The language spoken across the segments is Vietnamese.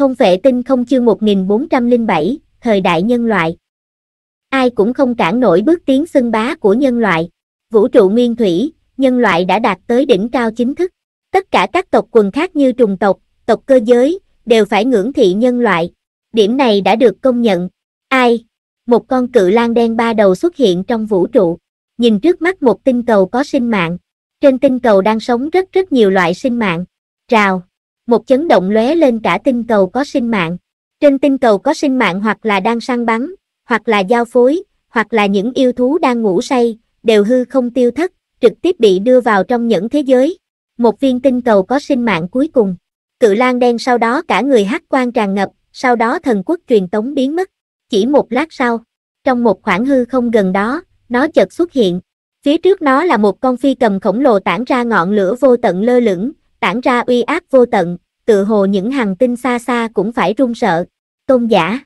Thôn vệ tinh không chương 1407, thời đại nhân loại. Ai cũng không cản nổi bước tiến xưng bá của nhân loại. Vũ trụ nguyên thủy, nhân loại đã đạt tới đỉnh cao chính thức. Tất cả các tộc quần khác như trùng tộc, tộc cơ giới, đều phải ngưỡng thị nhân loại. Điểm này đã được công nhận. Ai? Một con cự lan đen ba đầu xuất hiện trong vũ trụ. Nhìn trước mắt một tinh cầu có sinh mạng. Trên tinh cầu đang sống rất rất nhiều loại sinh mạng. Rào một chấn động lóe lên cả tinh cầu có sinh mạng. Trên tinh cầu có sinh mạng hoặc là đang săn bắn, hoặc là giao phối, hoặc là những yêu thú đang ngủ say, đều hư không tiêu thất, trực tiếp bị đưa vào trong những thế giới. Một viên tinh cầu có sinh mạng cuối cùng. Cự lan đen sau đó cả người hắc quan tràn ngập, sau đó thần quốc truyền tống biến mất. Chỉ một lát sau, trong một khoảng hư không gần đó, nó chợt xuất hiện. Phía trước nó là một con phi cầm khổng lồ tản ra ngọn lửa vô tận lơ lửng, tản ra uy áp vô tận, tự hồ những hàng tinh xa xa cũng phải run sợ. Tôn giả,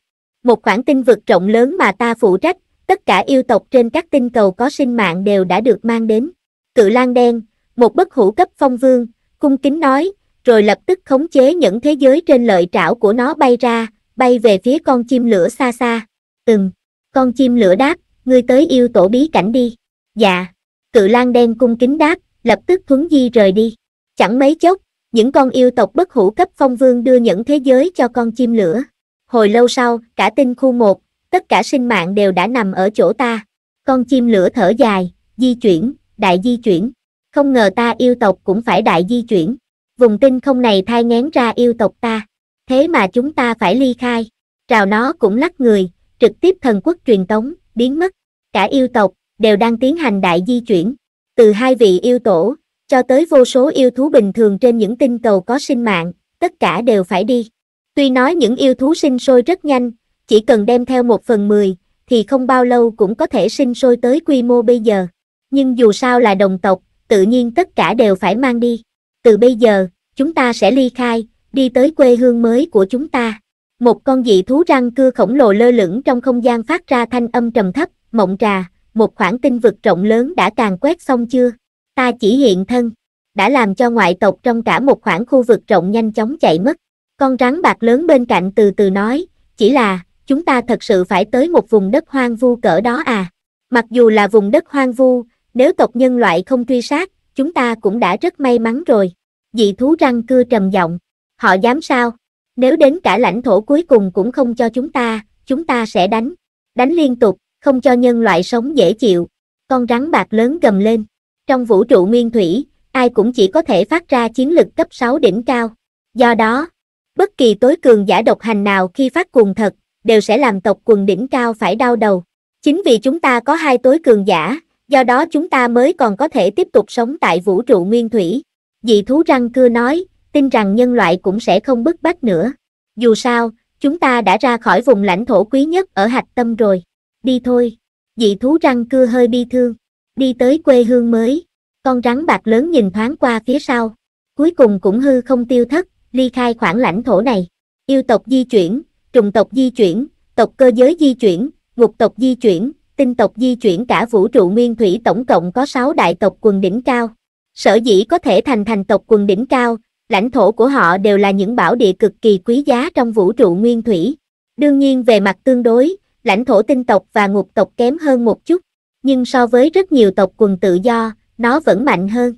một khoảng tinh vực rộng lớn mà ta phụ trách, tất cả yêu tộc trên các tinh cầu có sinh mạng đều đã được mang đến. Cự lang Đen, một bất hữu cấp phong vương, cung kính nói, rồi lập tức khống chế những thế giới trên lợi trảo của nó bay ra, bay về phía con chim lửa xa xa. Từng, con chim lửa đáp, ngươi tới yêu tổ bí cảnh đi. Dạ, cự lang Đen cung kính đáp, lập tức thuấn di rời đi. Chẳng mấy chốc, những con yêu tộc bất hủ cấp phong vương đưa nhẫn thế giới cho con chim lửa. Hồi lâu sau, cả tinh khu một, tất cả sinh mạng đều đã nằm ở chỗ ta. Con chim lửa thở dài, di chuyển, đại di chuyển. Không ngờ ta yêu tộc cũng phải đại di chuyển. Vùng tinh không này thai ngén ra yêu tộc ta. Thế mà chúng ta phải ly khai. Rào nó cũng lắc người, trực tiếp thần quốc truyền tống, biến mất. Cả yêu tộc, đều đang tiến hành đại di chuyển. Từ hai vị yêu tổ, cho tới vô số yêu thú bình thường trên những tinh cầu có sinh mạng, tất cả đều phải đi. Tuy nói những yêu thú sinh sôi rất nhanh, chỉ cần đem theo một phần mười, thì không bao lâu cũng có thể sinh sôi tới quy mô bây giờ. Nhưng dù sao là đồng tộc, tự nhiên tất cả đều phải mang đi. Từ bây giờ, chúng ta sẽ ly khai, đi tới quê hương mới của chúng ta. Một con dị thú răng cưa khổng lồ lơ lửng trong không gian phát ra thanh âm trầm thấp, mộng trà, một khoảng tinh vực rộng lớn đã càng quét xong chưa? ta chỉ hiện thân, đã làm cho ngoại tộc trong cả một khoảng khu vực rộng nhanh chóng chạy mất. Con rắn bạc lớn bên cạnh từ từ nói, chỉ là, chúng ta thật sự phải tới một vùng đất hoang vu cỡ đó à. Mặc dù là vùng đất hoang vu, nếu tộc nhân loại không truy sát, chúng ta cũng đã rất may mắn rồi. Dị thú răng cưa trầm giọng, họ dám sao? Nếu đến cả lãnh thổ cuối cùng cũng không cho chúng ta, chúng ta sẽ đánh. Đánh liên tục, không cho nhân loại sống dễ chịu. Con rắn bạc lớn gầm lên. Trong vũ trụ nguyên thủy, ai cũng chỉ có thể phát ra chiến lực cấp 6 đỉnh cao. Do đó, bất kỳ tối cường giả độc hành nào khi phát cuồng thật, đều sẽ làm tộc quần đỉnh cao phải đau đầu. Chính vì chúng ta có hai tối cường giả, do đó chúng ta mới còn có thể tiếp tục sống tại vũ trụ nguyên thủy. Dị thú răng cưa nói, tin rằng nhân loại cũng sẽ không bức bách nữa. Dù sao, chúng ta đã ra khỏi vùng lãnh thổ quý nhất ở hạch tâm rồi. Đi thôi. Dị thú răng cưa hơi bi thương đi tới quê hương mới. Con rắn bạc lớn nhìn thoáng qua phía sau, cuối cùng cũng hư không tiêu thất, ly khai khoảng lãnh thổ này. Yêu tộc di chuyển, trùng tộc di chuyển, tộc cơ giới di chuyển, ngục tộc di chuyển, tinh tộc di chuyển cả vũ trụ nguyên thủy tổng cộng có 6 đại tộc quần đỉnh cao. Sở dĩ có thể thành thành tộc quần đỉnh cao, lãnh thổ của họ đều là những bảo địa cực kỳ quý giá trong vũ trụ nguyên thủy. Đương nhiên về mặt tương đối, lãnh thổ tinh tộc và ngục tộc kém hơn một chút nhưng so với rất nhiều tộc quần tự do, nó vẫn mạnh hơn.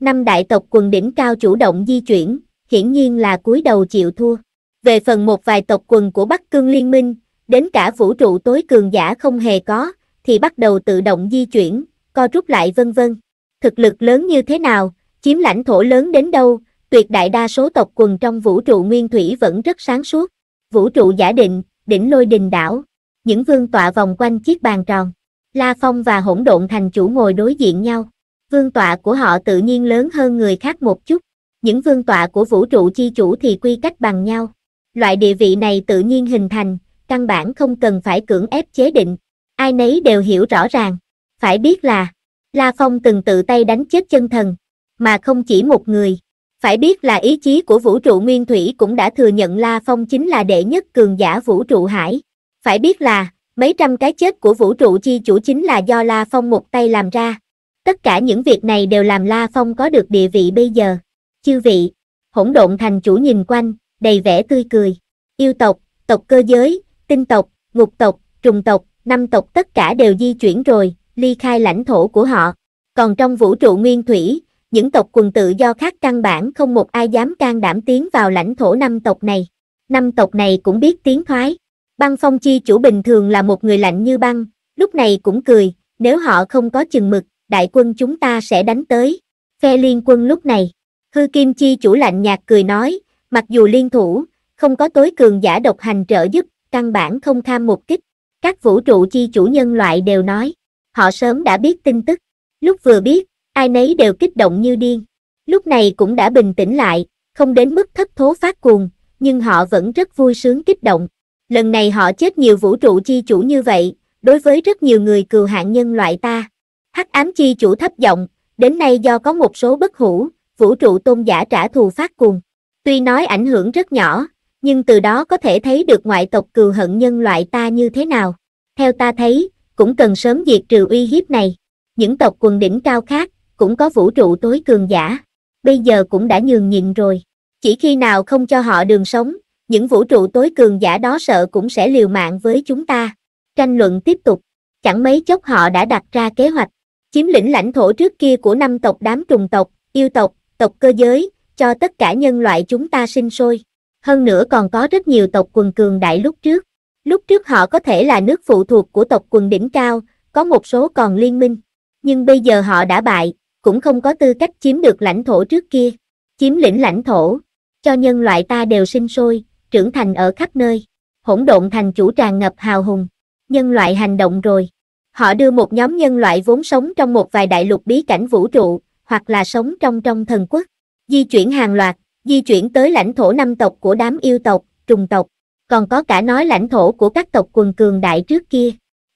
Năm đại tộc quần đỉnh cao chủ động di chuyển, hiển nhiên là cúi đầu chịu thua. Về phần một vài tộc quần của Bắc Cương Liên minh, đến cả vũ trụ tối cường giả không hề có, thì bắt đầu tự động di chuyển, co rút lại vân vân. Thực lực lớn như thế nào, chiếm lãnh thổ lớn đến đâu, tuyệt đại đa số tộc quần trong vũ trụ nguyên thủy vẫn rất sáng suốt. Vũ trụ giả định, đỉnh lôi đình đảo, những vương tọa vòng quanh chiếc bàn tròn. La Phong và hỗn độn thành chủ ngồi đối diện nhau. Vương tọa của họ tự nhiên lớn hơn người khác một chút. Những vương tọa của vũ trụ chi chủ thì quy cách bằng nhau. Loại địa vị này tự nhiên hình thành, căn bản không cần phải cưỡng ép chế định. Ai nấy đều hiểu rõ ràng. Phải biết là, La Phong từng tự tay đánh chết chân thần, mà không chỉ một người. Phải biết là ý chí của vũ trụ nguyên thủy cũng đã thừa nhận La Phong chính là đệ nhất cường giả vũ trụ hải. Phải biết là, Mấy trăm cái chết của vũ trụ chi chủ chính là do La Phong một tay làm ra. Tất cả những việc này đều làm La Phong có được địa vị bây giờ. Chư vị, hỗn độn thành chủ nhìn quanh, đầy vẻ tươi cười. Yêu tộc, tộc cơ giới, tinh tộc, ngục tộc, trùng tộc, năm tộc tất cả đều di chuyển rồi, ly khai lãnh thổ của họ. Còn trong vũ trụ nguyên thủy, những tộc quần tự do khác căn bản không một ai dám can đảm tiến vào lãnh thổ năm tộc này. Năm tộc này cũng biết tiến thoái. Băng phong chi chủ bình thường là một người lạnh như băng, lúc này cũng cười, nếu họ không có chừng mực, đại quân chúng ta sẽ đánh tới. Phe liên quân lúc này, hư kim chi chủ lạnh nhạt cười nói, mặc dù liên thủ, không có tối cường giả độc hành trợ giúp, căn bản không tham một kích. Các vũ trụ chi chủ nhân loại đều nói, họ sớm đã biết tin tức. Lúc vừa biết, ai nấy đều kích động như điên. Lúc này cũng đã bình tĩnh lại, không đến mức thất thố phát cuồng, nhưng họ vẫn rất vui sướng kích động lần này họ chết nhiều vũ trụ chi chủ như vậy, đối với rất nhiều người cừu hạng nhân loại ta. Hắc ám chi chủ thấp giọng, đến nay do có một số bất hủ, vũ trụ tôn giả trả thù phát cuồng. Tuy nói ảnh hưởng rất nhỏ, nhưng từ đó có thể thấy được ngoại tộc cừu hận nhân loại ta như thế nào. Theo ta thấy, cũng cần sớm diệt trừ uy hiếp này. Những tộc quần đỉnh cao khác, cũng có vũ trụ tối cường giả. Bây giờ cũng đã nhường nhịn rồi. Chỉ khi nào không cho họ đường sống, những vũ trụ tối cường giả đó sợ cũng sẽ liều mạng với chúng ta. Tranh luận tiếp tục, chẳng mấy chốc họ đã đặt ra kế hoạch, chiếm lĩnh lãnh thổ trước kia của năm tộc đám trùng tộc, yêu tộc, tộc cơ giới, cho tất cả nhân loại chúng ta sinh sôi. Hơn nữa còn có rất nhiều tộc quần cường đại lúc trước. Lúc trước họ có thể là nước phụ thuộc của tộc quần đỉnh cao, có một số còn liên minh. Nhưng bây giờ họ đã bại, cũng không có tư cách chiếm được lãnh thổ trước kia. Chiếm lĩnh lãnh thổ, cho nhân loại ta đều sinh sôi, trưởng thành ở khắp nơi. Hỗn độn thành chủ tràn ngập hào hùng. Nhân loại hành động rồi. Họ đưa một nhóm nhân loại vốn sống trong một vài đại lục bí cảnh vũ trụ, hoặc là sống trong trong thần quốc. Di chuyển hàng loạt, di chuyển tới lãnh thổ năm tộc của đám yêu tộc, trùng tộc. Còn có cả nói lãnh thổ của các tộc quần cường đại trước kia.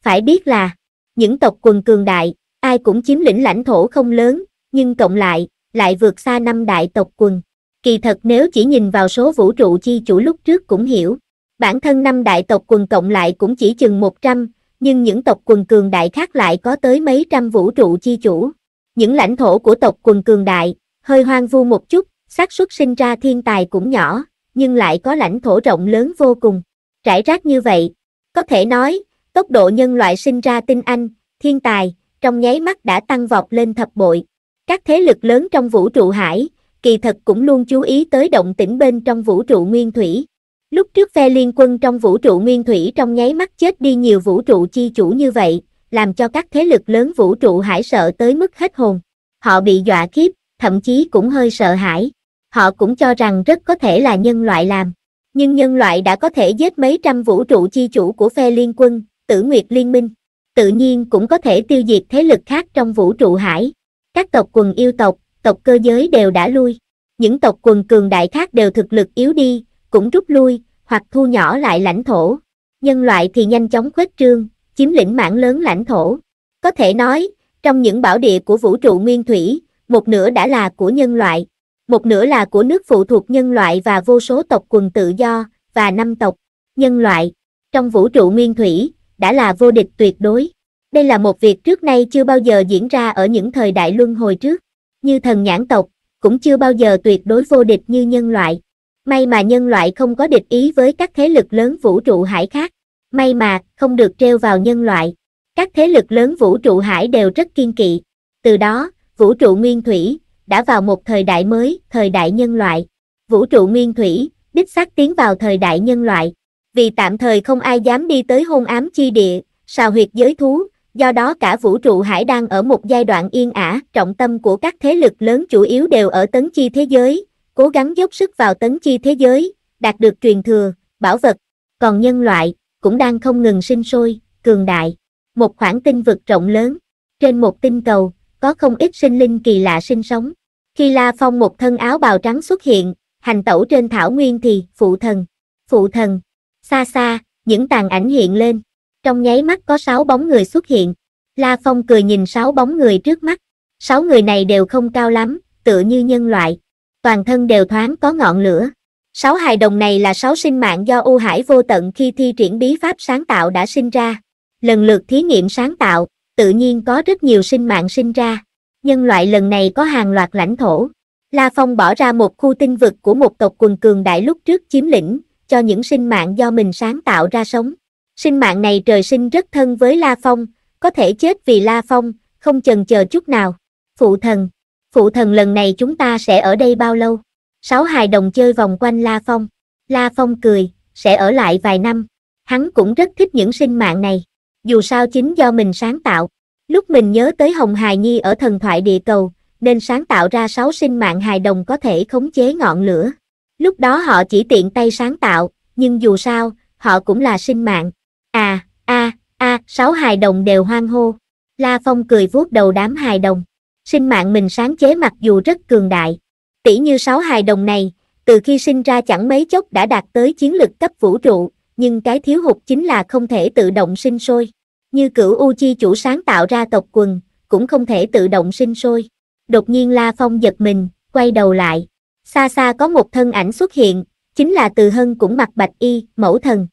Phải biết là, những tộc quần cường đại, ai cũng chiếm lĩnh lãnh thổ không lớn, nhưng cộng lại, lại vượt xa năm đại tộc quần kỳ thật nếu chỉ nhìn vào số vũ trụ chi chủ lúc trước cũng hiểu, bản thân năm đại tộc quần cộng lại cũng chỉ chừng 100, nhưng những tộc quần cường đại khác lại có tới mấy trăm vũ trụ chi chủ. Những lãnh thổ của tộc quần cường đại, hơi hoang vu một chút, xác suất sinh ra thiên tài cũng nhỏ, nhưng lại có lãnh thổ rộng lớn vô cùng. Trải rác như vậy, có thể nói, tốc độ nhân loại sinh ra tinh anh, thiên tài, trong nháy mắt đã tăng vọt lên thập bội. Các thế lực lớn trong vũ trụ hải, kỳ thật cũng luôn chú ý tới động tĩnh bên trong vũ trụ nguyên thủy. Lúc trước phe liên quân trong vũ trụ nguyên thủy trong nháy mắt chết đi nhiều vũ trụ chi chủ như vậy, làm cho các thế lực lớn vũ trụ hải sợ tới mức hết hồn. Họ bị dọa khiếp, thậm chí cũng hơi sợ hãi. Họ cũng cho rằng rất có thể là nhân loại làm. Nhưng nhân loại đã có thể giết mấy trăm vũ trụ chi chủ của phe liên quân, tử nguyệt liên minh. Tự nhiên cũng có thể tiêu diệt thế lực khác trong vũ trụ hải. Các tộc quần yêu tộc, tộc cơ giới đều đã lui. Những tộc quần cường đại khác đều thực lực yếu đi, cũng rút lui, hoặc thu nhỏ lại lãnh thổ. Nhân loại thì nhanh chóng khuếch trương, chiếm lĩnh mảng lớn lãnh thổ. Có thể nói, trong những bảo địa của vũ trụ nguyên thủy, một nửa đã là của nhân loại, một nửa là của nước phụ thuộc nhân loại và vô số tộc quần tự do, và năm tộc, nhân loại, trong vũ trụ nguyên thủy, đã là vô địch tuyệt đối. Đây là một việc trước nay chưa bao giờ diễn ra ở những thời đại luân hồi trước như thần nhãn tộc, cũng chưa bao giờ tuyệt đối vô địch như nhân loại. May mà nhân loại không có địch ý với các thế lực lớn vũ trụ hải khác. May mà, không được treo vào nhân loại. Các thế lực lớn vũ trụ hải đều rất kiên kỵ. Từ đó, vũ trụ nguyên thủy, đã vào một thời đại mới, thời đại nhân loại. Vũ trụ nguyên thủy, đích xác tiến vào thời đại nhân loại. Vì tạm thời không ai dám đi tới hôn ám chi địa, sao huyệt giới thú, do đó cả vũ trụ hải đang ở một giai đoạn yên ả, trọng tâm của các thế lực lớn chủ yếu đều ở tấn chi thế giới, cố gắng dốc sức vào tấn chi thế giới, đạt được truyền thừa, bảo vật, còn nhân loại cũng đang không ngừng sinh sôi, cường đại. Một khoảng tinh vực rộng lớn, trên một tinh cầu, có không ít sinh linh kỳ lạ sinh sống. Khi La Phong một thân áo bào trắng xuất hiện, hành tẩu trên thảo nguyên thì phụ thần, phụ thần, xa xa, những tàn ảnh hiện lên. Trong nháy mắt có sáu bóng người xuất hiện. La Phong cười nhìn sáu bóng người trước mắt. Sáu người này đều không cao lắm, tựa như nhân loại. Toàn thân đều thoáng có ngọn lửa. Sáu hài đồng này là sáu sinh mạng do U Hải vô tận khi thi triển bí pháp sáng tạo đã sinh ra. Lần lượt thí nghiệm sáng tạo, tự nhiên có rất nhiều sinh mạng sinh ra. Nhân loại lần này có hàng loạt lãnh thổ. La Phong bỏ ra một khu tinh vực của một tộc quần cường đại lúc trước chiếm lĩnh, cho những sinh mạng do mình sáng tạo ra sống. Sinh mạng này trời sinh rất thân với La Phong, có thể chết vì La Phong, không chần chờ chút nào. Phụ thần, phụ thần lần này chúng ta sẽ ở đây bao lâu? Sáu hài đồng chơi vòng quanh La Phong. La Phong cười, sẽ ở lại vài năm. Hắn cũng rất thích những sinh mạng này. Dù sao chính do mình sáng tạo. Lúc mình nhớ tới Hồng Hài Nhi ở thần thoại địa cầu, nên sáng tạo ra sáu sinh mạng hài đồng có thể khống chế ngọn lửa. Lúc đó họ chỉ tiện tay sáng tạo, nhưng dù sao, họ cũng là sinh mạng. À, a, a, sáu hài đồng đều hoang hô. La Phong cười vuốt đầu đám hài đồng. Sinh mạng mình sáng chế mặc dù rất cường đại. Tỷ như sáu hài đồng này, từ khi sinh ra chẳng mấy chốc đã đạt tới chiến lực cấp vũ trụ, nhưng cái thiếu hụt chính là không thể tự động sinh sôi. Như cửu u chi chủ sáng tạo ra tộc quần, cũng không thể tự động sinh sôi. Đột nhiên La Phong giật mình, quay đầu lại. Xa xa có một thân ảnh xuất hiện, chính là từ hân cũng mặc bạch y, mẫu thần.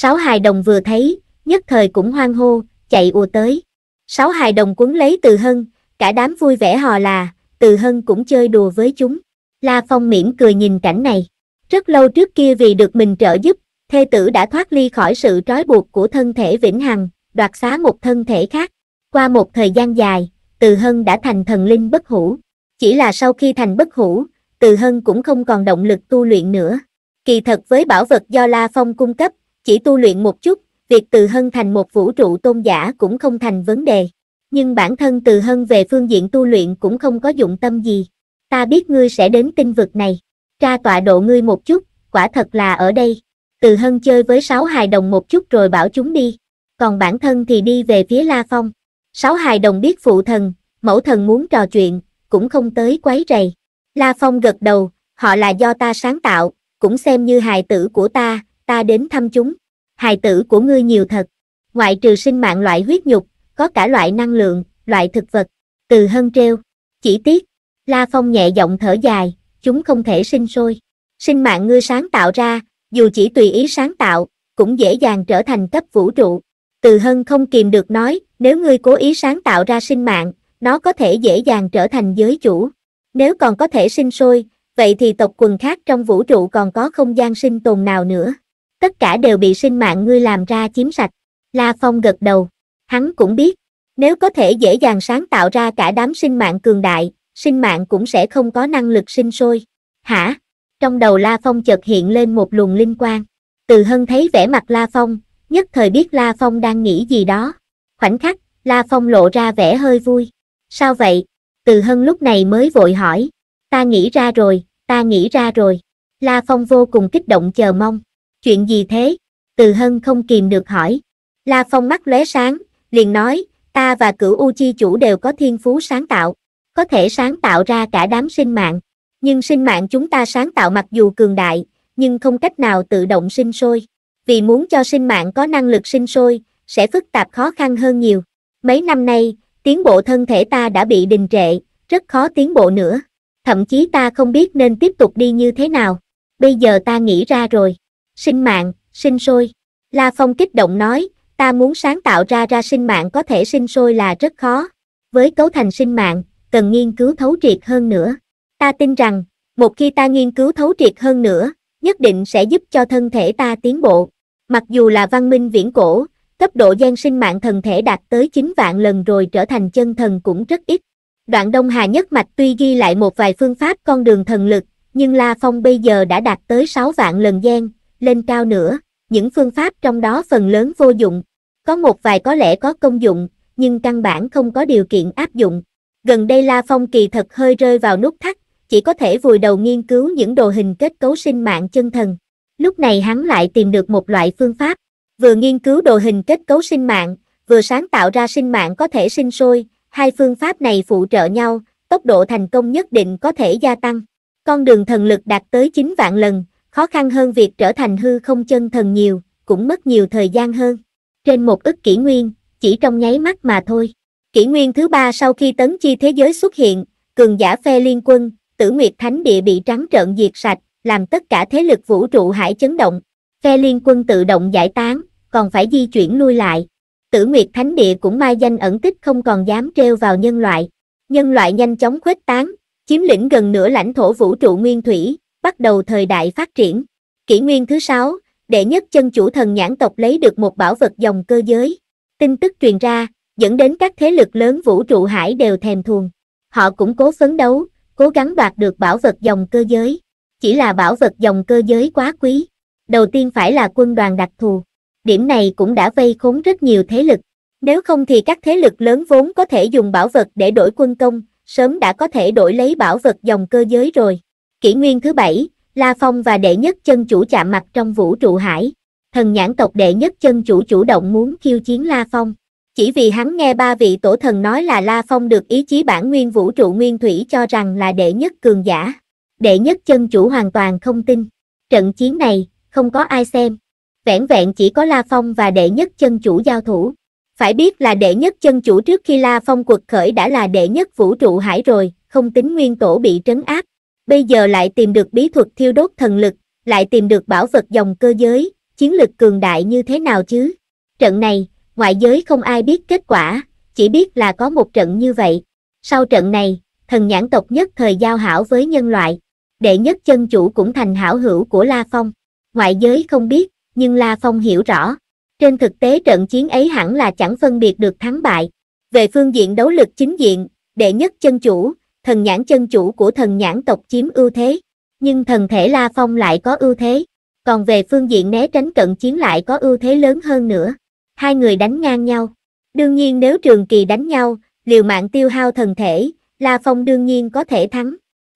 Sáu hài đồng vừa thấy, nhất thời cũng hoang hô, chạy ùa tới. Sáu hài đồng cuốn lấy Từ Hân, cả đám vui vẻ hò là, Từ Hân cũng chơi đùa với chúng. La Phong mỉm cười nhìn cảnh này. Rất lâu trước kia vì được mình trợ giúp, thê tử đã thoát ly khỏi sự trói buộc của thân thể vĩnh hằng, đoạt xá một thân thể khác. Qua một thời gian dài, Từ Hân đã thành thần linh bất hủ. Chỉ là sau khi thành bất hủ, Từ Hân cũng không còn động lực tu luyện nữa. Kỳ thật với bảo vật do La Phong cung cấp, chỉ tu luyện một chút, việc từ hân thành một vũ trụ tôn giả cũng không thành vấn đề. Nhưng bản thân từ hân về phương diện tu luyện cũng không có dụng tâm gì. Ta biết ngươi sẽ đến tinh vực này. Tra tọa độ ngươi một chút, quả thật là ở đây. Từ hân chơi với sáu hài đồng một chút rồi bảo chúng đi. Còn bản thân thì đi về phía La Phong. Sáu hài đồng biết phụ thần, mẫu thần muốn trò chuyện, cũng không tới quấy rầy. La Phong gật đầu, họ là do ta sáng tạo, cũng xem như hài tử của ta, ta đến thăm chúng. Hài tử của ngươi nhiều thật. Ngoại trừ sinh mạng loại huyết nhục, có cả loại năng lượng, loại thực vật. Từ hân treo. Chỉ tiếc. La Phong nhẹ giọng thở dài, chúng không thể sinh sôi. Sinh mạng ngươi sáng tạo ra, dù chỉ tùy ý sáng tạo, cũng dễ dàng trở thành cấp vũ trụ. Từ hân không kìm được nói, nếu ngươi cố ý sáng tạo ra sinh mạng, nó có thể dễ dàng trở thành giới chủ. Nếu còn có thể sinh sôi, vậy thì tộc quần khác trong vũ trụ còn có không gian sinh tồn nào nữa tất cả đều bị sinh mạng ngươi làm ra chiếm sạch. La Phong gật đầu, hắn cũng biết, nếu có thể dễ dàng sáng tạo ra cả đám sinh mạng cường đại, sinh mạng cũng sẽ không có năng lực sinh sôi. Hả? Trong đầu La Phong chợt hiện lên một luồng linh quang. Từ Hân thấy vẻ mặt La Phong, nhất thời biết La Phong đang nghĩ gì đó. Khoảnh khắc, La Phong lộ ra vẻ hơi vui. Sao vậy? Từ Hân lúc này mới vội hỏi. Ta nghĩ ra rồi, ta nghĩ ra rồi. La Phong vô cùng kích động chờ mong chuyện gì thế? Từ hân không kìm được hỏi. La Phong mắt lóe sáng, liền nói, ta và cửu U Chi chủ đều có thiên phú sáng tạo, có thể sáng tạo ra cả đám sinh mạng. Nhưng sinh mạng chúng ta sáng tạo mặc dù cường đại, nhưng không cách nào tự động sinh sôi. Vì muốn cho sinh mạng có năng lực sinh sôi, sẽ phức tạp khó khăn hơn nhiều. Mấy năm nay, tiến bộ thân thể ta đã bị đình trệ, rất khó tiến bộ nữa. Thậm chí ta không biết nên tiếp tục đi như thế nào. Bây giờ ta nghĩ ra rồi sinh mạng, sinh sôi. La Phong kích động nói, ta muốn sáng tạo ra ra sinh mạng có thể sinh sôi là rất khó. Với cấu thành sinh mạng, cần nghiên cứu thấu triệt hơn nữa. Ta tin rằng, một khi ta nghiên cứu thấu triệt hơn nữa, nhất định sẽ giúp cho thân thể ta tiến bộ. Mặc dù là văn minh viễn cổ, cấp độ gian sinh mạng thần thể đạt tới 9 vạn lần rồi trở thành chân thần cũng rất ít. Đoạn Đông Hà nhất mạch tuy ghi lại một vài phương pháp con đường thần lực, nhưng La Phong bây giờ đã đạt tới 6 vạn lần gian, lên cao nữa, những phương pháp trong đó phần lớn vô dụng, có một vài có lẽ có công dụng, nhưng căn bản không có điều kiện áp dụng. Gần đây La Phong kỳ thật hơi rơi vào nút thắt, chỉ có thể vùi đầu nghiên cứu những đồ hình kết cấu sinh mạng chân thần. Lúc này hắn lại tìm được một loại phương pháp, vừa nghiên cứu đồ hình kết cấu sinh mạng, vừa sáng tạo ra sinh mạng có thể sinh sôi, hai phương pháp này phụ trợ nhau, tốc độ thành công nhất định có thể gia tăng. Con đường thần lực đạt tới 9 vạn lần, khó khăn hơn việc trở thành hư không chân thần nhiều, cũng mất nhiều thời gian hơn. Trên một ức kỷ nguyên, chỉ trong nháy mắt mà thôi. Kỷ nguyên thứ ba sau khi tấn chi thế giới xuất hiện, cường giả phe liên quân, tử nguyệt thánh địa bị trắng trợn diệt sạch, làm tất cả thế lực vũ trụ hải chấn động. Phe liên quân tự động giải tán, còn phải di chuyển lui lại. Tử nguyệt thánh địa cũng mai danh ẩn tích không còn dám treo vào nhân loại. Nhân loại nhanh chóng khuếch tán, chiếm lĩnh gần nửa lãnh thổ vũ trụ nguyên thủy, bắt đầu thời đại phát triển. Kỷ nguyên thứ sáu, đệ nhất chân chủ thần nhãn tộc lấy được một bảo vật dòng cơ giới. Tin tức truyền ra, dẫn đến các thế lực lớn vũ trụ hải đều thèm thuồng. Họ cũng cố phấn đấu, cố gắng đoạt được bảo vật dòng cơ giới. Chỉ là bảo vật dòng cơ giới quá quý. Đầu tiên phải là quân đoàn đặc thù. Điểm này cũng đã vây khốn rất nhiều thế lực. Nếu không thì các thế lực lớn vốn có thể dùng bảo vật để đổi quân công, sớm đã có thể đổi lấy bảo vật dòng cơ giới rồi. Kỷ nguyên thứ bảy, La Phong và đệ nhất chân chủ chạm mặt trong vũ trụ hải. Thần nhãn tộc đệ nhất chân chủ chủ động muốn khiêu chiến La Phong. Chỉ vì hắn nghe ba vị tổ thần nói là La Phong được ý chí bản nguyên vũ trụ nguyên thủy cho rằng là đệ nhất cường giả. Đệ nhất chân chủ hoàn toàn không tin. Trận chiến này, không có ai xem. Vẹn vẹn chỉ có La Phong và đệ nhất chân chủ giao thủ. Phải biết là đệ nhất chân chủ trước khi La Phong quật khởi đã là đệ nhất vũ trụ hải rồi, không tính nguyên tổ bị trấn áp, bây giờ lại tìm được bí thuật thiêu đốt thần lực, lại tìm được bảo vật dòng cơ giới, chiến lực cường đại như thế nào chứ? Trận này, ngoại giới không ai biết kết quả, chỉ biết là có một trận như vậy. Sau trận này, thần nhãn tộc nhất thời giao hảo với nhân loại, đệ nhất chân chủ cũng thành hảo hữu của La Phong. Ngoại giới không biết, nhưng La Phong hiểu rõ. Trên thực tế trận chiến ấy hẳn là chẳng phân biệt được thắng bại. Về phương diện đấu lực chính diện, đệ nhất chân chủ, thần nhãn chân chủ của thần nhãn tộc chiếm ưu thế, nhưng thần thể La Phong lại có ưu thế, còn về phương diện né tránh cận chiến lại có ưu thế lớn hơn nữa. Hai người đánh ngang nhau. Đương nhiên nếu trường kỳ đánh nhau, liều mạng tiêu hao thần thể, La Phong đương nhiên có thể thắng.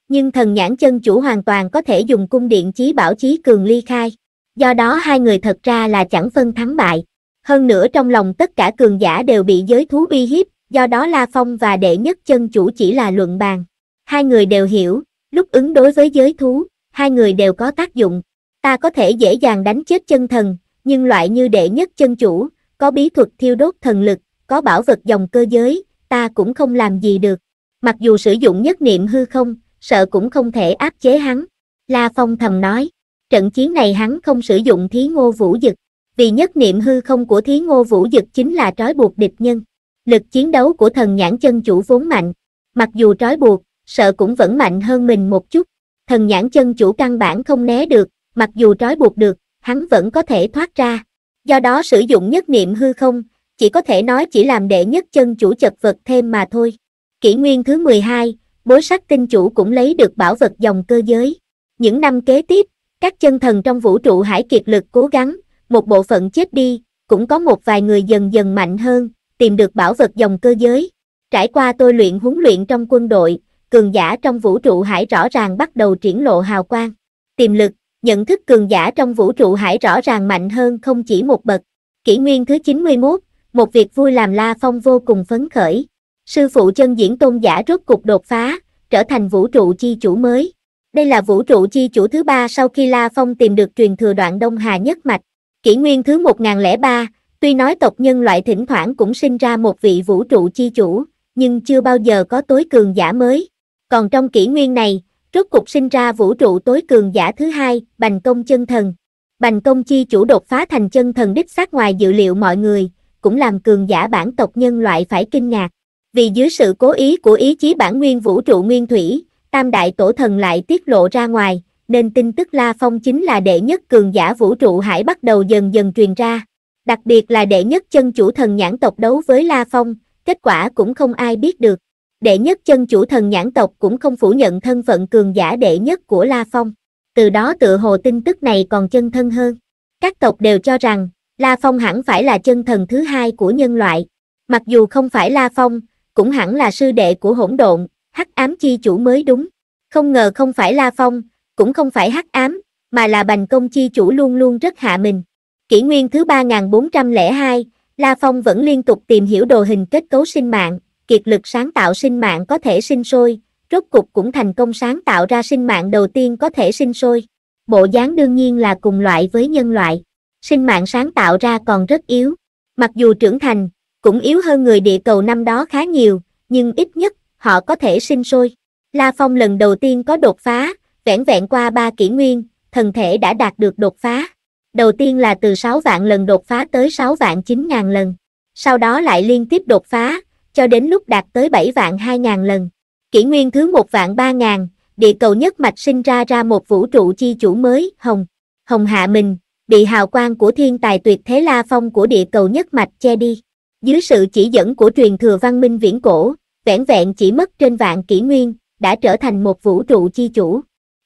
Nhưng thần nhãn chân chủ hoàn toàn có thể dùng cung điện chí bảo chí cường ly khai. Do đó hai người thật ra là chẳng phân thắng bại. Hơn nữa trong lòng tất cả cường giả đều bị giới thú uy hiếp, do đó La Phong và đệ nhất chân chủ chỉ là luận bàn. Hai người đều hiểu, lúc ứng đối với giới thú, hai người đều có tác dụng. Ta có thể dễ dàng đánh chết chân thần, nhưng loại như đệ nhất chân chủ, có bí thuật thiêu đốt thần lực, có bảo vật dòng cơ giới, ta cũng không làm gì được. Mặc dù sử dụng nhất niệm hư không, sợ cũng không thể áp chế hắn. La Phong thầm nói, trận chiến này hắn không sử dụng thí ngô vũ dực, vì nhất niệm hư không của thí ngô vũ dực chính là trói buộc địch nhân. Lực chiến đấu của thần nhãn chân chủ vốn mạnh, mặc dù trói buộc, sợ cũng vẫn mạnh hơn mình một chút. Thần nhãn chân chủ căn bản không né được, mặc dù trói buộc được, hắn vẫn có thể thoát ra. Do đó sử dụng nhất niệm hư không, chỉ có thể nói chỉ làm đệ nhất chân chủ chật vật thêm mà thôi. Kỷ nguyên thứ 12, bối sắc tinh chủ cũng lấy được bảo vật dòng cơ giới. Những năm kế tiếp, các chân thần trong vũ trụ hải kiệt lực cố gắng, một bộ phận chết đi, cũng có một vài người dần dần mạnh hơn, tìm được bảo vật dòng cơ giới. Trải qua tôi luyện huấn luyện trong quân đội, cường giả trong vũ trụ hải rõ ràng bắt đầu triển lộ hào quang. Tiềm lực, nhận thức cường giả trong vũ trụ hải rõ ràng mạnh hơn không chỉ một bậc. Kỷ nguyên thứ 91, một việc vui làm La Phong vô cùng phấn khởi. Sư phụ chân diễn tôn giả rốt cục đột phá, trở thành vũ trụ chi chủ mới. Đây là vũ trụ chi chủ thứ ba sau khi La Phong tìm được truyền thừa đoạn Đông Hà nhất mạch. Kỷ nguyên thứ 1003, Tuy nói tộc nhân loại thỉnh thoảng cũng sinh ra một vị vũ trụ chi chủ, nhưng chưa bao giờ có tối cường giả mới. Còn trong kỷ nguyên này, rốt cục sinh ra vũ trụ tối cường giả thứ hai, Bành Công Chân Thần. Bành Công chi chủ đột phá thành chân thần đích xác ngoài dự liệu mọi người, cũng làm cường giả bản tộc nhân loại phải kinh ngạc. Vì dưới sự cố ý của ý chí bản nguyên vũ trụ nguyên thủy, tam đại tổ thần lại tiết lộ ra ngoài, nên tin tức La Phong chính là đệ nhất cường giả vũ trụ hải bắt đầu dần dần truyền ra đặc biệt là đệ nhất chân chủ thần nhãn tộc đấu với La Phong, kết quả cũng không ai biết được. Đệ nhất chân chủ thần nhãn tộc cũng không phủ nhận thân phận cường giả đệ nhất của La Phong. Từ đó tự hồ tin tức này còn chân thân hơn. Các tộc đều cho rằng, La Phong hẳn phải là chân thần thứ hai của nhân loại. Mặc dù không phải La Phong, cũng hẳn là sư đệ của hỗn độn, hắc ám chi chủ mới đúng. Không ngờ không phải La Phong, cũng không phải hắc ám, mà là bành công chi chủ luôn luôn rất hạ mình. Kỷ nguyên thứ 3402, La Phong vẫn liên tục tìm hiểu đồ hình kết cấu sinh mạng, kiệt lực sáng tạo sinh mạng có thể sinh sôi, rốt cục cũng thành công sáng tạo ra sinh mạng đầu tiên có thể sinh sôi. Bộ dáng đương nhiên là cùng loại với nhân loại, sinh mạng sáng tạo ra còn rất yếu, mặc dù trưởng thành, cũng yếu hơn người địa cầu năm đó khá nhiều, nhưng ít nhất, họ có thể sinh sôi. La Phong lần đầu tiên có đột phá, vẻn vẹn qua ba kỷ nguyên, thần thể đã đạt được đột phá đầu tiên là từ 6 vạn lần đột phá tới 6 vạn 9 ngàn lần, sau đó lại liên tiếp đột phá, cho đến lúc đạt tới 7 vạn 2 ngàn lần. Kỷ nguyên thứ 1 vạn 3 ngàn, địa cầu nhất mạch sinh ra ra một vũ trụ chi chủ mới, Hồng. Hồng hạ mình, bị hào quang của thiên tài tuyệt thế la phong của địa cầu nhất mạch che đi. Dưới sự chỉ dẫn của truyền thừa văn minh viễn cổ, vẻn vẹn chỉ mất trên vạn kỷ nguyên, đã trở thành một vũ trụ chi chủ.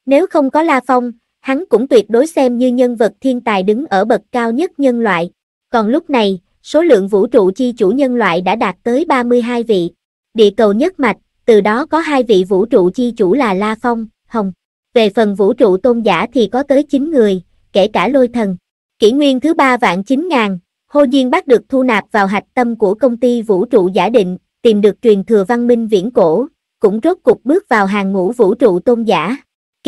Nếu không có La Phong, hắn cũng tuyệt đối xem như nhân vật thiên tài đứng ở bậc cao nhất nhân loại. Còn lúc này, số lượng vũ trụ chi chủ nhân loại đã đạt tới 32 vị. Địa cầu nhất mạch, từ đó có hai vị vũ trụ chi chủ là La Phong, Hồng. Về phần vũ trụ tôn giả thì có tới 9 người, kể cả lôi thần. Kỷ nguyên thứ ba vạn 9 ngàn, Hô Diên bắt được thu nạp vào hạch tâm của công ty vũ trụ giả định, tìm được truyền thừa văn minh viễn cổ, cũng rốt cục bước vào hàng ngũ vũ trụ tôn giả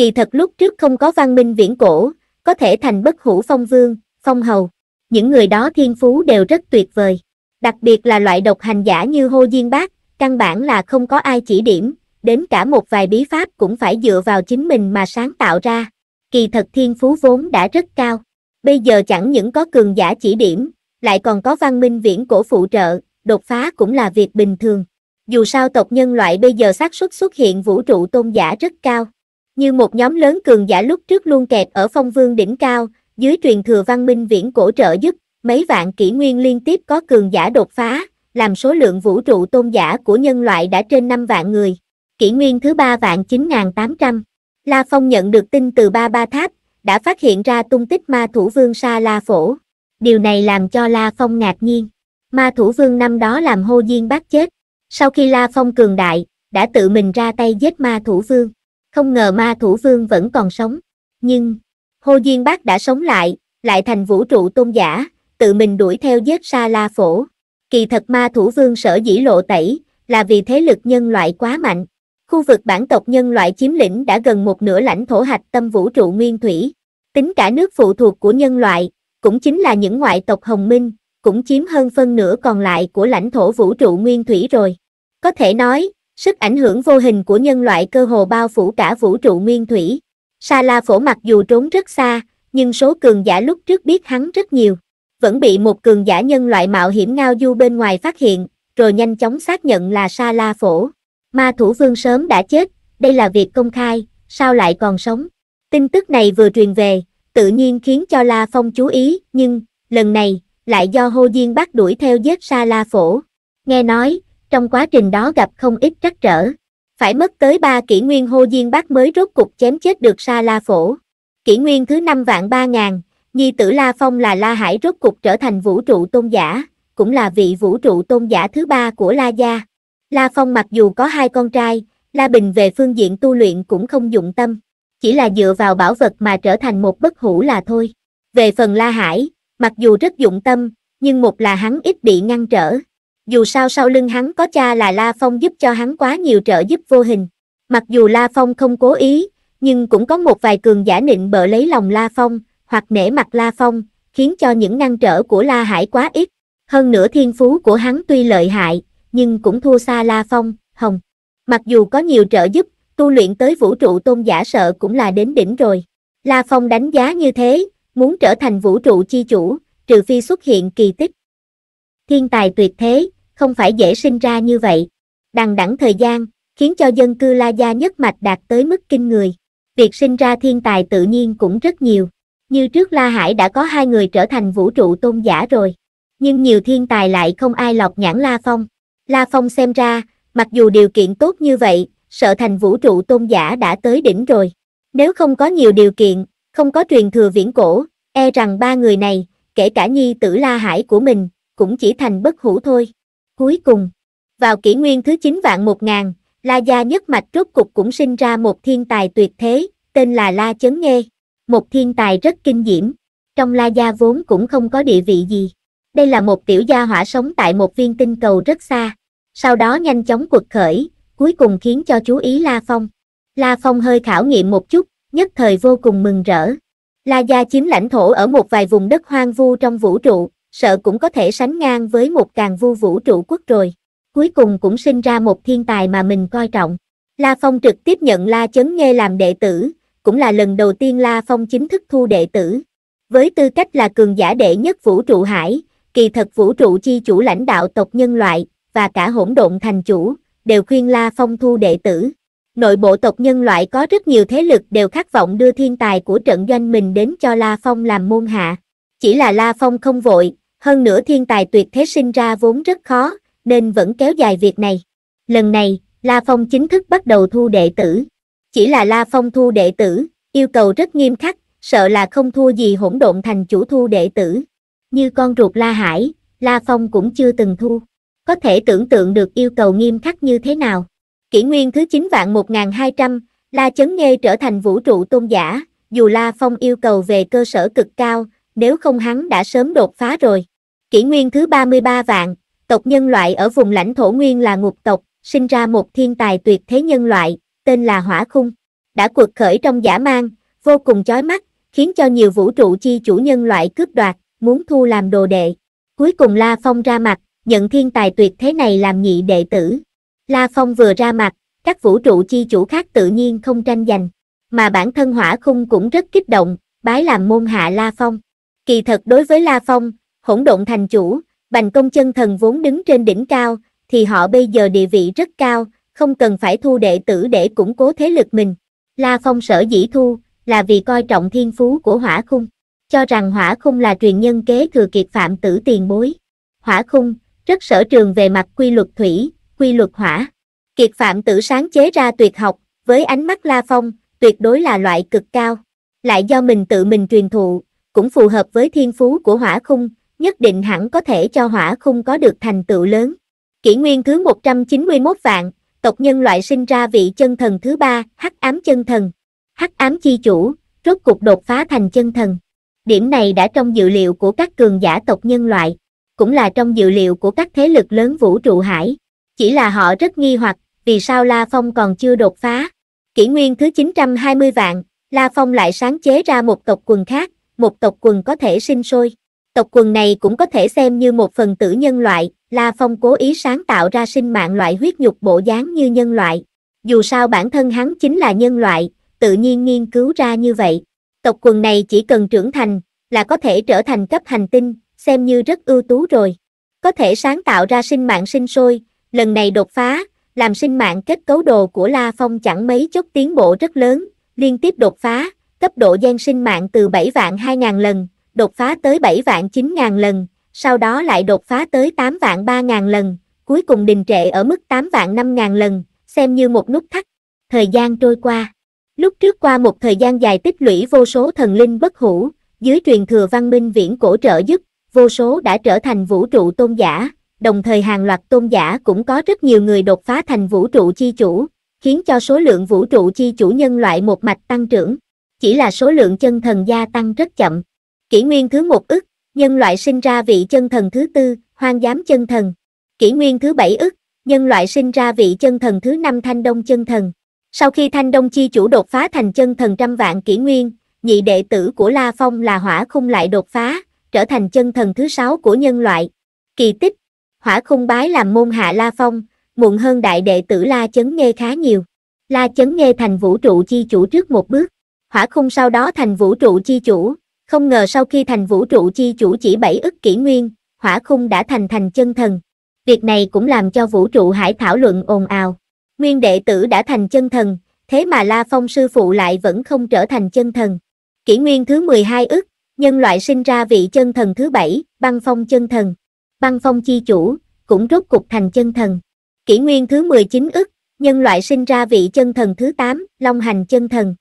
kỳ thật lúc trước không có văn minh viễn cổ, có thể thành bất hủ phong vương, phong hầu. Những người đó thiên phú đều rất tuyệt vời. Đặc biệt là loại độc hành giả như Hô Diên Bác, căn bản là không có ai chỉ điểm, đến cả một vài bí pháp cũng phải dựa vào chính mình mà sáng tạo ra. Kỳ thật thiên phú vốn đã rất cao. Bây giờ chẳng những có cường giả chỉ điểm, lại còn có văn minh viễn cổ phụ trợ, đột phá cũng là việc bình thường. Dù sao tộc nhân loại bây giờ xác suất xuất hiện vũ trụ tôn giả rất cao, như một nhóm lớn cường giả lúc trước luôn kẹt ở phong vương đỉnh cao, dưới truyền thừa văn minh viễn cổ trợ giúp, mấy vạn kỷ nguyên liên tiếp có cường giả đột phá, làm số lượng vũ trụ tôn giả của nhân loại đã trên 5 vạn người. Kỷ nguyên thứ 3 vạn 9.800. La Phong nhận được tin từ ba ba tháp, đã phát hiện ra tung tích ma thủ vương Sa La Phổ. Điều này làm cho La Phong ngạc nhiên. Ma thủ vương năm đó làm hô diên bác chết. Sau khi La Phong cường đại, đã tự mình ra tay giết ma thủ vương. Không ngờ ma thủ vương vẫn còn sống. Nhưng, Hô Duyên Bác đã sống lại, lại thành vũ trụ tôn giả, tự mình đuổi theo giết Sa La Phổ. Kỳ thật ma thủ vương sở dĩ lộ tẩy, là vì thế lực nhân loại quá mạnh. Khu vực bản tộc nhân loại chiếm lĩnh đã gần một nửa lãnh thổ hạch tâm vũ trụ nguyên thủy. Tính cả nước phụ thuộc của nhân loại, cũng chính là những ngoại tộc hồng minh, cũng chiếm hơn phân nửa còn lại của lãnh thổ vũ trụ nguyên thủy rồi. Có thể nói, Sức ảnh hưởng vô hình của nhân loại cơ hồ bao phủ cả vũ trụ nguyên thủy. Sa La Phổ mặc dù trốn rất xa, nhưng số cường giả lúc trước biết hắn rất nhiều. Vẫn bị một cường giả nhân loại mạo hiểm ngao du bên ngoài phát hiện, rồi nhanh chóng xác nhận là Sa La Phổ. Ma thủ vương sớm đã chết, đây là việc công khai, sao lại còn sống? Tin tức này vừa truyền về, tự nhiên khiến cho La Phong chú ý, nhưng, lần này, lại do Hô Diên bắt đuổi theo giết Sa La Phổ. Nghe nói, trong quá trình đó gặp không ít trắc trở. Phải mất tới ba kỷ nguyên hô diên bác mới rốt cục chém chết được Sa La Phổ. Kỷ nguyên thứ năm vạn ba ngàn, Nhi tử La Phong là La Hải rốt cục trở thành vũ trụ tôn giả, cũng là vị vũ trụ tôn giả thứ ba của La Gia. La Phong mặc dù có hai con trai, La Bình về phương diện tu luyện cũng không dụng tâm, chỉ là dựa vào bảo vật mà trở thành một bất hủ là thôi. Về phần La Hải, mặc dù rất dụng tâm, nhưng một là hắn ít bị ngăn trở, dù sao sau lưng hắn có cha là La Phong giúp cho hắn quá nhiều trợ giúp vô hình. Mặc dù La Phong không cố ý, nhưng cũng có một vài cường giả nịnh bợ lấy lòng La Phong, hoặc nể mặt La Phong, khiến cho những ngăn trở của La Hải quá ít. Hơn nữa thiên phú của hắn tuy lợi hại, nhưng cũng thua xa La Phong, Hồng. Mặc dù có nhiều trợ giúp, tu luyện tới vũ trụ tôn giả sợ cũng là đến đỉnh rồi. La Phong đánh giá như thế, muốn trở thành vũ trụ chi chủ, trừ phi xuất hiện kỳ tích thiên tài tuyệt thế, không phải dễ sinh ra như vậy. Đằng đẳng thời gian, khiến cho dân cư La Gia nhất mạch đạt tới mức kinh người. Việc sinh ra thiên tài tự nhiên cũng rất nhiều. Như trước La Hải đã có hai người trở thành vũ trụ tôn giả rồi. Nhưng nhiều thiên tài lại không ai lọc nhãn La Phong. La Phong xem ra, mặc dù điều kiện tốt như vậy, sợ thành vũ trụ tôn giả đã tới đỉnh rồi. Nếu không có nhiều điều kiện, không có truyền thừa viễn cổ, e rằng ba người này, kể cả nhi tử La Hải của mình, cũng chỉ thành bất hủ thôi. Cuối cùng, vào kỷ nguyên thứ 9 vạn 1 ngàn, La Gia nhất mạch rốt cục cũng sinh ra một thiên tài tuyệt thế, tên là La Chấn Nghê, một thiên tài rất kinh diễm. Trong La Gia vốn cũng không có địa vị gì. Đây là một tiểu gia hỏa sống tại một viên tinh cầu rất xa. Sau đó nhanh chóng quật khởi, cuối cùng khiến cho chú ý La Phong. La Phong hơi khảo nghiệm một chút, nhất thời vô cùng mừng rỡ. La Gia chiếm lãnh thổ ở một vài vùng đất hoang vu trong vũ trụ, sợ cũng có thể sánh ngang với một càng vu vũ trụ quốc rồi. Cuối cùng cũng sinh ra một thiên tài mà mình coi trọng. La Phong trực tiếp nhận La Chấn Nghê làm đệ tử, cũng là lần đầu tiên La Phong chính thức thu đệ tử. Với tư cách là cường giả đệ nhất vũ trụ hải, kỳ thật vũ trụ chi chủ lãnh đạo tộc nhân loại, và cả hỗn độn thành chủ, đều khuyên La Phong thu đệ tử. Nội bộ tộc nhân loại có rất nhiều thế lực đều khát vọng đưa thiên tài của trận doanh mình đến cho La Phong làm môn hạ. Chỉ là La Phong không vội, hơn nữa thiên tài tuyệt thế sinh ra vốn rất khó, nên vẫn kéo dài việc này. Lần này, La Phong chính thức bắt đầu thu đệ tử. Chỉ là La Phong thu đệ tử, yêu cầu rất nghiêm khắc, sợ là không thua gì hỗn độn thành chủ thu đệ tử. Như con ruột La Hải, La Phong cũng chưa từng thu. Có thể tưởng tượng được yêu cầu nghiêm khắc như thế nào. Kỷ nguyên thứ 9 vạn 1200, La Chấn Nghê trở thành vũ trụ tôn giả, dù La Phong yêu cầu về cơ sở cực cao, nếu không hắn đã sớm đột phá rồi. Kỷ nguyên thứ 33 vạn, tộc nhân loại ở vùng lãnh thổ nguyên là ngục tộc, sinh ra một thiên tài tuyệt thế nhân loại, tên là Hỏa Khung. Đã cuộc khởi trong giả mang, vô cùng chói mắt, khiến cho nhiều vũ trụ chi chủ nhân loại cướp đoạt, muốn thu làm đồ đệ. Cuối cùng La Phong ra mặt, nhận thiên tài tuyệt thế này làm nhị đệ tử. La Phong vừa ra mặt, các vũ trụ chi chủ khác tự nhiên không tranh giành, mà bản thân hỏa khung cũng rất kích động, bái làm môn hạ La Phong. Kỳ thật đối với La Phong, hỗn độn thành chủ, bành công chân thần vốn đứng trên đỉnh cao, thì họ bây giờ địa vị rất cao, không cần phải thu đệ tử để củng cố thế lực mình. La Phong sở dĩ thu, là vì coi trọng thiên phú của hỏa khung, cho rằng hỏa khung là truyền nhân kế thừa kiệt phạm tử tiền bối. Hỏa khung, rất sở trường về mặt quy luật thủy, quy luật hỏa. Kiệt phạm tử sáng chế ra tuyệt học, với ánh mắt La Phong, tuyệt đối là loại cực cao. Lại do mình tự mình truyền thụ, cũng phù hợp với thiên phú của hỏa khung, nhất định hẳn có thể cho hỏa khung có được thành tựu lớn. Kỷ nguyên thứ 191 vạn, tộc nhân loại sinh ra vị chân thần thứ ba, hắc ám chân thần. Hắc ám chi chủ, rốt cục đột phá thành chân thần. Điểm này đã trong dự liệu của các cường giả tộc nhân loại, cũng là trong dự liệu của các thế lực lớn vũ trụ hải. Chỉ là họ rất nghi hoặc, vì sao La Phong còn chưa đột phá. Kỷ nguyên thứ 920 vạn, La Phong lại sáng chế ra một tộc quần khác, một tộc quần có thể sinh sôi. Tộc quần này cũng có thể xem như một phần tử nhân loại, La Phong cố ý sáng tạo ra sinh mạng loại huyết nhục bộ dáng như nhân loại. Dù sao bản thân hắn chính là nhân loại, tự nhiên nghiên cứu ra như vậy. Tộc quần này chỉ cần trưởng thành, là có thể trở thành cấp hành tinh, xem như rất ưu tú rồi. Có thể sáng tạo ra sinh mạng sinh sôi, lần này đột phá, làm sinh mạng kết cấu đồ của La Phong chẳng mấy chốc tiến bộ rất lớn, liên tiếp đột phá, cấp độ gian sinh mạng từ 7 vạn 2.000 lần, đột phá tới 7 vạn 9.000 lần, sau đó lại đột phá tới 8 vạn 3.000 lần, cuối cùng đình trệ ở mức 8 vạn 5.000 lần, xem như một nút thắt. Thời gian trôi qua. Lúc trước qua một thời gian dài tích lũy vô số thần linh bất hủ, dưới truyền thừa văn minh viễn cổ trợ giúp, vô số đã trở thành vũ trụ tôn giả, đồng thời hàng loạt tôn giả cũng có rất nhiều người đột phá thành vũ trụ chi chủ, khiến cho số lượng vũ trụ chi chủ nhân loại một mạch tăng trưởng chỉ là số lượng chân thần gia tăng rất chậm. Kỷ nguyên thứ một ức, nhân loại sinh ra vị chân thần thứ tư, hoang giám chân thần. Kỷ nguyên thứ bảy ức, nhân loại sinh ra vị chân thần thứ năm thanh đông chân thần. Sau khi thanh đông chi chủ đột phá thành chân thần trăm vạn kỷ nguyên, nhị đệ tử của La Phong là hỏa khung lại đột phá, trở thành chân thần thứ sáu của nhân loại. Kỳ tích, hỏa khung bái làm môn hạ La Phong, muộn hơn đại đệ tử La Chấn Nghê khá nhiều. La Chấn Nghê thành vũ trụ chi chủ trước một bước hỏa khung sau đó thành vũ trụ chi chủ, không ngờ sau khi thành vũ trụ chi chủ chỉ bảy ức kỷ nguyên, hỏa khung đã thành thành chân thần. Việc này cũng làm cho vũ trụ hải thảo luận ồn ào. Nguyên đệ tử đã thành chân thần, thế mà La Phong sư phụ lại vẫn không trở thành chân thần. Kỷ nguyên thứ 12 ức, nhân loại sinh ra vị chân thần thứ bảy, băng phong chân thần. Băng phong chi chủ, cũng rốt cục thành chân thần. Kỷ nguyên thứ 19 ức, nhân loại sinh ra vị chân thần thứ 8, long hành chân thần.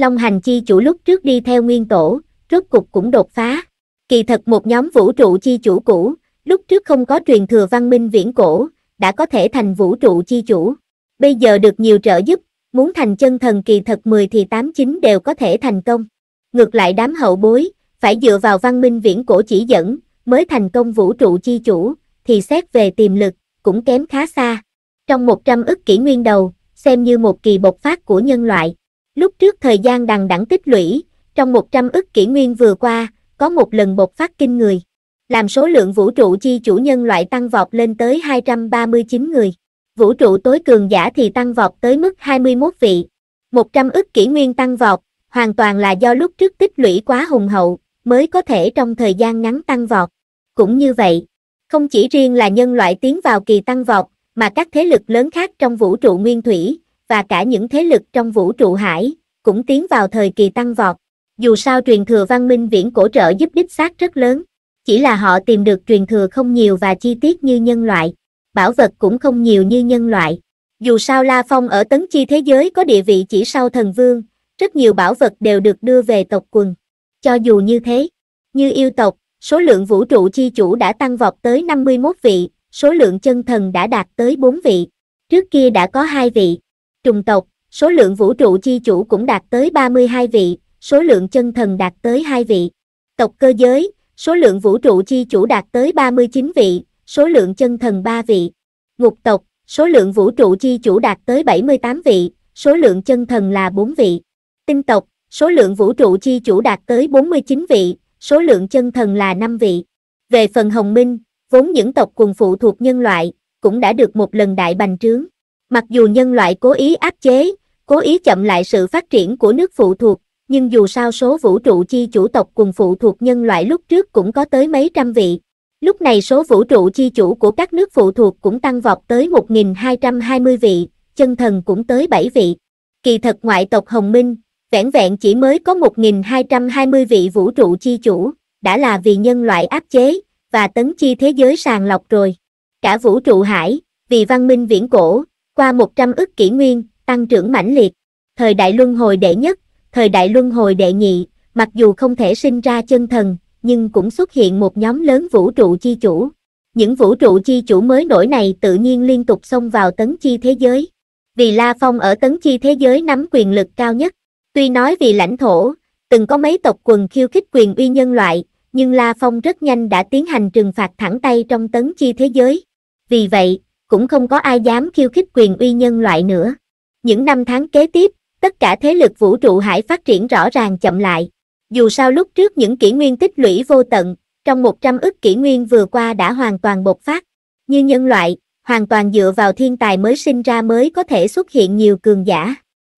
Long hành chi chủ lúc trước đi theo nguyên tổ, rốt cục cũng đột phá. Kỳ thật một nhóm vũ trụ chi chủ cũ, lúc trước không có truyền thừa văn minh viễn cổ, đã có thể thành vũ trụ chi chủ. Bây giờ được nhiều trợ giúp, muốn thành chân thần kỳ thật 10 thì 8-9 đều có thể thành công. Ngược lại đám hậu bối, phải dựa vào văn minh viễn cổ chỉ dẫn, mới thành công vũ trụ chi chủ, thì xét về tiềm lực, cũng kém khá xa. Trong 100 ức kỷ nguyên đầu, xem như một kỳ bộc phát của nhân loại. Lúc trước thời gian đằng đẵng tích lũy, trong 100 ức kỷ nguyên vừa qua, có một lần bộc phát kinh người. Làm số lượng vũ trụ chi chủ nhân loại tăng vọt lên tới 239 người. Vũ trụ tối cường giả thì tăng vọt tới mức 21 vị. 100 ức kỷ nguyên tăng vọt, hoàn toàn là do lúc trước tích lũy quá hùng hậu, mới có thể trong thời gian ngắn tăng vọt. Cũng như vậy, không chỉ riêng là nhân loại tiến vào kỳ tăng vọt, mà các thế lực lớn khác trong vũ trụ nguyên thủy, và cả những thế lực trong vũ trụ hải, cũng tiến vào thời kỳ tăng vọt. Dù sao truyền thừa văn minh viễn cổ trợ giúp đích xác rất lớn, chỉ là họ tìm được truyền thừa không nhiều và chi tiết như nhân loại, bảo vật cũng không nhiều như nhân loại. Dù sao La Phong ở tấn chi thế giới có địa vị chỉ sau thần vương, rất nhiều bảo vật đều được đưa về tộc quần. Cho dù như thế, như yêu tộc, số lượng vũ trụ chi chủ đã tăng vọt tới 51 vị, số lượng chân thần đã đạt tới 4 vị. Trước kia đã có 2 vị trùng tộc, số lượng vũ trụ chi chủ cũng đạt tới 32 vị, số lượng chân thần đạt tới 2 vị. Tộc cơ giới, số lượng vũ trụ chi chủ đạt tới 39 vị, số lượng chân thần 3 vị. Ngục tộc, số lượng vũ trụ chi chủ đạt tới 78 vị, số lượng chân thần là 4 vị. Tinh tộc, số lượng vũ trụ chi chủ đạt tới 49 vị, số lượng chân thần là 5 vị. Về phần hồng minh, vốn những tộc cùng phụ thuộc nhân loại, cũng đã được một lần đại bành trướng. Mặc dù nhân loại cố ý áp chế, cố ý chậm lại sự phát triển của nước phụ thuộc, nhưng dù sao số vũ trụ chi chủ tộc cùng phụ thuộc nhân loại lúc trước cũng có tới mấy trăm vị. Lúc này số vũ trụ chi chủ của các nước phụ thuộc cũng tăng vọt tới 1.220 vị, chân thần cũng tới 7 vị. Kỳ thật ngoại tộc Hồng Minh, vẻn vẹn chỉ mới có 1.220 vị vũ trụ chi chủ, đã là vì nhân loại áp chế, và tấn chi thế giới sàng lọc rồi. Cả vũ trụ hải, vì văn minh viễn cổ, qua 100 ức kỷ nguyên, tăng trưởng mãnh liệt. Thời đại luân hồi đệ nhất, thời đại luân hồi đệ nhị, mặc dù không thể sinh ra chân thần, nhưng cũng xuất hiện một nhóm lớn vũ trụ chi chủ. Những vũ trụ chi chủ mới nổi này tự nhiên liên tục xông vào tấn chi thế giới. Vì La Phong ở tấn chi thế giới nắm quyền lực cao nhất, tuy nói vì lãnh thổ, từng có mấy tộc quần khiêu khích quyền uy nhân loại, nhưng La Phong rất nhanh đã tiến hành trừng phạt thẳng tay trong tấn chi thế giới. Vì vậy, cũng không có ai dám khiêu khích quyền uy nhân loại nữa. Những năm tháng kế tiếp, tất cả thế lực vũ trụ hải phát triển rõ ràng chậm lại. Dù sao lúc trước những kỷ nguyên tích lũy vô tận, trong 100 ức kỷ nguyên vừa qua đã hoàn toàn bộc phát. Như nhân loại, hoàn toàn dựa vào thiên tài mới sinh ra mới có thể xuất hiện nhiều cường giả.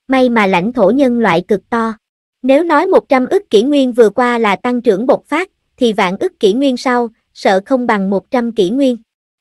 May mà lãnh thổ nhân loại cực to. Nếu nói 100 ức kỷ nguyên vừa qua là tăng trưởng bộc phát, thì vạn ức kỷ nguyên sau, sợ không bằng 100 kỷ nguyên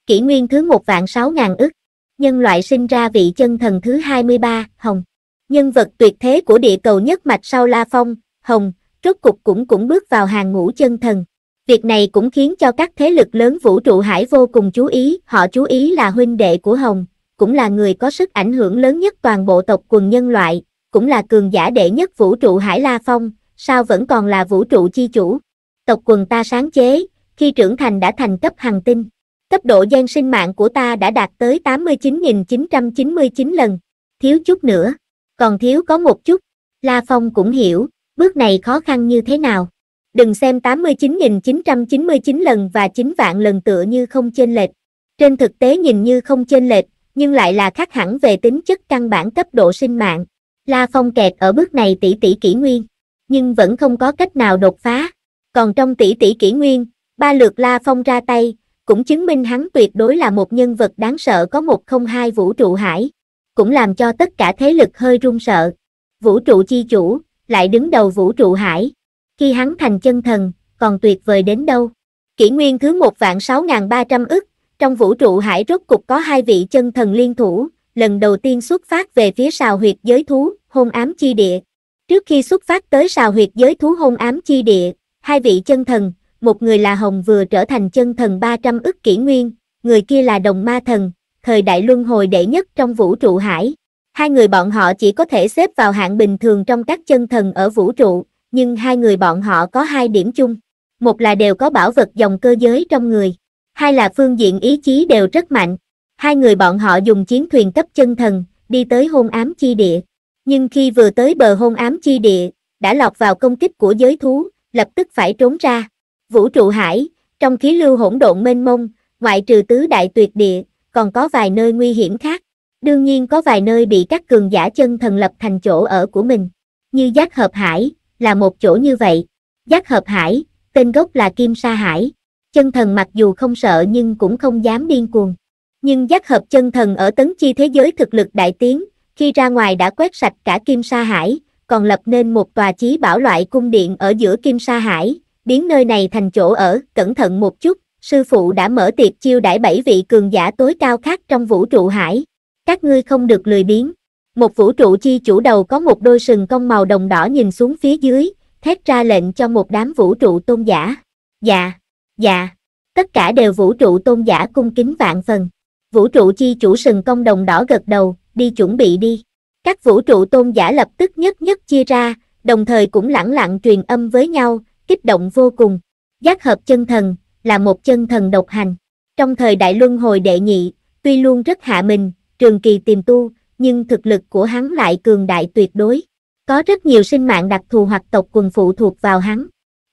kỷ nguyên thứ một vạn sáu ngàn ức, nhân loại sinh ra vị chân thần thứ hai mươi ba Hồng. Nhân vật tuyệt thế của địa cầu nhất mạch sau La Phong, Hồng, rốt cục cũng cũng bước vào hàng ngũ chân thần. Việc này cũng khiến cho các thế lực lớn vũ trụ hải vô cùng chú ý, họ chú ý là huynh đệ của Hồng, cũng là người có sức ảnh hưởng lớn nhất toàn bộ tộc quần nhân loại, cũng là cường giả đệ nhất vũ trụ hải La Phong, sao vẫn còn là vũ trụ chi chủ. Tộc quần ta sáng chế, khi trưởng thành đã thành cấp hàng tinh. Cấp độ gian sinh mạng của ta đã đạt tới 89.999 lần, thiếu chút nữa, còn thiếu có một chút. La Phong cũng hiểu, bước này khó khăn như thế nào. Đừng xem 89.999 lần và 9 vạn lần tựa như không chênh lệch. Trên thực tế nhìn như không chênh lệch, nhưng lại là khác hẳn về tính chất căn bản cấp độ sinh mạng. La Phong kẹt ở bước này tỷ tỷ kỷ nguyên, nhưng vẫn không có cách nào đột phá. Còn trong tỷ tỷ kỷ nguyên, ba lượt La Phong ra tay, cũng chứng minh hắn tuyệt đối là một nhân vật đáng sợ có một không hai vũ trụ hải, cũng làm cho tất cả thế lực hơi run sợ. Vũ trụ chi chủ, lại đứng đầu vũ trụ hải, khi hắn thành chân thần, còn tuyệt vời đến đâu. Kỷ nguyên thứ một vạn sáu ba trăm ức, trong vũ trụ hải rốt cục có hai vị chân thần liên thủ, lần đầu tiên xuất phát về phía sào huyệt giới thú, hôn ám chi địa. Trước khi xuất phát tới sào huyệt giới thú hôn ám chi địa, hai vị chân thần, một người là Hồng vừa trở thành chân thần 300 ức kỷ nguyên, người kia là Đồng Ma Thần, thời đại luân hồi đệ nhất trong vũ trụ hải. Hai người bọn họ chỉ có thể xếp vào hạng bình thường trong các chân thần ở vũ trụ, nhưng hai người bọn họ có hai điểm chung. Một là đều có bảo vật dòng cơ giới trong người, hai là phương diện ý chí đều rất mạnh. Hai người bọn họ dùng chiến thuyền cấp chân thần, đi tới hôn ám chi địa. Nhưng khi vừa tới bờ hôn ám chi địa, đã lọc vào công kích của giới thú, lập tức phải trốn ra. Vũ trụ hải, trong khí lưu hỗn độn mênh mông, ngoại trừ tứ đại tuyệt địa, còn có vài nơi nguy hiểm khác. Đương nhiên có vài nơi bị các cường giả chân thần lập thành chỗ ở của mình. Như giác hợp hải, là một chỗ như vậy. Giác hợp hải, tên gốc là Kim Sa Hải. Chân thần mặc dù không sợ nhưng cũng không dám điên cuồng. Nhưng giác hợp chân thần ở tấn chi thế giới thực lực đại tiến, khi ra ngoài đã quét sạch cả Kim Sa Hải, còn lập nên một tòa chí bảo loại cung điện ở giữa Kim Sa Hải, biến nơi này thành chỗ ở, cẩn thận một chút, sư phụ đã mở tiệc chiêu đãi bảy vị cường giả tối cao khác trong vũ trụ hải. Các ngươi không được lười biếng. Một vũ trụ chi chủ đầu có một đôi sừng cong màu đồng đỏ nhìn xuống phía dưới, thét ra lệnh cho một đám vũ trụ tôn giả. Dạ, dạ, tất cả đều vũ trụ tôn giả cung kính vạn phần. Vũ trụ chi chủ sừng cong đồng đỏ gật đầu, đi chuẩn bị đi. Các vũ trụ tôn giả lập tức nhất nhất chia ra, đồng thời cũng lẳng lặng truyền âm với nhau, kích động vô cùng. Giác hợp chân thần, là một chân thần độc hành. Trong thời đại luân hồi đệ nhị, tuy luôn rất hạ mình, trường kỳ tìm tu, nhưng thực lực của hắn lại cường đại tuyệt đối. Có rất nhiều sinh mạng đặc thù hoặc tộc quần phụ thuộc vào hắn.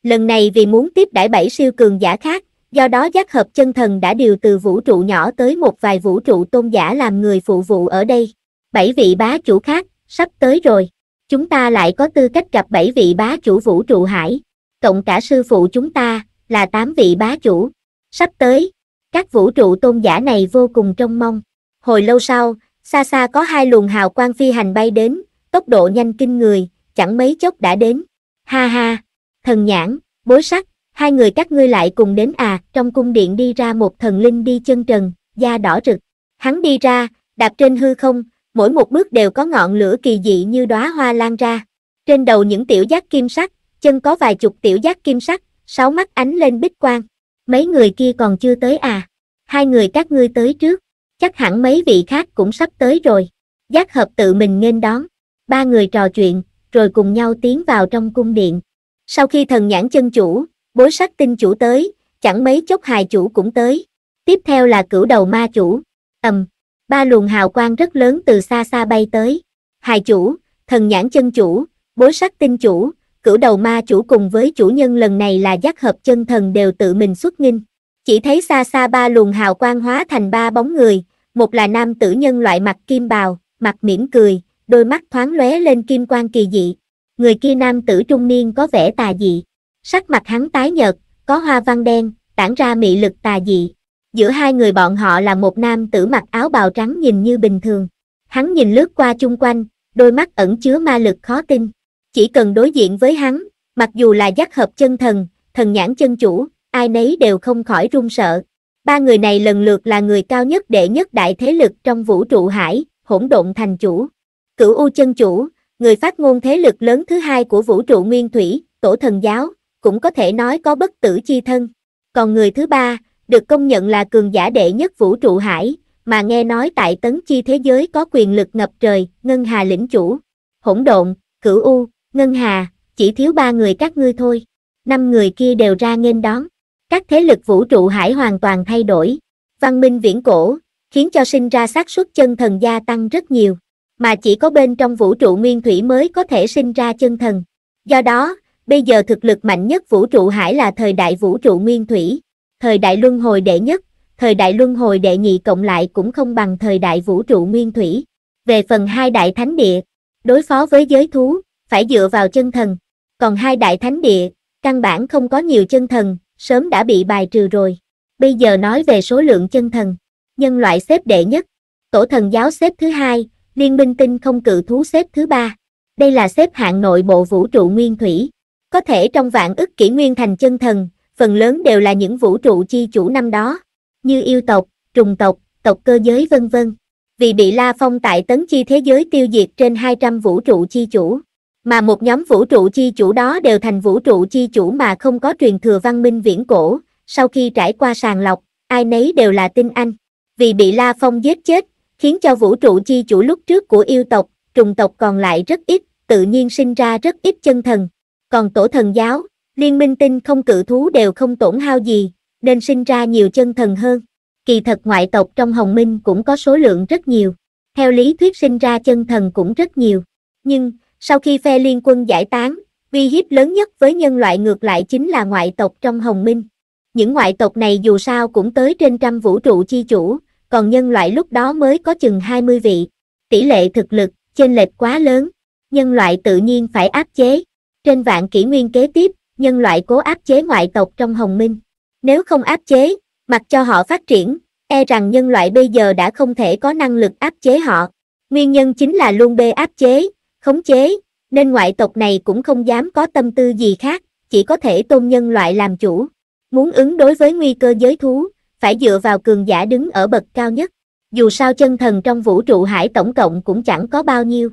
Lần này vì muốn tiếp đãi bảy siêu cường giả khác, do đó giác hợp chân thần đã điều từ vũ trụ nhỏ tới một vài vũ trụ tôn giả làm người phụ vụ ở đây. Bảy vị bá chủ khác, sắp tới rồi. Chúng ta lại có tư cách gặp bảy vị bá chủ vũ trụ hải cộng cả sư phụ chúng ta, là tám vị bá chủ. Sắp tới, các vũ trụ tôn giả này vô cùng trông mong. Hồi lâu sau, xa xa có hai luồng hào quang phi hành bay đến, tốc độ nhanh kinh người, chẳng mấy chốc đã đến. Ha ha, thần nhãn, bối sắc, hai người các ngươi lại cùng đến à, trong cung điện đi ra một thần linh đi chân trần, da đỏ rực. Hắn đi ra, đạp trên hư không, mỗi một bước đều có ngọn lửa kỳ dị như đóa hoa lan ra. Trên đầu những tiểu giác kim sắc, chân có vài chục tiểu giác kim sắc, sáu mắt ánh lên bích quang. Mấy người kia còn chưa tới à? Hai người các ngươi tới trước, chắc hẳn mấy vị khác cũng sắp tới rồi. Giác hợp tự mình nên đón. Ba người trò chuyện, rồi cùng nhau tiến vào trong cung điện. Sau khi thần nhãn chân chủ, bối sắc tinh chủ tới, chẳng mấy chốc hài chủ cũng tới. Tiếp theo là cửu đầu ma chủ. ầm, ba luồng hào quang rất lớn từ xa xa bay tới. Hài chủ, thần nhãn chân chủ, bối sắc tinh chủ, cửu đầu ma chủ cùng với chủ nhân lần này là giác hợp chân thần đều tự mình xuất nghinh. Chỉ thấy xa xa ba luồng hào quang hóa thành ba bóng người, một là nam tử nhân loại mặt kim bào, mặt mỉm cười, đôi mắt thoáng lóe lên kim quang kỳ dị. Người kia nam tử trung niên có vẻ tà dị, sắc mặt hắn tái nhợt, có hoa văn đen, tản ra mị lực tà dị. Giữa hai người bọn họ là một nam tử mặc áo bào trắng nhìn như bình thường. Hắn nhìn lướt qua chung quanh, đôi mắt ẩn chứa ma lực khó tin. Chỉ cần đối diện với hắn, mặc dù là giác hợp chân thần, thần nhãn chân chủ, ai nấy đều không khỏi run sợ. Ba người này lần lượt là người cao nhất đệ nhất đại thế lực trong vũ trụ hải, hỗn độn thành chủ. Cửu U chân chủ, người phát ngôn thế lực lớn thứ hai của vũ trụ nguyên thủy, tổ thần giáo, cũng có thể nói có bất tử chi thân. Còn người thứ ba, được công nhận là cường giả đệ nhất vũ trụ hải, mà nghe nói tại tấn chi thế giới có quyền lực ngập trời, ngân hà lĩnh chủ, hỗn độn, cửu U, Ngân Hà, chỉ thiếu ba người các ngươi thôi. Năm người kia đều ra nghênh đón. Các thế lực vũ trụ hải hoàn toàn thay đổi. Văn minh viễn cổ, khiến cho sinh ra xác suất chân thần gia tăng rất nhiều. Mà chỉ có bên trong vũ trụ nguyên thủy mới có thể sinh ra chân thần. Do đó, bây giờ thực lực mạnh nhất vũ trụ hải là thời đại vũ trụ nguyên thủy. Thời đại luân hồi đệ nhất, thời đại luân hồi đệ nhị cộng lại cũng không bằng thời đại vũ trụ nguyên thủy. Về phần hai đại thánh địa, đối phó với giới thú, phải dựa vào chân thần. Còn hai đại thánh địa, căn bản không có nhiều chân thần, sớm đã bị bài trừ rồi. Bây giờ nói về số lượng chân thần, nhân loại xếp đệ nhất, tổ thần giáo xếp thứ hai, liên minh tinh không cự thú xếp thứ ba. Đây là xếp hạng nội bộ vũ trụ nguyên thủy. Có thể trong vạn ức kỷ nguyên thành chân thần, phần lớn đều là những vũ trụ chi chủ năm đó, như yêu tộc, trùng tộc, tộc cơ giới vân vân. Vì bị La Phong tại tấn chi thế giới tiêu diệt trên 200 vũ trụ chi chủ, mà một nhóm vũ trụ chi chủ đó đều thành vũ trụ chi chủ mà không có truyền thừa văn minh viễn cổ, sau khi trải qua sàng lọc, ai nấy đều là tinh anh. Vì bị La Phong giết chết, khiến cho vũ trụ chi chủ lúc trước của yêu tộc, trùng tộc còn lại rất ít, tự nhiên sinh ra rất ít chân thần. Còn tổ thần giáo, liên minh tinh không cự thú đều không tổn hao gì, nên sinh ra nhiều chân thần hơn. Kỳ thật ngoại tộc trong hồng minh cũng có số lượng rất nhiều. Theo lý thuyết sinh ra chân thần cũng rất nhiều. Nhưng, sau khi phe liên quân giải tán, uy hiếp lớn nhất với nhân loại ngược lại chính là ngoại tộc trong Hồng Minh. Những ngoại tộc này dù sao cũng tới trên trăm vũ trụ chi chủ, còn nhân loại lúc đó mới có chừng 20 vị. Tỷ lệ thực lực, chênh lệch quá lớn, nhân loại tự nhiên phải áp chế. Trên vạn kỷ nguyên kế tiếp, nhân loại cố áp chế ngoại tộc trong Hồng Minh. Nếu không áp chế, mặc cho họ phát triển, e rằng nhân loại bây giờ đã không thể có năng lực áp chế họ. Nguyên nhân chính là luôn bê áp chế, khống chế, nên ngoại tộc này cũng không dám có tâm tư gì khác, chỉ có thể tôn nhân loại làm chủ. Muốn ứng đối với nguy cơ giới thú, phải dựa vào cường giả đứng ở bậc cao nhất. Dù sao chân thần trong vũ trụ hải tổng cộng cũng chẳng có bao nhiêu.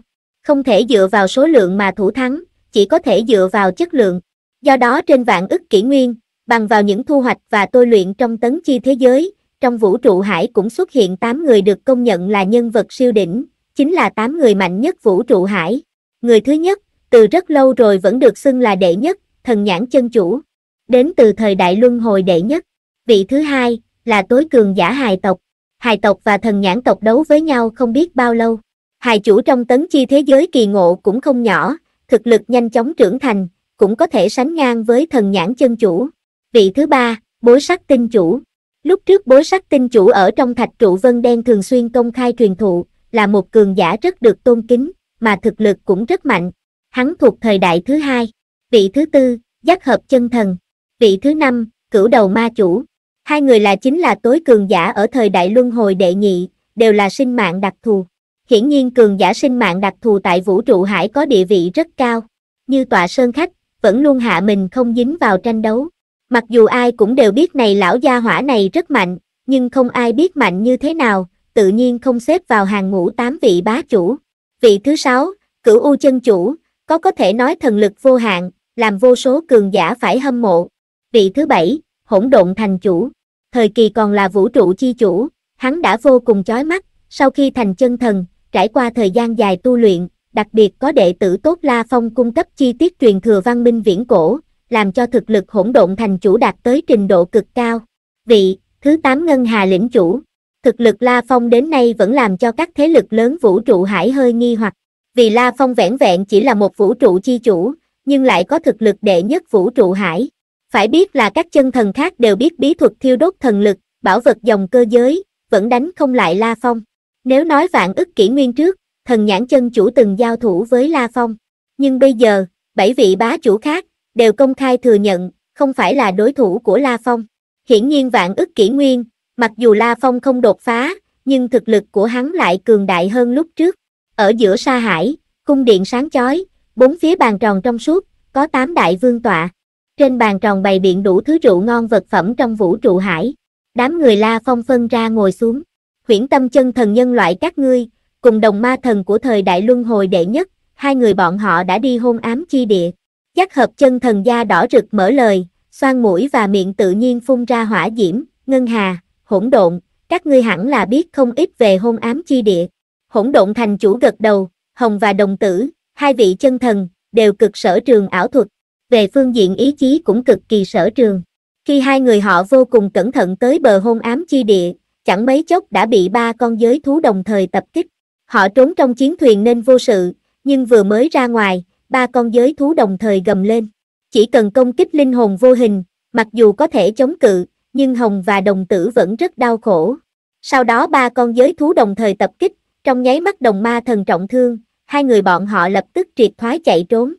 Không thể dựa vào số lượng mà thủ thắng, chỉ có thể dựa vào chất lượng. Do đó trên vạn ức kỷ nguyên, bằng vào những thu hoạch và tôi luyện trong tấn chi thế giới, trong vũ trụ hải cũng xuất hiện 8 người được công nhận là nhân vật siêu đỉnh, chính là tám người mạnh nhất vũ trụ hải. Người thứ nhất, từ rất lâu rồi vẫn được xưng là đệ nhất, thần nhãn chân chủ. Đến từ thời đại luân hồi đệ nhất. Vị thứ hai, là tối cường giả hài tộc. Hài tộc và thần nhãn tộc đấu với nhau không biết bao lâu. Hài chủ trong tấn chi thế giới kỳ ngộ cũng không nhỏ, thực lực nhanh chóng trưởng thành, cũng có thể sánh ngang với thần nhãn chân chủ. Vị thứ ba, bối sắc tinh chủ. Lúc trước bối sắc tinh chủ ở trong thạch trụ vân đen thường xuyên công khai truyền thụ, là một cường giả rất được tôn kính, mà thực lực cũng rất mạnh. Hắn thuộc thời đại thứ hai, vị thứ tư, giác hợp chân thần, vị thứ năm, cửu đầu ma chủ. Hai người là chính là tối cường giả ở thời đại luân hồi đệ nhị, đều là sinh mạng đặc thù. Hiển nhiên cường giả sinh mạng đặc thù tại vũ trụ hải có địa vị rất cao, như tọa sơn khách, vẫn luôn hạ mình không dính vào tranh đấu. Mặc dù ai cũng đều biết này lão gia hỏa này rất mạnh, nhưng không ai biết mạnh như thế nào, tự nhiên không xếp vào hàng ngũ tám vị bá chủ. Vị thứ sáu, cửu u chân chủ, có có thể nói thần lực vô hạn, làm vô số cường giả phải hâm mộ. Vị thứ bảy, hỗn độn thành chủ, thời kỳ còn là vũ trụ chi chủ, hắn đã vô cùng chói mắt, sau khi thành chân thần, trải qua thời gian dài tu luyện, đặc biệt có đệ tử tốt La Phong cung cấp chi tiết truyền thừa văn minh viễn cổ, làm cho thực lực hỗn độn thành chủ đạt tới trình độ cực cao. Vị, thứ 8 Ngân Hà lĩnh chủ, thực lực La Phong đến nay vẫn làm cho các thế lực lớn vũ trụ hải hơi nghi hoặc, vì La Phong vẻn vẹn chỉ là một vũ trụ chi chủ, nhưng lại có thực lực đệ nhất vũ trụ hải. Phải biết là các chân thần khác đều biết bí thuật thiêu đốt thần lực, bảo vật dòng cơ giới, vẫn đánh không lại La Phong. Nếu nói vạn ức kỷ nguyên trước, thần nhãn chân chủ từng giao thủ với La Phong, nhưng bây giờ, bảy vị bá chủ khác, đều công khai thừa nhận, không phải là đối thủ của La Phong. Hiển nhiên vạn ức kỷ nguyên, Mặc dù La Phong không đột phá, nhưng thực lực của hắn lại cường đại hơn lúc trước. Ở giữa sa hải, cung điện sáng chói, bốn phía bàn tròn trong suốt, có tám đại vương tọa. Trên bàn tròn bày biện đủ thứ rượu ngon vật phẩm trong vũ trụ hải. Đám người La Phong phân ra ngồi xuống. Huyễn tâm chân thần nhân loại các ngươi, cùng đồng ma thần của thời đại luân hồi đệ nhất, hai người bọn họ đã đi hôn ám chi địa. Giác hợp chân thần da đỏ rực mở lời, xoan mũi và miệng tự nhiên phun ra hỏa diễm, ngân hà, hỗn độn, các ngươi hẳn là biết không ít về hôn ám chi địa. Hỗn độn thành chủ gật đầu, Hồng và Đồng Tử, hai vị chân thần, đều cực sở trường ảo thuật, về phương diện ý chí cũng cực kỳ sở trường. Khi hai người họ vô cùng cẩn thận tới bờ hôn ám chi địa, chẳng mấy chốc đã bị ba con giới thú đồng thời tập kích. Họ trốn trong chiến thuyền nên vô sự, nhưng vừa mới ra ngoài, ba con giới thú đồng thời gầm lên. Chỉ cần công kích linh hồn vô hình, mặc dù có thể chống cự, nhưng Hồng và đồng tử vẫn rất đau khổ. Sau đó ba con giới thú đồng thời tập kích, trong nháy mắt đồng ma thần trọng thương, hai người bọn họ lập tức triệt thoái chạy trốn.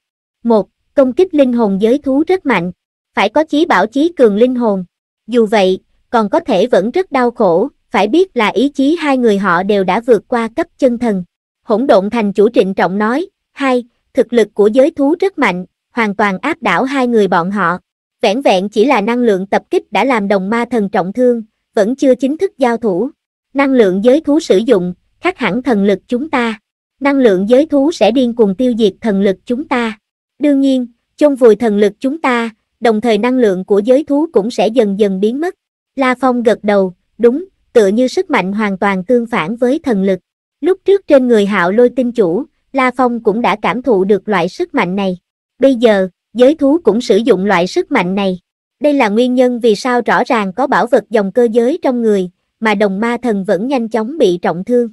Một, Công kích linh hồn giới thú rất mạnh, phải có chí bảo chí cường linh hồn. Dù vậy, còn có thể vẫn rất đau khổ, phải biết là ý chí hai người họ đều đã vượt qua cấp chân thần. Hỗn độn thành chủ trịnh trọng nói, hai, thực lực của giới thú rất mạnh, hoàn toàn áp đảo hai người bọn họ. Vẻn vẹn chỉ là năng lượng tập kích đã làm đồng ma thần trọng thương, vẫn chưa chính thức giao thủ. Năng lượng giới thú sử dụng, khác hẳn thần lực chúng ta. Năng lượng giới thú sẽ điên cuồng tiêu diệt thần lực chúng ta. Đương nhiên, chôn vùi thần lực chúng ta, đồng thời năng lượng của giới thú cũng sẽ dần dần biến mất. La Phong gật đầu, đúng, tựa như sức mạnh hoàn toàn tương phản với thần lực. Lúc trước trên người hạo lôi tinh chủ, La Phong cũng đã cảm thụ được loại sức mạnh này. Bây giờ, giới thú cũng sử dụng loại sức mạnh này. Đây là nguyên nhân vì sao rõ ràng có bảo vật dòng cơ giới trong người, mà đồng ma thần vẫn nhanh chóng bị trọng thương.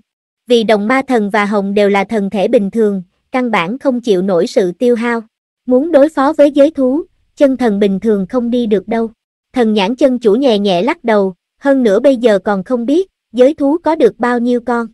Vì đồng ma thần và hồng đều là thần thể bình thường, căn bản không chịu nổi sự tiêu hao. Muốn đối phó với giới thú, chân thần bình thường không đi được đâu. Thần nhãn chân chủ nhẹ nhẹ lắc đầu, hơn nữa bây giờ còn không biết, giới thú có được bao nhiêu con.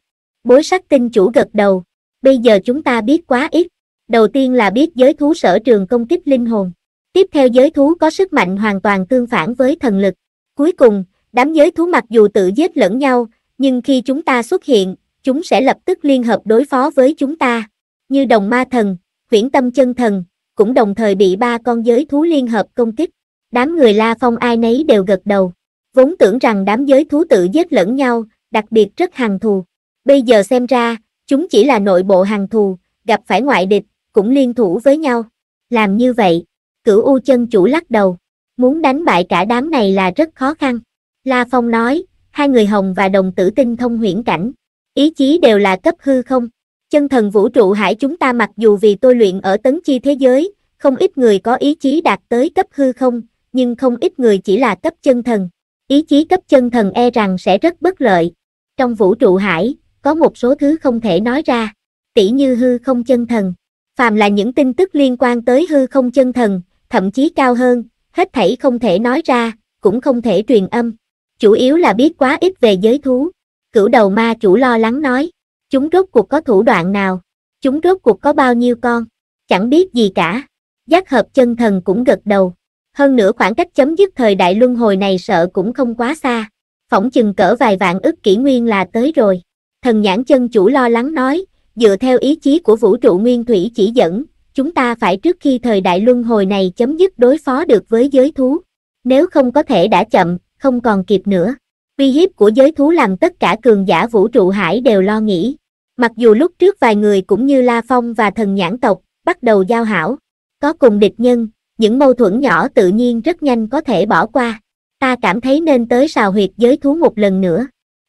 Bối sắc tinh chủ gật đầu, bây giờ chúng ta biết quá ít đầu tiên là biết giới thú sở trường công kích linh hồn. Tiếp theo giới thú có sức mạnh hoàn toàn tương phản với thần lực. Cuối cùng, đám giới thú mặc dù tự giết lẫn nhau, nhưng khi chúng ta xuất hiện, chúng sẽ lập tức liên hợp đối phó với chúng ta. Như đồng ma thần, huyễn tâm chân thần, cũng đồng thời bị ba con giới thú liên hợp công kích. Đám người La Phong ai nấy đều gật đầu. Vốn tưởng rằng đám giới thú tự giết lẫn nhau, đặc biệt rất hàng thù. Bây giờ xem ra, chúng chỉ là nội bộ hàng thù, gặp phải ngoại địch, cũng liên thủ với nhau. Làm như vậy, cửu U chân chủ lắc đầu, muốn đánh bại cả đám này là rất khó khăn. La Phong nói, hai người Hồng và Đồng tử tinh thông huyễn cảnh, ý chí đều là cấp hư không. Chân thần vũ trụ hải chúng ta mặc dù vì tôi luyện ở tấn chi thế giới, không ít người có ý chí đạt tới cấp hư không, nhưng không ít người chỉ là cấp chân thần. Ý chí cấp chân thần e rằng sẽ rất bất lợi. Trong vũ trụ hải, có một số thứ không thể nói ra, tỷ như hư không chân thần phàm là những tin tức liên quan tới hư không chân thần, thậm chí cao hơn, hết thảy không thể nói ra, cũng không thể truyền âm. Chủ yếu là biết quá ít về giới thú. Cửu đầu ma chủ lo lắng nói, chúng rốt cuộc có thủ đoạn nào, chúng rốt cuộc có bao nhiêu con, chẳng biết gì cả. Giác hợp chân thần cũng gật đầu. Hơn nữa khoảng cách chấm dứt thời đại luân hồi này sợ cũng không quá xa. Phỏng chừng cỡ vài vạn ức kỷ nguyên là tới rồi. Thần nhãn chân chủ lo lắng nói, dựa theo ý chí của vũ trụ nguyên thủy chỉ dẫn, chúng ta phải trước khi thời đại luân hồi này chấm dứt đối phó được với giới thú. Nếu không có thể đã chậm, không còn kịp nữa. Uy hiếp của giới thú làm tất cả cường giả vũ trụ hải đều lo nghĩ. Mặc dù lúc trước vài người cũng như La Phong và thần nhãn tộc, bắt đầu giao hảo. Có cùng địch nhân, những mâu thuẫn nhỏ tự nhiên rất nhanh có thể bỏ qua. Ta cảm thấy nên tới sào huyệt giới thú một lần nữa.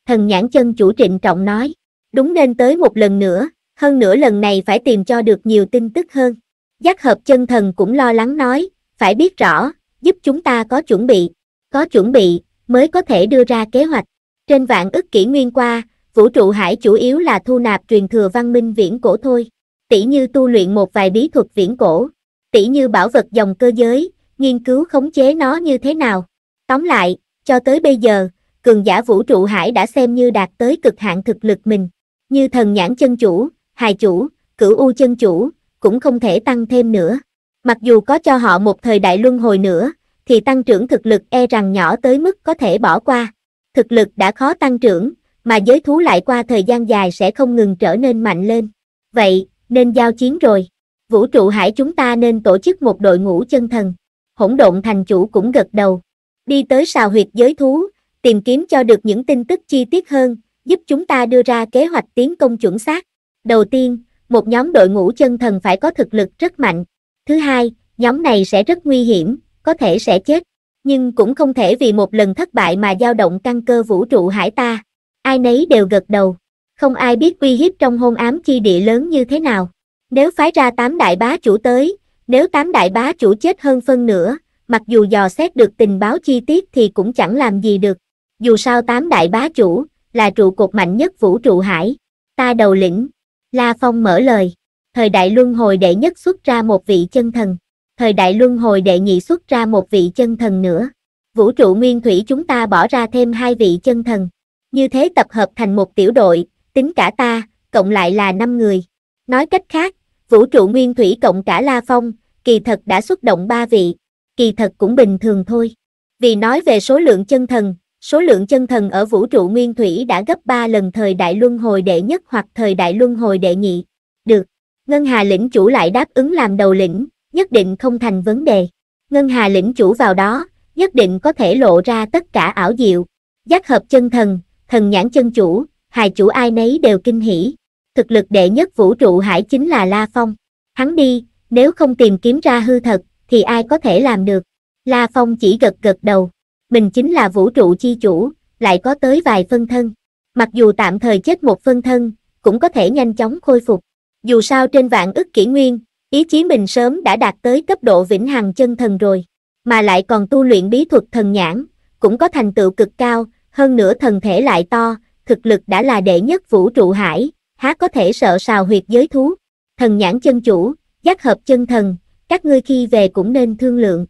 Thần nhãn chân chủ trịnh trọng nói. Đúng nên tới một lần nữa, hơn nữa lần này phải tìm cho được nhiều tin tức hơn. Giác hợp chân thần cũng lo lắng nói, phải biết rõ, giúp chúng ta có chuẩn bị, có chuẩn bị mới có thể đưa ra kế hoạch. Trên vạn ức kỷ nguyên qua, vũ trụ hải chủ yếu là thu nạp truyền thừa văn minh viễn cổ thôi. Tỷ như tu luyện một vài bí thuật viễn cổ, tỷ như bảo vật dòng cơ giới, nghiên cứu khống chế nó như thế nào. Tóm lại, cho tới bây giờ, cường giả vũ trụ hải đã xem như đạt tới cực hạn thực lực mình. Như thần nhãn chân chủ, hài chủ, cửu u chân chủ, cũng không thể tăng thêm nữa. Mặc dù có cho họ một thời đại luân hồi nữa, thì tăng trưởng thực lực e rằng nhỏ tới mức có thể bỏ qua. Thực lực đã khó tăng trưởng, mà giới thú lại qua thời gian dài sẽ không ngừng trở nên mạnh lên. Vậy, nên giao chiến rồi. Vũ trụ hải chúng ta nên tổ chức một đội ngũ chân thần. Hỗn độn thành chủ cũng gật đầu. Đi tới sào huyệt giới thú, tìm kiếm cho được những tin tức chi tiết hơn, giúp chúng ta đưa ra kế hoạch tiến công chuẩn xác. Đầu tiên, một nhóm đội ngũ chân thần phải có thực lực rất mạnh. Thứ hai, nhóm này sẽ rất nguy hiểm, có thể sẽ chết. Nhưng cũng không thể vì một lần thất bại mà dao động căn cơ vũ trụ hải ta. Ai nấy đều gật đầu. Không ai biết uy hiếp trong hôn ám chi địa lớn như thế nào. Nếu phái ra tám đại bá chủ tới, nếu tám đại bá chủ chết hơn phân nữa, mặc dù dò xét được tình báo chi tiết thì cũng chẳng làm gì được. Dù sao tám đại bá chủ, là trụ cột mạnh nhất vũ trụ hải. Ta đầu lĩnh, La Phong mở lời, thời đại luân hồi đệ nhất xuất ra một vị chân thần, thời đại luân hồi đệ nhị xuất ra một vị chân thần nữa. Vũ trụ nguyên thủy chúng ta bỏ ra thêm hai vị chân thần, như thế tập hợp thành một tiểu đội, tính cả ta, cộng lại là năm người. Nói cách khác, vũ trụ nguyên thủy cộng cả La Phong, kỳ thật đã xuất động ba vị, kỳ thật cũng bình thường thôi. Vì nói về số lượng chân thần, số lượng chân thần ở vũ trụ nguyên thủy đã gấp 3 lần thời đại luân hồi đệ nhất hoặc thời đại luân hồi đệ nhị. Được, Ngân Hà lĩnh chủ lại đáp ứng làm đầu lĩnh, nhất định không thành vấn đề. Ngân Hà lĩnh chủ vào đó, nhất định có thể lộ ra tất cả ảo diệu. Giác hợp chân thần, thần nhãn chân chủ, hài chủ ai nấy đều kinh hỉ. Thực lực đệ nhất vũ trụ hải chính là La Phong. Hắn đi, nếu không tìm kiếm ra hư thật, thì ai có thể làm được. La Phong chỉ gật gật đầu mình chính là vũ trụ chi chủ, lại có tới vài phân thân. Mặc dù tạm thời chết một phân thân, cũng có thể nhanh chóng khôi phục. Dù sao trên vạn ức kỷ nguyên, ý chí mình sớm đã đạt tới cấp độ vĩnh hằng chân thần rồi, mà lại còn tu luyện bí thuật thần nhãn, cũng có thành tựu cực cao, hơn nữa thần thể lại to, thực lực đã là đệ nhất vũ trụ hải, há có thể sợ sào huyệt giới thú. Thần nhãn chân chủ, giác hợp chân thần, các ngươi khi về cũng nên thương lượng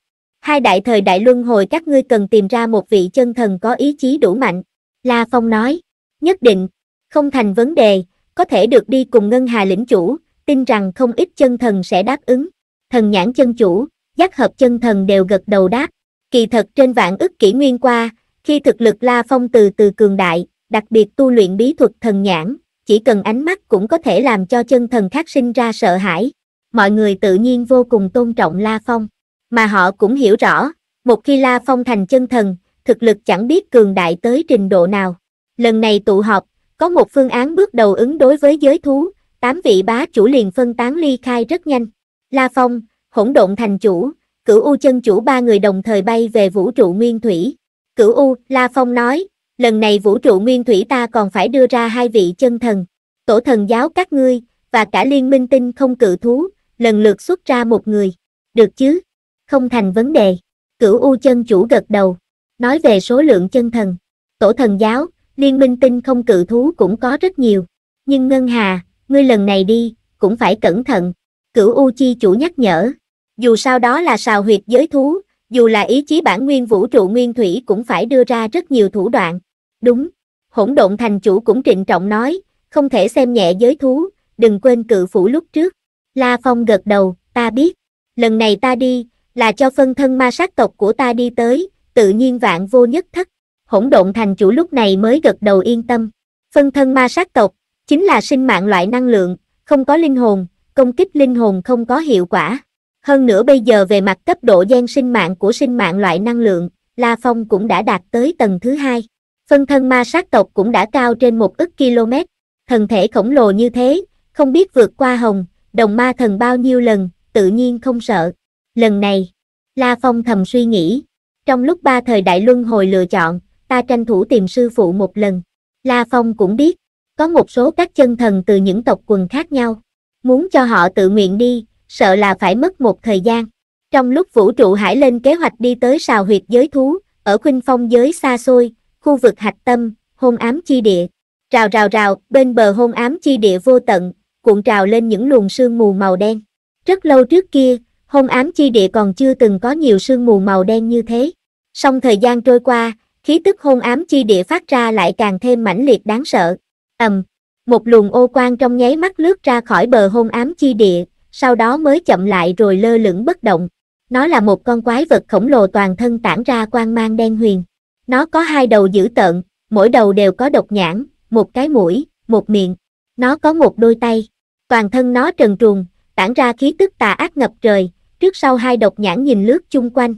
hai đại thời đại luân hồi các ngươi cần tìm ra một vị chân thần có ý chí đủ mạnh. La Phong nói, nhất định, không thành vấn đề, có thể được đi cùng Ngân Hà lĩnh chủ, tin rằng không ít chân thần sẽ đáp ứng. Thần nhãn chân chủ, giác hợp chân thần đều gật đầu đáp. Kỳ thật trên vạn ức kỷ nguyên qua, khi thực lực La Phong từ từ cường đại, đặc biệt tu luyện bí thuật thần nhãn, chỉ cần ánh mắt cũng có thể làm cho chân thần khác sinh ra sợ hãi. Mọi người tự nhiên vô cùng tôn trọng La Phong. Mà họ cũng hiểu rõ, một khi La Phong thành chân thần, thực lực chẳng biết cường đại tới trình độ nào. Lần này tụ họp, có một phương án bước đầu ứng đối với giới thú, tám vị bá chủ liền phân tán ly khai rất nhanh. La Phong, hỗn độn thành chủ, cửu U chân chủ ba người đồng thời bay về vũ trụ nguyên thủy. Cửu U, La Phong nói, lần này vũ trụ nguyên thủy ta còn phải đưa ra hai vị chân thần, tổ thần giáo các ngươi, và cả liên minh tinh không cự thú, lần lượt xuất ra một người. Được chứ? không thành vấn đề. Cửu U chân chủ gật đầu, nói về số lượng chân thần. Tổ thần giáo, liên minh tinh không cự thú cũng có rất nhiều. Nhưng Ngân Hà, ngươi lần này đi, cũng phải cẩn thận. Cửu U chi chủ nhắc nhở, dù sao đó là sào huyệt giới thú, dù là ý chí bản nguyên vũ trụ nguyên thủy cũng phải đưa ra rất nhiều thủ đoạn. Đúng, hỗn độn thành chủ cũng trịnh trọng nói, không thể xem nhẹ giới thú, đừng quên cự phủ lúc trước. La Phong gật đầu, ta biết, lần này ta đi, là cho phân thân ma sát tộc của ta đi tới, tự nhiên vạn vô nhất thất. Hỗn độn thành chủ lúc này mới gật đầu yên tâm. Phân thân ma sát tộc, chính là sinh mạng loại năng lượng, không có linh hồn, công kích linh hồn không có hiệu quả. Hơn nữa bây giờ về mặt cấp độ gian sinh mạng của sinh mạng loại năng lượng, La Phong cũng đã đạt tới tầng thứ hai. Phân thân ma sát tộc cũng đã cao trên một ức km. Thần thể khổng lồ như thế, không biết vượt qua hồng, đồng ma thần bao nhiêu lần, tự nhiên không sợ. Lần này, La Phong thầm suy nghĩ, trong lúc ba thời đại luân hồi lựa chọn, ta tranh thủ tìm sư phụ một lần. La Phong cũng biết, có một số các chân thần từ những tộc quần khác nhau. Muốn cho họ tự nguyện đi, sợ là phải mất một thời gian. Trong lúc vũ trụ hải lên kế hoạch đi tới sào huyệt giới thú, ở khuynh phong giới xa xôi, khu vực hạch tâm, hôn ám chi địa. Rào rào rào, bên bờ hôn ám chi địa vô tận, cuộn trào lên những luồng sương mù màu đen. Rất lâu trước kia, hôn ám chi địa còn chưa từng có nhiều sương mù màu đen như thế. Song thời gian trôi qua, khí tức hôn ám chi địa phát ra lại càng thêm mãnh liệt đáng sợ. ầm, um, một luồng ô quang trong nháy mắt lướt ra khỏi bờ hôn ám chi địa, sau đó mới chậm lại rồi lơ lửng bất động. Nó là một con quái vật khổng lồ toàn thân tản ra quang mang đen huyền. Nó có hai đầu dữ tợn, mỗi đầu đều có độc nhãn, một cái mũi, một miệng. Nó có một đôi tay. Toàn thân nó trần truồng, tản ra khí tức tà ác ngập trời, trước sau hai độc nhãn nhìn lướt chung quanh.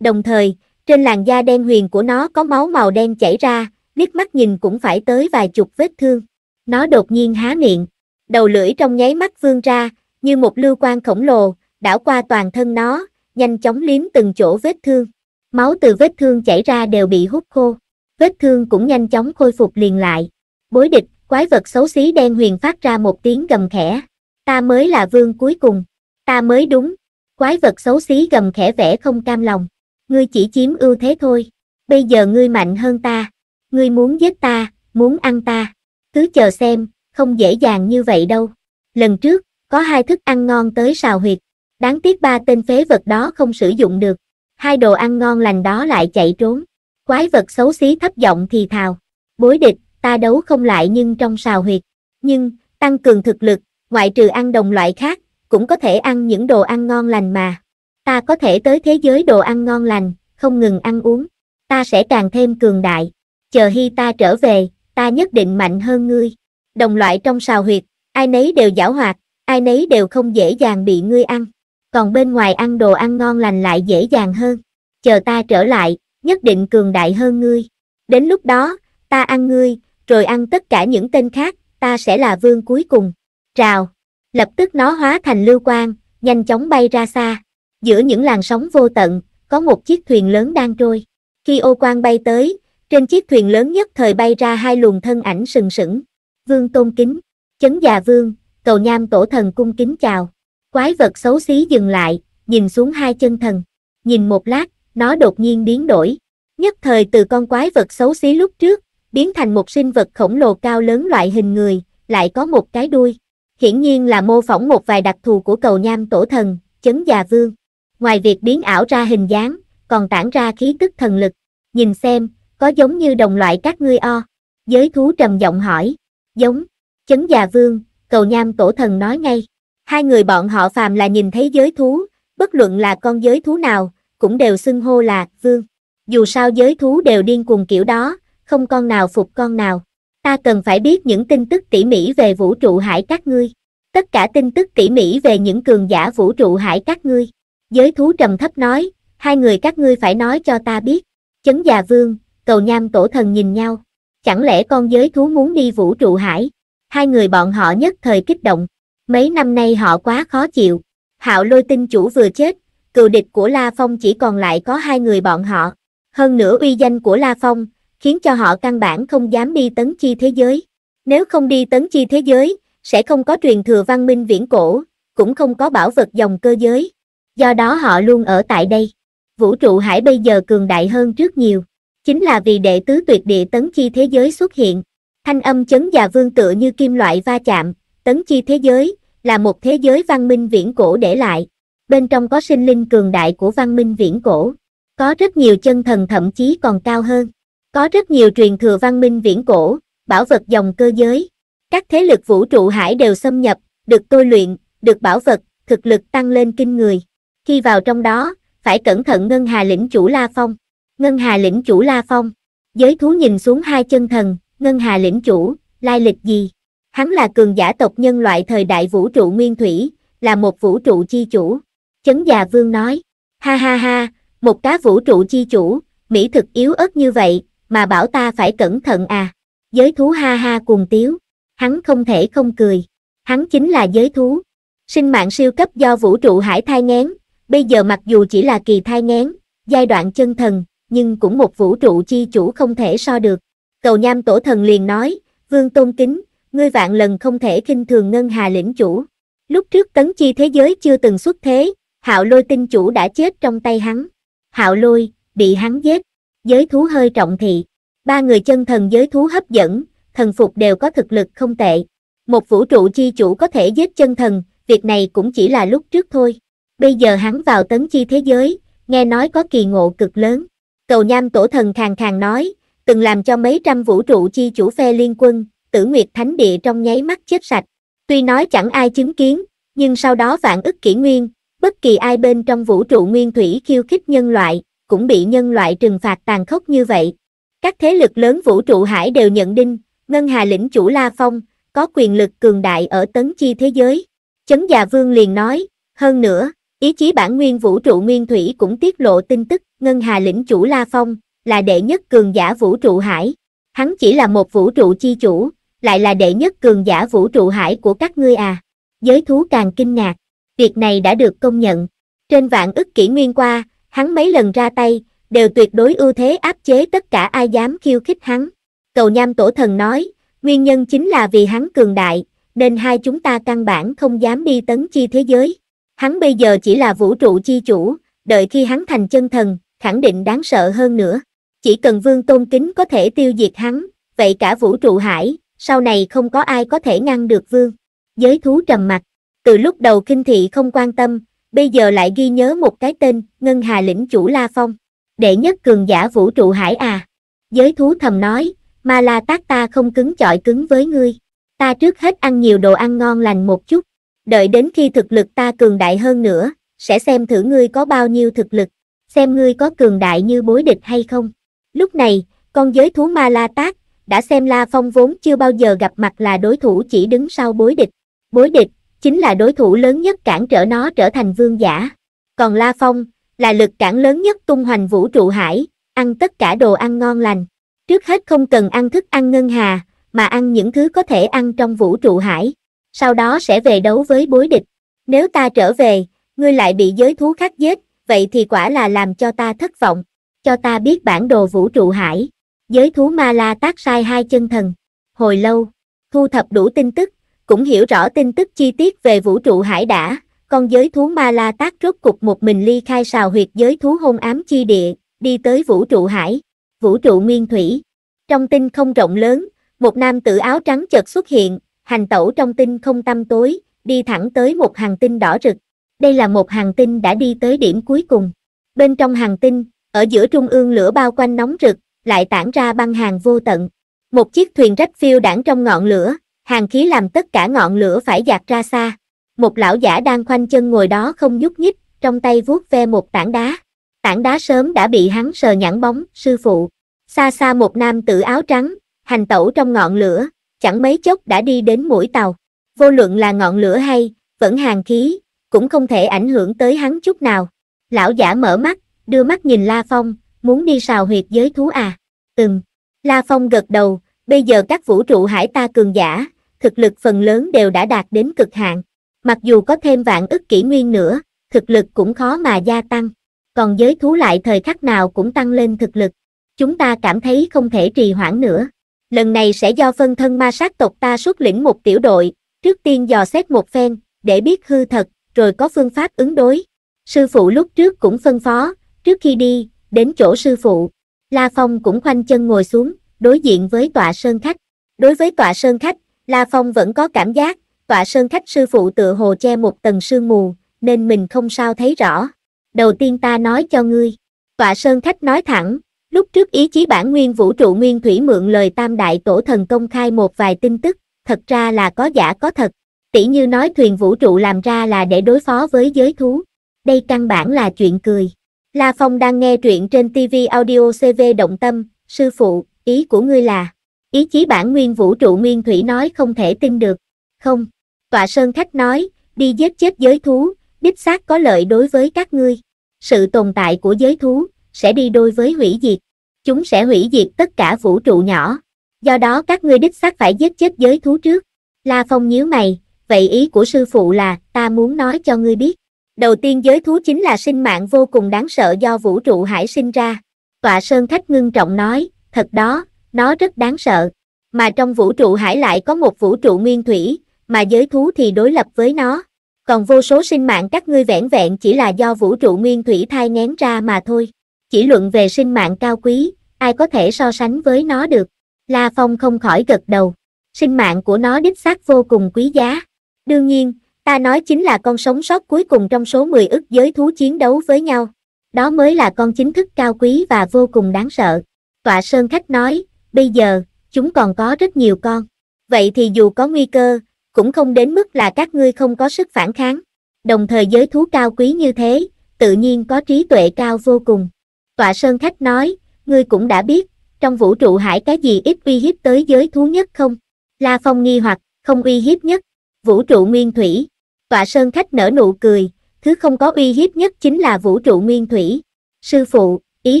Đồng thời, trên làn da đen huyền của nó có máu màu đen chảy ra, liếc mắt nhìn cũng phải tới vài chục vết thương. Nó đột nhiên há miệng, đầu lưỡi trong nháy mắt vươn ra, như một lưu quan khổng lồ, đảo qua toàn thân nó, nhanh chóng liếm từng chỗ vết thương. Máu từ vết thương chảy ra đều bị hút khô, vết thương cũng nhanh chóng khôi phục liền lại. Bối địch, quái vật xấu xí đen huyền phát ra một tiếng gầm khẽ. Ta mới là vương cuối cùng, ta mới đúng, Quái vật xấu xí gầm khẽ vẽ không cam lòng. Ngươi chỉ chiếm ưu thế thôi. Bây giờ ngươi mạnh hơn ta. Ngươi muốn giết ta, muốn ăn ta. Cứ chờ xem, không dễ dàng như vậy đâu. Lần trước, có hai thức ăn ngon tới xào huyệt. Đáng tiếc ba tên phế vật đó không sử dụng được. Hai đồ ăn ngon lành đó lại chạy trốn. Quái vật xấu xí thấp giọng thì thào. Bối địch, ta đấu không lại nhưng trong xào huyệt. Nhưng, tăng cường thực lực, ngoại trừ ăn đồng loại khác, cũng có thể ăn những đồ ăn ngon lành mà. Ta có thể tới thế giới đồ ăn ngon lành, không ngừng ăn uống. Ta sẽ càng thêm cường đại. Chờ khi ta trở về, ta nhất định mạnh hơn ngươi. Đồng loại trong sào huyệt, ai nấy đều giảo hoạt, ai nấy đều không dễ dàng bị ngươi ăn. Còn bên ngoài ăn đồ ăn ngon lành lại dễ dàng hơn. Chờ ta trở lại, nhất định cường đại hơn ngươi. Đến lúc đó, ta ăn ngươi, rồi ăn tất cả những tên khác, ta sẽ là vương cuối cùng. Chào! lập tức nó hóa thành lưu quang, nhanh chóng bay ra xa. Giữa những làn sóng vô tận, có một chiếc thuyền lớn đang trôi. Khi ô quang bay tới, trên chiếc thuyền lớn nhất thời bay ra hai luồng thân ảnh sừng sững. Vương tôn kính, chấn già vương, cầu nham tổ thần cung kính chào. Quái vật xấu xí dừng lại, nhìn xuống hai chân thần. Nhìn một lát, nó đột nhiên biến đổi. Nhất thời từ con quái vật xấu xí lúc trước, biến thành một sinh vật khổng lồ cao lớn loại hình người, lại có một cái đuôi hiển nhiên là mô phỏng một vài đặc thù của cầu nham tổ thần, chấn già vương. Ngoài việc biến ảo ra hình dáng, còn tản ra khí tức thần lực. Nhìn xem, có giống như đồng loại các ngươi o. Giới thú trầm giọng hỏi. Giống, chấn già vương, cầu nham tổ thần nói ngay. Hai người bọn họ phàm là nhìn thấy giới thú, bất luận là con giới thú nào, cũng đều xưng hô là vương. Dù sao giới thú đều điên cuồng kiểu đó, không con nào phục con nào ta cần phải biết những tin tức tỉ mỉ về vũ trụ hải các ngươi. Tất cả tin tức tỉ mỉ về những cường giả vũ trụ hải các ngươi. Giới thú trầm thấp nói, hai người các ngươi phải nói cho ta biết. Chấn già vương, cầu nham tổ thần nhìn nhau. Chẳng lẽ con giới thú muốn đi vũ trụ hải? Hai người bọn họ nhất thời kích động. Mấy năm nay họ quá khó chịu. Hạo lôi tinh chủ vừa chết, cựu địch của La Phong chỉ còn lại có hai người bọn họ. Hơn nữa uy danh của La Phong, khiến cho họ căn bản không dám đi tấn chi thế giới. Nếu không đi tấn chi thế giới, sẽ không có truyền thừa văn minh viễn cổ, cũng không có bảo vật dòng cơ giới. Do đó họ luôn ở tại đây. Vũ trụ hải bây giờ cường đại hơn trước nhiều. Chính là vì đệ tứ tuyệt địa tấn chi thế giới xuất hiện. Thanh âm chấn và vương tựa như kim loại va chạm, tấn chi thế giới, là một thế giới văn minh viễn cổ để lại. Bên trong có sinh linh cường đại của văn minh viễn cổ. Có rất nhiều chân thần thậm chí còn cao hơn. Có rất nhiều truyền thừa văn minh viễn cổ, bảo vật dòng cơ giới. Các thế lực vũ trụ hải đều xâm nhập, được tôi luyện, được bảo vật, thực lực tăng lên kinh người. Khi vào trong đó, phải cẩn thận Ngân Hà lĩnh chủ La Phong. Ngân Hà lĩnh chủ La Phong. Giới thú nhìn xuống hai chân thần, Ngân Hà lĩnh chủ, lai lịch gì? Hắn là cường giả tộc nhân loại thời đại vũ trụ nguyên thủy, là một vũ trụ chi chủ. Chấn già vương nói, ha ha ha, một cá vũ trụ chi chủ, mỹ thực yếu ớt như vậy, mà bảo ta phải cẩn thận à. Giới thú ha ha cuồng tiếu, hắn không thể không cười, hắn chính là giới thú. Sinh mạng siêu cấp do vũ trụ hải thai ngén, bây giờ mặc dù chỉ là kỳ thai ngén, giai đoạn chân thần, nhưng cũng một vũ trụ chi chủ không thể so được. Cầu nham tổ thần liền nói, vương tôn kính, ngươi vạn lần không thể khinh thường ngân hà lĩnh chủ. Lúc trước tấn chi thế giới chưa từng xuất thế, hạo lôi tinh chủ đã chết trong tay hắn. Hạo lôi, bị hắn giết giới thú hơi trọng thị. Ba người chân thần giới thú hấp dẫn, thần phục đều có thực lực không tệ. Một vũ trụ chi chủ có thể giết chân thần, việc này cũng chỉ là lúc trước thôi. Bây giờ hắn vào tấn chi thế giới, nghe nói có kỳ ngộ cực lớn. Cầu nham tổ thần khàng khàng nói, từng làm cho mấy trăm vũ trụ chi chủ phe liên quân, tử nguyệt thánh địa trong nháy mắt chết sạch. Tuy nói chẳng ai chứng kiến, nhưng sau đó vạn ức kỷ nguyên, bất kỳ ai bên trong vũ trụ nguyên thủy khiêu khích nhân loại, cũng bị nhân loại trừng phạt tàn khốc như vậy. Các thế lực lớn vũ trụ hải đều nhận định, Ngân Hà lĩnh chủ La Phong, có quyền lực cường đại ở tấn chi thế giới. Chấn già vương liền nói, hơn nữa, ý chí bản nguyên vũ trụ nguyên thủy cũng tiết lộ tin tức, Ngân Hà lĩnh chủ La Phong, là đệ nhất cường giả vũ trụ hải. Hắn chỉ là một vũ trụ chi chủ, lại là đệ nhất cường giả vũ trụ hải của các ngươi à. Giới thú càng kinh ngạc, việc này đã được công nhận. Trên vạn ức kỷ nguyên qua, hắn mấy lần ra tay, đều tuyệt đối ưu thế áp chế tất cả ai dám khiêu khích hắn. Cầu nham tổ thần nói, nguyên nhân chính là vì hắn cường đại, nên hai chúng ta căn bản không dám đi tấn chi thế giới. Hắn bây giờ chỉ là vũ trụ chi chủ, đợi khi hắn thành chân thần, khẳng định đáng sợ hơn nữa. Chỉ cần vương tôn kính có thể tiêu diệt hắn, vậy cả vũ trụ hải, sau này không có ai có thể ngăn được vương. Giới thú trầm mặt, từ lúc đầu kinh thị không quan tâm, bây giờ lại ghi nhớ một cái tên, Ngân Hà lĩnh chủ La Phong. Đệ nhất cường giả vũ trụ hải à. Giới thú thầm nói, ma la tát ta không cứng chọi cứng với ngươi. Ta trước hết ăn nhiều đồ ăn ngon lành một chút. Đợi đến khi thực lực ta cường đại hơn nữa, sẽ xem thử ngươi có bao nhiêu thực lực. Xem ngươi có cường đại như bối địch hay không. Lúc này, con giới thú ma la tát đã xem La Phong vốn chưa bao giờ gặp mặt là đối thủ chỉ đứng sau bối địch. Bối địch, chính là đối thủ lớn nhất cản trở nó trở thành vương giả. Còn La Phong, là lực cản lớn nhất tung hoành vũ trụ hải, ăn tất cả đồ ăn ngon lành. Trước hết không cần ăn thức ăn ngân hà, mà ăn những thứ có thể ăn trong vũ trụ hải. Sau đó sẽ về đấu với bối địch. Nếu ta trở về, ngươi lại bị giới thú khác giết, vậy thì quả là làm cho ta thất vọng. Cho ta biết bản đồ vũ trụ hải. Giới thú ma la tác sai hai chân thần. Hồi lâu, thu thập đủ tin tức, cũng hiểu rõ tin tức chi tiết về vũ trụ hải đã, con giới thú ma la tác rốt cục một mình ly khai sào huyệt giới thú hôn ám chi địa, đi tới vũ trụ hải, vũ trụ nguyên thủy. Trong tinh không rộng lớn, một nam tử áo trắng chợt xuất hiện, hành tẩu trong tinh không tăm tối, đi thẳng tới một hàng tinh đỏ rực. Đây là một hàng tinh đã đi tới điểm cuối cùng. Bên trong hàng tinh, ở giữa trung ương lửa bao quanh nóng rực, lại tản ra băng hàng vô tận. Một chiếc thuyền rách phiêu đảng trong ngọn lửa, hàng khí làm tất cả ngọn lửa phải dạt ra xa. Một lão giả đang khoanh chân ngồi đó không nhúc nhích, trong tay vuốt ve một tảng đá. Tảng đá sớm đã bị hắn sờ nhẵn bóng, sư phụ. Xa xa một nam tử áo trắng, hành tẩu trong ngọn lửa, chẳng mấy chốc đã đi đến mũi tàu. Vô luận là ngọn lửa hay, vẫn hàng khí, cũng không thể ảnh hưởng tới hắn chút nào. Lão giả mở mắt, đưa mắt nhìn La Phong, muốn đi sào huyệt giới thú à? Ừm. La Phong gật đầu, bây giờ các vũ trụ hải ta cường giả, thực lực phần lớn đều đã đạt đến cực hạn. Mặc dù có thêm vạn ức kỷ nguyên nữa, thực lực cũng khó mà gia tăng. Còn giới thú lại thời khắc nào cũng tăng lên thực lực. Chúng ta cảm thấy không thể trì hoãn nữa. Lần này sẽ do phân thân ma sát tộc ta xuất lĩnh một tiểu đội, trước tiên dò xét một phen, để biết hư thật, rồi có phương pháp ứng đối. Sư phụ lúc trước cũng phân phó, trước khi đi, đến chỗ sư phụ. La Phong cũng khoanh chân ngồi xuống, đối diện với tọa sơn khách. Đối với tọa sơn khách, La Phong vẫn có cảm giác, tọa sơn khách sư phụ tựa hồ che một tầng sương mù, nên mình không sao thấy rõ. Đầu tiên ta nói cho ngươi. Tọa sơn khách nói thẳng, lúc trước ý chí bản nguyên vũ trụ nguyên thủy mượn lời tam đại tổ thần công khai một vài tin tức, thật ra là có giả có thật. Tỷ như nói thuyền vũ trụ làm ra là để đối phó với giới thú. Đây căn bản là chuyện cười. La Phong đang nghe truyện trên TV audio CV Động Tâm, sư phụ, ý của ngươi là... Ý chí bản nguyên vũ trụ nguyên thủy nói không thể tin được. Không. Tọa Sơn Khách nói, đi giết chết giới thú, đích xác có lợi đối với các ngươi. Sự tồn tại của giới thú, sẽ đi đôi với hủy diệt. Chúng sẽ hủy diệt tất cả vũ trụ nhỏ. Do đó các ngươi đích xác phải giết chết giới thú trước. La Phong nhíu mày, vậy ý của sư phụ là, ta muốn nói cho ngươi biết. Đầu tiên giới thú chính là sinh mạng vô cùng đáng sợ do vũ trụ hải sinh ra. Tọa Sơn Khách ngưng trọng nói, thật đó, nó rất đáng sợ. Mà trong vũ trụ hải lại có một vũ trụ nguyên thủy, mà giới thú thì đối lập với nó. Còn vô số sinh mạng các ngươi vẻn vẹn chỉ là do vũ trụ nguyên thủy thai nén ra mà thôi. Chỉ luận về sinh mạng cao quý, ai có thể so sánh với nó được. La Phong không khỏi gật đầu. Sinh mạng của nó đích xác vô cùng quý giá. Đương nhiên, ta nói chính là con sống sót cuối cùng trong số 10 ức giới thú chiến đấu với nhau. Đó mới là con chính thức cao quý và vô cùng đáng sợ. Tọa Sơn Khách nói, bây giờ, chúng còn có rất nhiều con. Vậy thì dù có nguy cơ, cũng không đến mức là các ngươi không có sức phản kháng. Đồng thời giới thú cao quý như thế, tự nhiên có trí tuệ cao vô cùng. Tọa Sơn Khách nói, ngươi cũng đã biết, trong vũ trụ hải cái gì ít uy hiếp tới giới thú nhất không? La Phong nghi hoặc, không uy hiếp nhất, vũ trụ nguyên thủy. Tọa Sơn Khách nở nụ cười, thứ không có uy hiếp nhất chính là vũ trụ nguyên thủy. Sư phụ, ý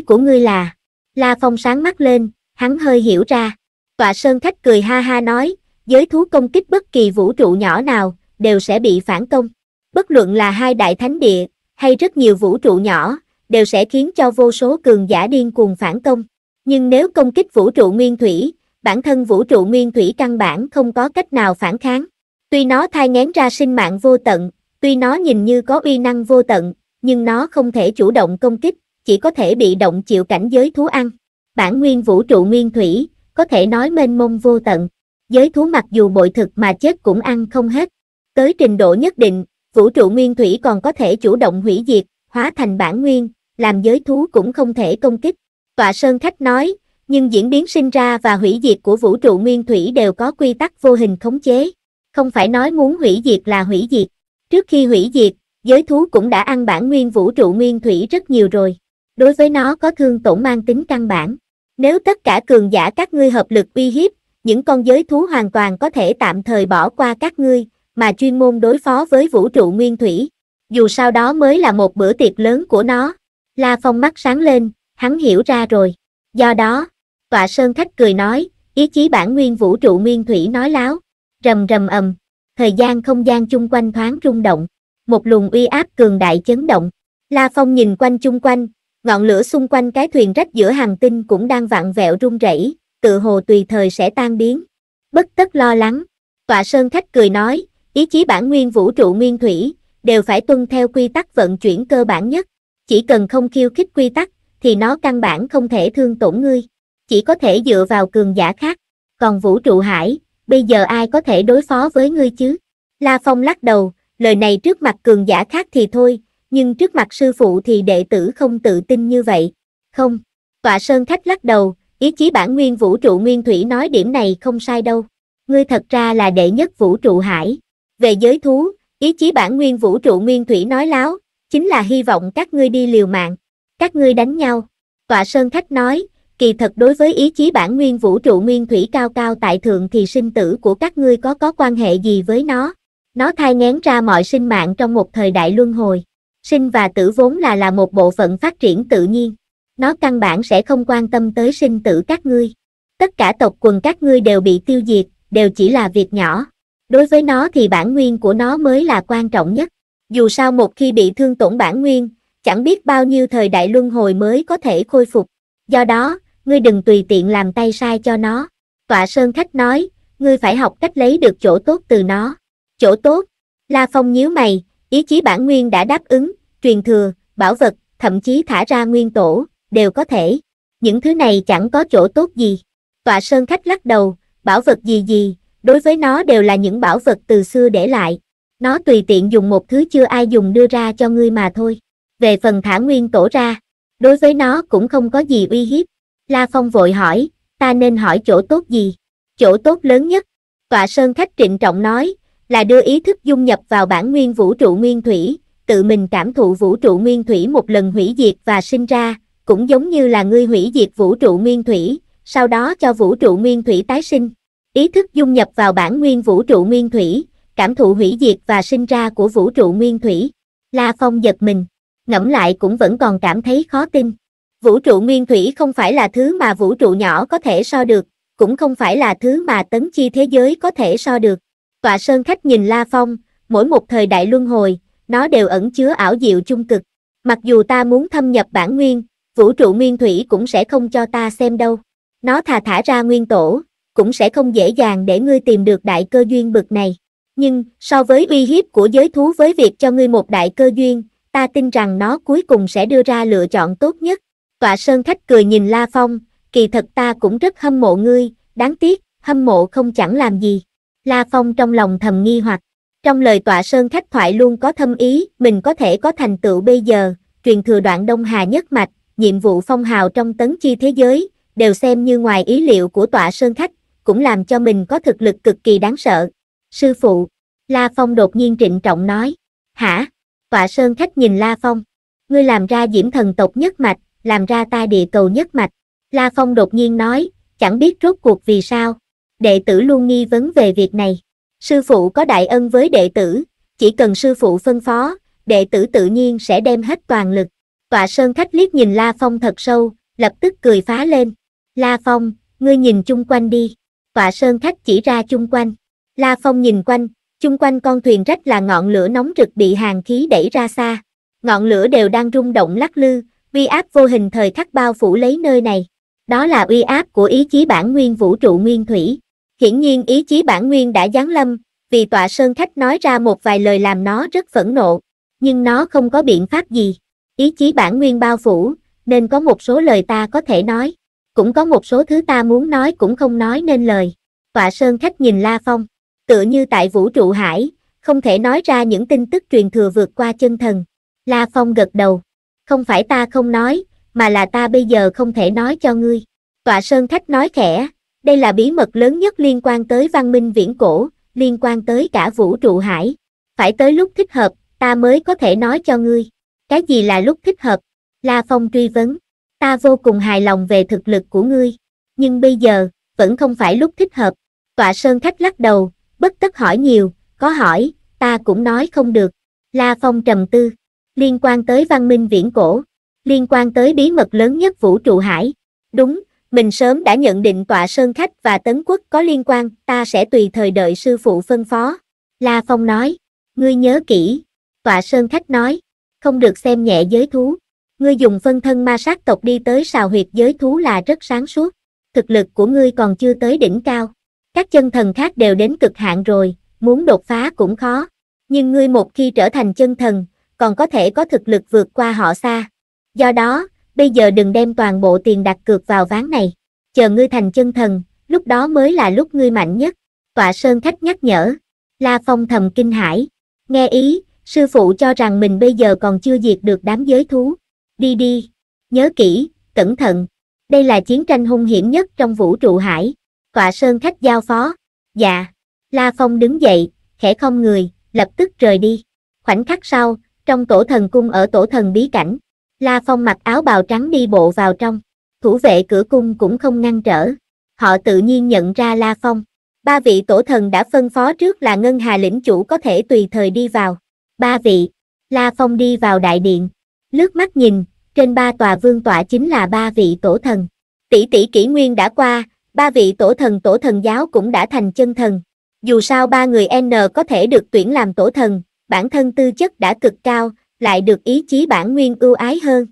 của ngươi là... La Phong sáng mắt lên, hắn hơi hiểu ra. Tọa Sơn Khách cười ha ha nói, giới thú công kích bất kỳ vũ trụ nhỏ nào, đều sẽ bị phản công. Bất luận là hai đại thánh địa, hay rất nhiều vũ trụ nhỏ, đều sẽ khiến cho vô số cường giả điên cuồng phản công. Nhưng nếu công kích vũ trụ nguyên thủy, bản thân vũ trụ nguyên thủy căn bản không có cách nào phản kháng. Tuy nó thai ngén ra sinh mạng vô tận, tuy nó nhìn như có uy năng vô tận, nhưng nó không thể chủ động công kích, chỉ có thể bị động chịu cảnh giới thú ăn bản nguyên vũ trụ nguyên thủy, có thể nói mênh mông vô tận. Giới thú mặc dù bội thực mà chết cũng ăn không hết. Tới trình độ nhất định, vũ trụ nguyên thủy còn có thể chủ động hủy diệt, hóa thành bản nguyên, làm giới thú cũng không thể công kích. Tọa Sơn Khách nói, nhưng diễn biến sinh ra và hủy diệt của vũ trụ nguyên thủy đều có quy tắc vô hình khống chế. Không phải nói muốn hủy diệt là hủy diệt. Trước khi hủy diệt, giới thú cũng đã ăn bản nguyên vũ trụ nguyên thủy rất nhiều rồi. Đối với nó có thương tổn mang tính căn bản. Nếu tất cả cường giả các ngươi hợp lực uy hiếp, những con giới thú hoàn toàn có thể tạm thời bỏ qua các ngươi, mà chuyên môn đối phó với vũ trụ nguyên thủy. Dù sau đó mới là một bữa tiệc lớn của nó. La Phong mắt sáng lên, hắn hiểu ra rồi. Do đó, tọa sơn khách cười nói, ý chí bản nguyên vũ trụ nguyên thủy nói láo. Rầm rầm ầm, thời gian không gian chung quanh thoáng rung động. Một luồng uy áp cường đại chấn động. La Phong nhìn quanh chung quanh, Ngọn lửa xung quanh cái thuyền rách giữa hàng tinh cũng đang vặn vẹo rung rẩy, tự hồ tùy thời sẽ tan biến. Bất tất lo lắng, tọa sơn khách cười nói, ý chí bản nguyên vũ trụ nguyên thủy, đều phải tuân theo quy tắc vận chuyển cơ bản nhất. Chỉ cần không khiêu khích quy tắc, thì nó căn bản không thể thương tổn ngươi. Chỉ có thể dựa vào cường giả khác. Còn vũ trụ hải, bây giờ ai có thể đối phó với ngươi chứ? La Phong lắc đầu, lời này trước mặt cường giả khác thì thôi, nhưng trước mặt sư phụ thì đệ tử không tự tin như vậy. Không, tọa sơn khách lắc đầu, ý chí bản nguyên vũ trụ nguyên thủy nói điểm này không sai đâu. Ngươi thật ra là đệ nhất vũ trụ hải. Về giới thú, ý chí bản nguyên vũ trụ nguyên thủy nói láo, chính là hy vọng các ngươi đi liều mạng, các ngươi đánh nhau. Tọa sơn khách nói, kỳ thật đối với ý chí bản nguyên vũ trụ nguyên thủy cao cao tại thượng thì sinh tử của các ngươi có có quan hệ gì với nó. Nó thai ngén ra mọi sinh mạng trong một thời đại luân hồi. Sinh và tử vốn là là một bộ phận phát triển tự nhiên. Nó căn bản sẽ không quan tâm tới sinh tử các ngươi. Tất cả tộc quần các ngươi đều bị tiêu diệt, đều chỉ là việc nhỏ. Đối với nó thì bản nguyên của nó mới là quan trọng nhất. Dù sao một khi bị thương tổn bản nguyên, chẳng biết bao nhiêu thời đại luân hồi mới có thể khôi phục. Do đó, ngươi đừng tùy tiện làm tay sai cho nó. Tọa Sơn Khách nói, ngươi phải học cách lấy được chỗ tốt từ nó. Chỗ tốt? La Phong nhíu mày, Ý chí bản nguyên đã đáp ứng, truyền thừa, bảo vật, thậm chí thả ra nguyên tổ, đều có thể. Những thứ này chẳng có chỗ tốt gì. Tọa sơn khách lắc đầu, bảo vật gì gì, đối với nó đều là những bảo vật từ xưa để lại. Nó tùy tiện dùng một thứ chưa ai dùng đưa ra cho ngươi mà thôi. Về phần thả nguyên tổ ra, đối với nó cũng không có gì uy hiếp. La Phong vội hỏi, ta nên hỏi chỗ tốt gì? Chỗ tốt lớn nhất. Tọa sơn khách trịnh trọng nói, là đưa ý thức dung nhập vào bản nguyên vũ trụ nguyên thủy, tự mình cảm thụ vũ trụ nguyên thủy một lần hủy diệt và sinh ra, cũng giống như là ngươi hủy diệt vũ trụ nguyên thủy, sau đó cho vũ trụ nguyên thủy tái sinh. Ý thức dung nhập vào bản nguyên vũ trụ nguyên thủy, cảm thụ hủy diệt và sinh ra của vũ trụ nguyên thủy. La Phong giật mình, ngẫm lại cũng vẫn còn cảm thấy khó tin. Vũ trụ nguyên thủy không phải là thứ mà vũ trụ nhỏ có thể so được, cũng không phải là thứ mà tấn chi thế giới có thể so được. Tọa sơn khách nhìn La Phong, mỗi một thời đại luân hồi, nó đều ẩn chứa ảo diệu chung cực. Mặc dù ta muốn thâm nhập bản nguyên, vũ trụ nguyên thủy cũng sẽ không cho ta xem đâu. Nó thà thả ra nguyên tổ, cũng sẽ không dễ dàng để ngươi tìm được đại cơ duyên bực này. Nhưng, so với uy hiếp của giới thú với việc cho ngươi một đại cơ duyên, ta tin rằng nó cuối cùng sẽ đưa ra lựa chọn tốt nhất. Tọa Sơn Khách cười nhìn La Phong, kỳ thật ta cũng rất hâm mộ ngươi, đáng tiếc, hâm mộ không chẳng làm gì. La Phong trong lòng thầm nghi hoặc. Trong lời tọa sơn khách thoại luôn có thâm ý, mình có thể có thành tựu bây giờ, truyền thừa đoạn Đông Hà nhất mạch, nhiệm vụ phong hào trong tấn chi thế giới, đều xem như ngoài ý liệu của tọa sơn khách, cũng làm cho mình có thực lực cực kỳ đáng sợ. Sư phụ, La Phong đột nhiên trịnh trọng nói. Hả? Tọa sơn khách nhìn La Phong. Ngươi làm ra diễm thần tộc nhất mạch, làm ra ta địa cầu nhất mạch. La Phong đột nhiên nói, chẳng biết rốt cuộc vì sao, đệ tử luôn nghi vấn về việc này. Sư phụ có đại ân với đệ tử, chỉ cần sư phụ phân phó, đệ tử tự nhiên sẽ đem hết toàn lực. Tọa Sơn Khách liếc nhìn La Phong thật sâu, lập tức cười phá lên. La Phong, ngươi nhìn chung quanh đi. Tọa Sơn Khách chỉ ra chung quanh. La Phong nhìn quanh, chung quanh con thuyền rách là ngọn lửa nóng rực bị hàng khí đẩy ra xa. Ngọn lửa đều đang rung động lắc lư, uy áp vô hình thời khắc bao phủ lấy nơi này. Đó là uy áp của ý chí bản nguyên vũ trụ nguyên thủy. Hiển nhiên ý chí bản nguyên đã giáng lâm, vì tọa sơn khách nói ra một vài lời làm nó rất phẫn nộ, nhưng nó không có biện pháp gì. Ý chí bản nguyên bao phủ, nên có một số lời ta có thể nói, cũng có một số thứ ta muốn nói cũng không nói nên lời. Tọa sơn khách nhìn La Phong, tựa như tại vũ trụ hải, không thể nói ra những tin tức truyền thừa vượt qua chân thần. La Phong gật đầu, không phải ta không nói, mà là ta bây giờ không thể nói cho ngươi. Tọa sơn khách nói khẽ, đây là bí mật lớn nhất liên quan tới văn minh viễn cổ, liên quan tới cả vũ trụ hải. Phải tới lúc thích hợp, ta mới có thể nói cho ngươi. Cái gì là lúc thích hợp? La Phong truy vấn. Ta vô cùng hài lòng về thực lực của ngươi. Nhưng bây giờ, vẫn không phải lúc thích hợp. Tọa Sơn Khách lắc đầu, bất tất hỏi nhiều, có hỏi, ta cũng nói không được. La Phong trầm tư. Liên quan tới văn minh viễn cổ. Liên quan tới bí mật lớn nhất vũ trụ hải. Đúng, mình sớm đã nhận định tọa sơn khách và tấn quốc có liên quan, ta sẽ tùy thời đợi sư phụ phân phó. La Phong nói, ngươi nhớ kỹ. Tọa sơn khách nói, không được xem nhẹ giới thú. Ngươi dùng phân thân ma sát tộc đi tới xào huyệt giới thú là rất sáng suốt. Thực lực của ngươi còn chưa tới đỉnh cao. Các chân thần khác đều đến cực hạn rồi, muốn đột phá cũng khó. Nhưng ngươi một khi trở thành chân thần, còn có thể có thực lực vượt qua họ xa. Do đó, bây giờ đừng đem toàn bộ tiền đặt cược vào ván này, chờ ngươi thành chân thần, lúc đó mới là lúc ngươi mạnh nhất, tọa sơn khách nhắc nhở. La Phong thầm kinh hãi, nghe ý, sư phụ cho rằng mình bây giờ còn chưa diệt được đám giới thú. Đi đi, nhớ kỹ, cẩn thận, đây là chiến tranh hung hiểm nhất trong vũ trụ hải. Tọa sơn khách giao phó, dạ, La Phong đứng dậy, khẽ không người, lập tức rời đi. Khoảnh khắc sau, trong tổ thần cung ở tổ thần bí cảnh, La Phong mặc áo bào trắng đi bộ vào trong, thủ vệ cửa cung cũng không ngăn trở. Họ tự nhiên nhận ra La Phong. Ba vị tổ thần đã phân phó trước là Ngân Hà lĩnh chủ có thể tùy thời đi vào. Ba vị, La Phong đi vào đại điện, lướt mắt nhìn, trên ba tòa vương tọa chính là ba vị tổ thần. Tỷ tỷ kỷ nguyên đã qua, ba vị tổ thần tổ thần giáo cũng đã thành chân thần. Dù sao ba người N có thể được tuyển làm tổ thần, bản thân tư chất đã cực cao, lại được ý chí bản nguyên ưu ái hơn.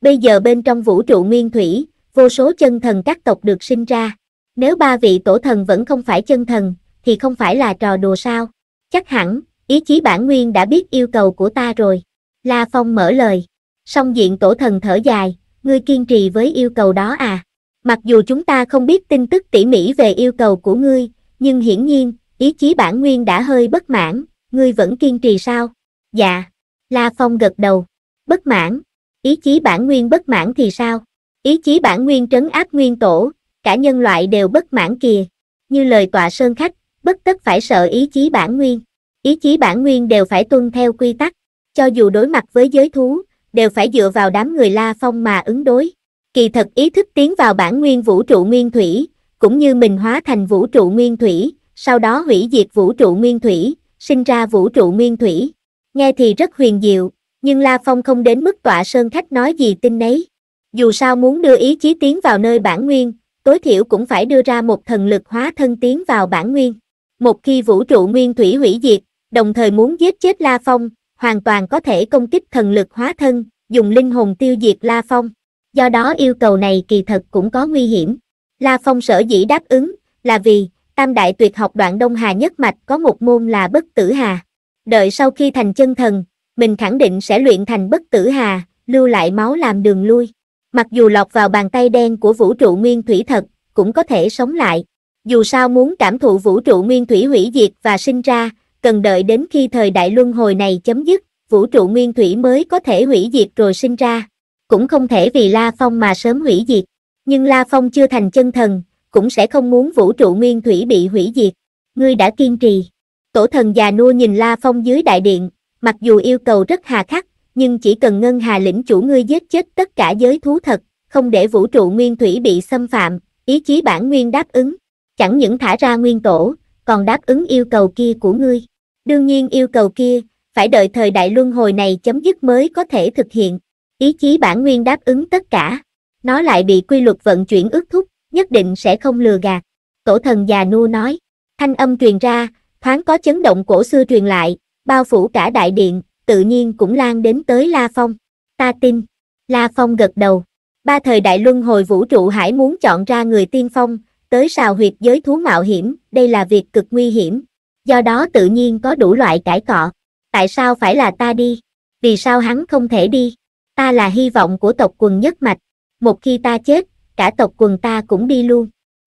Bây giờ bên trong vũ trụ nguyên thủy, vô số chân thần các tộc được sinh ra. Nếu ba vị tổ thần vẫn không phải chân thần, thì không phải là trò đùa sao. Chắc hẳn, ý chí bản nguyên đã biết yêu cầu của ta rồi. La Phong mở lời. Song diện tổ thần thở dài, ngươi kiên trì với yêu cầu đó à. Mặc dù chúng ta không biết tin tức tỉ mỉ về yêu cầu của ngươi, nhưng hiển nhiên, ý chí bản nguyên đã hơi bất mãn, ngươi vẫn kiên trì sao? Dạ. La Phong gật đầu. Bất mãn. Ý chí bản nguyên bất mãn thì sao? Ý chí bản nguyên trấn áp nguyên tổ, cả nhân loại đều bất mãn kìa. Như lời tọa sơn khách, bất tất phải sợ ý chí bản nguyên. Ý chí bản nguyên đều phải tuân theo quy tắc. Cho dù đối mặt với giới thú, đều phải dựa vào đám người La Phong mà ứng đối. Kỳ thật ý thức tiến vào bản nguyên vũ trụ nguyên thủy, cũng như mình hóa thành vũ trụ nguyên thủy, sau đó hủy diệt vũ trụ nguyên thủy, sinh ra vũ trụ nguyên thủy. Nghe thì rất huyền diệu, nhưng La Phong không đến mức tọa sơn khách nói gì tin nấy. Dù sao muốn đưa ý chí tiến vào nơi bản nguyên, tối thiểu cũng phải đưa ra một thần lực hóa thân tiến vào bản nguyên. Một khi vũ trụ nguyên thủy hủy diệt, đồng thời muốn giết chết La Phong, hoàn toàn có thể công kích thần lực hóa thân, dùng linh hồn tiêu diệt La Phong. Do đó yêu cầu này kỳ thật cũng có nguy hiểm. La Phong sở dĩ đáp ứng là vì Tam Đại Tuyệt học đoạn Đông Hà nhất mạch có một môn là Bất Tử Hà. Đợi sau khi thành chân thần, mình khẳng định sẽ luyện thành bất tử hà, lưu lại máu làm đường lui. Mặc dù lọt vào bàn tay đen của vũ trụ nguyên thủy thật, cũng có thể sống lại. Dù sao muốn cảm thụ vũ trụ nguyên thủy hủy diệt và sinh ra, cần đợi đến khi thời đại luân hồi này chấm dứt, vũ trụ nguyên thủy mới có thể hủy diệt rồi sinh ra. Cũng không thể vì La Phong mà sớm hủy diệt. Nhưng La Phong chưa thành chân thần, cũng sẽ không muốn vũ trụ nguyên thủy bị hủy diệt. Ngươi đã kiên trì. Tổ thần già nua nhìn La Phong dưới đại điện, mặc dù yêu cầu rất hà khắc, nhưng chỉ cần ngân hà lĩnh chủ ngươi giết chết tất cả giới thú thật, không để vũ trụ nguyên thủy bị xâm phạm, ý chí bản nguyên đáp ứng, chẳng những thả ra nguyên tổ, còn đáp ứng yêu cầu kia của ngươi. Đương nhiên yêu cầu kia, phải đợi thời đại luân hồi này chấm dứt mới có thể thực hiện. Ý chí bản nguyên đáp ứng tất cả. Nó lại bị quy luật vận chuyển ước thúc, nhất định sẽ không lừa gạt. Tổ thần già nua nói. Thanh âm truyền ra, thoáng có chấn động cổ xưa truyền lại, bao phủ cả đại điện, tự nhiên cũng lan đến tới La Phong. Ta tin. La Phong gật đầu. Ba thời đại luân hồi vũ trụ hải muốn chọn ra người tiên phong, tới sào huyệt giới thú mạo hiểm, đây là việc cực nguy hiểm. Do đó tự nhiên có đủ loại cải cọ. Tại sao phải là ta đi? Vì sao hắn không thể đi? Ta là hy vọng của tộc quần nhất mạch. Một khi ta chết, cả tộc quần ta cũng đi luôn.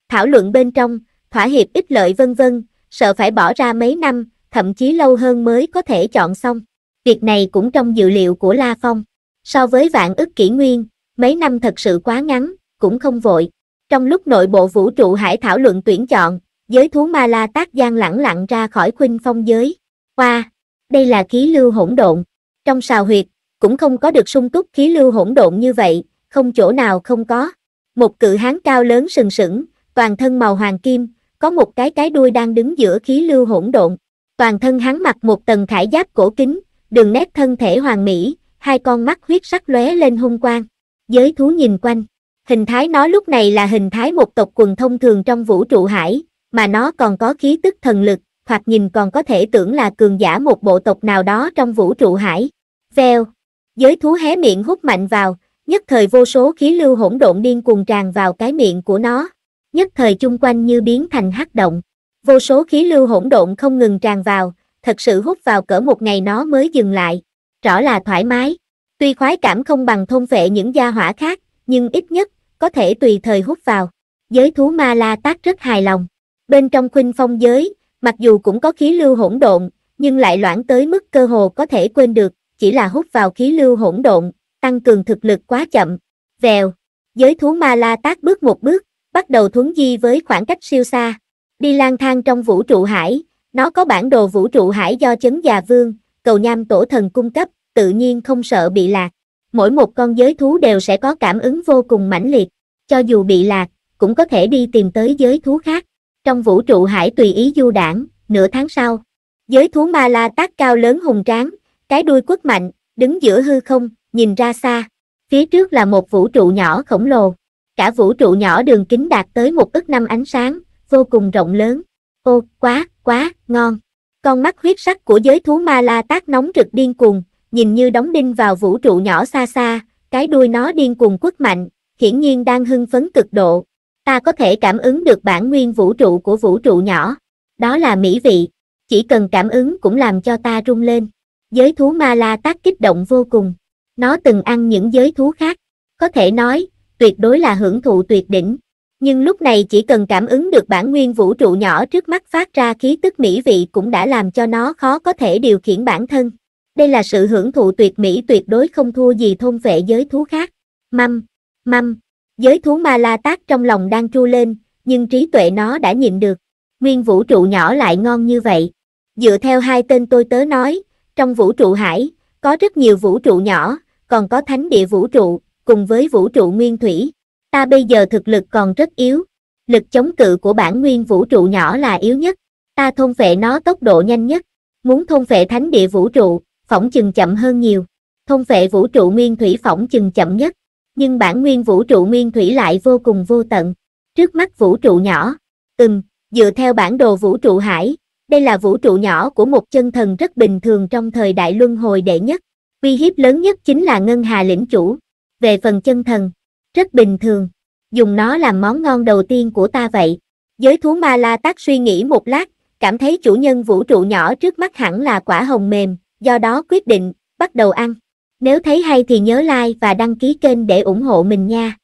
Thảo luận bên trong, thỏa hiệp ích lợi vân vân, sợ phải bỏ ra mấy năm, thậm chí lâu hơn mới có thể chọn xong. Việc này cũng trong dự liệu của La Phong. So với vạn ức kỷ nguyên, mấy năm thật sự quá ngắn, cũng không vội. Trong lúc nội bộ vũ trụ hải thảo luận tuyển chọn, giới thú ma la tác gian lẳng lặng ra khỏi khuynh phong giới. Hoa, wow, đây là khí lưu hỗn độn. Trong sào huyệt, cũng không có được sung túc khí lưu hỗn độn như vậy, không chỗ nào không có. Một cự hán cao lớn sừng sững, toàn thân màu hoàng kim, có một cái cái đuôi đang đứng giữa khí lưu hỗn độn. Toàn thân hắn mặc một tầng khải giáp cổ kính, đường nét thân thể hoàng mỹ, hai con mắt huyết sắc lóe lên hung quang. Giới thú nhìn quanh, hình thái nó lúc này là hình thái một tộc quần thông thường trong vũ trụ hải, mà nó còn có khí tức thần lực, hoặc nhìn còn có thể tưởng là cường giả một bộ tộc nào đó trong vũ trụ hải. Vèo, giới thú hé miệng hút mạnh vào, nhất thời vô số khí lưu hỗn độn điên cuồng tràn vào cái miệng của nó nhất thời chung quanh như biến thành hắc động. Vô số khí lưu hỗn độn không ngừng tràn vào, thật sự hút vào cỡ một ngày nó mới dừng lại. Rõ là thoải mái. Tuy khoái cảm không bằng thôn vệ những gia hỏa khác, nhưng ít nhất, có thể tùy thời hút vào. Giới thú ma la tác rất hài lòng. Bên trong khuynh phong giới, mặc dù cũng có khí lưu hỗn độn, nhưng lại loãng tới mức cơ hồ có thể quên được, chỉ là hút vào khí lưu hỗn độn, tăng cường thực lực quá chậm. Vèo, giới thú ma la tác bước một bước, bắt đầu thuấn di với khoảng cách siêu xa, đi lang thang trong vũ trụ hải, nó có bản đồ vũ trụ hải do chấn già vương, cầu nham tổ thần cung cấp, tự nhiên không sợ bị lạc. Mỗi một con giới thú đều sẽ có cảm ứng vô cùng mãnh liệt, cho dù bị lạc, cũng có thể đi tìm tới giới thú khác. Trong vũ trụ hải tùy ý du đảng, nửa tháng sau, giới thú ma la tác cao lớn hùng tráng, cái đuôi quất mạnh, đứng giữa hư không, nhìn ra xa. Phía trước là một vũ trụ nhỏ khổng lồ, cả vũ trụ nhỏ đường kính đạt tới một ức năm ánh sáng, vô cùng rộng lớn. Ô, quá, quá, ngon. Con mắt huyết sắc của giới thú ma la tác nóng rực điên cuồng, nhìn như đóng đinh vào vũ trụ nhỏ xa xa, cái đuôi nó điên cuồng quất mạnh, hiển nhiên đang hưng phấn cực độ. Ta có thể cảm ứng được bản nguyên vũ trụ của vũ trụ nhỏ. Đó là mỹ vị, chỉ cần cảm ứng cũng làm cho ta rung lên. Giới thú ma la tác kích động vô cùng. Nó từng ăn những giới thú khác. Có thể nói, tuyệt đối là hưởng thụ tuyệt đỉnh. Nhưng lúc này chỉ cần cảm ứng được bản nguyên vũ trụ nhỏ trước mắt phát ra khí tức mỹ vị cũng đã làm cho nó khó có thể điều khiển bản thân. Đây là sự hưởng thụ tuyệt mỹ tuyệt đối không thua gì thôn vệ giới thú khác. mâm mâm giới thú ma la tác trong lòng đang tru lên, nhưng trí tuệ nó đã nhịn được. Nguyên vũ trụ nhỏ lại ngon như vậy. Dựa theo hai tên tôi tớ nói, trong vũ trụ hải, có rất nhiều vũ trụ nhỏ, còn có thánh địa vũ trụ, cùng với vũ trụ nguyên thủy. Ta bây giờ thực lực còn rất yếu, lực chống cự của bản nguyên vũ trụ nhỏ là yếu nhất, ta thôn phệ nó tốc độ nhanh nhất, muốn thôn phệ thánh địa vũ trụ, phỏng chừng chậm hơn nhiều. Thôn phệ vũ trụ nguyên thủy phỏng chừng chậm nhất, nhưng bản nguyên vũ trụ nguyên thủy lại vô cùng vô tận. Trước mắt vũ trụ nhỏ, ừm, dựa theo bản đồ vũ trụ hải, đây là vũ trụ nhỏ của một chân thần rất bình thường trong thời đại luân hồi đệ nhất. Uy hiếp lớn nhất chính là Ngân Hà lĩnh chủ về phần chân thần, rất bình thường, dùng nó làm món ngon đầu tiên của ta vậy. Giới thú ma la tác suy nghĩ một lát, cảm thấy chủ nhân vũ trụ nhỏ trước mắt hẳn là quả hồng mềm, do đó quyết định, bắt đầu ăn. Nếu thấy hay thì nhớ like và đăng ký kênh để ủng hộ mình nha.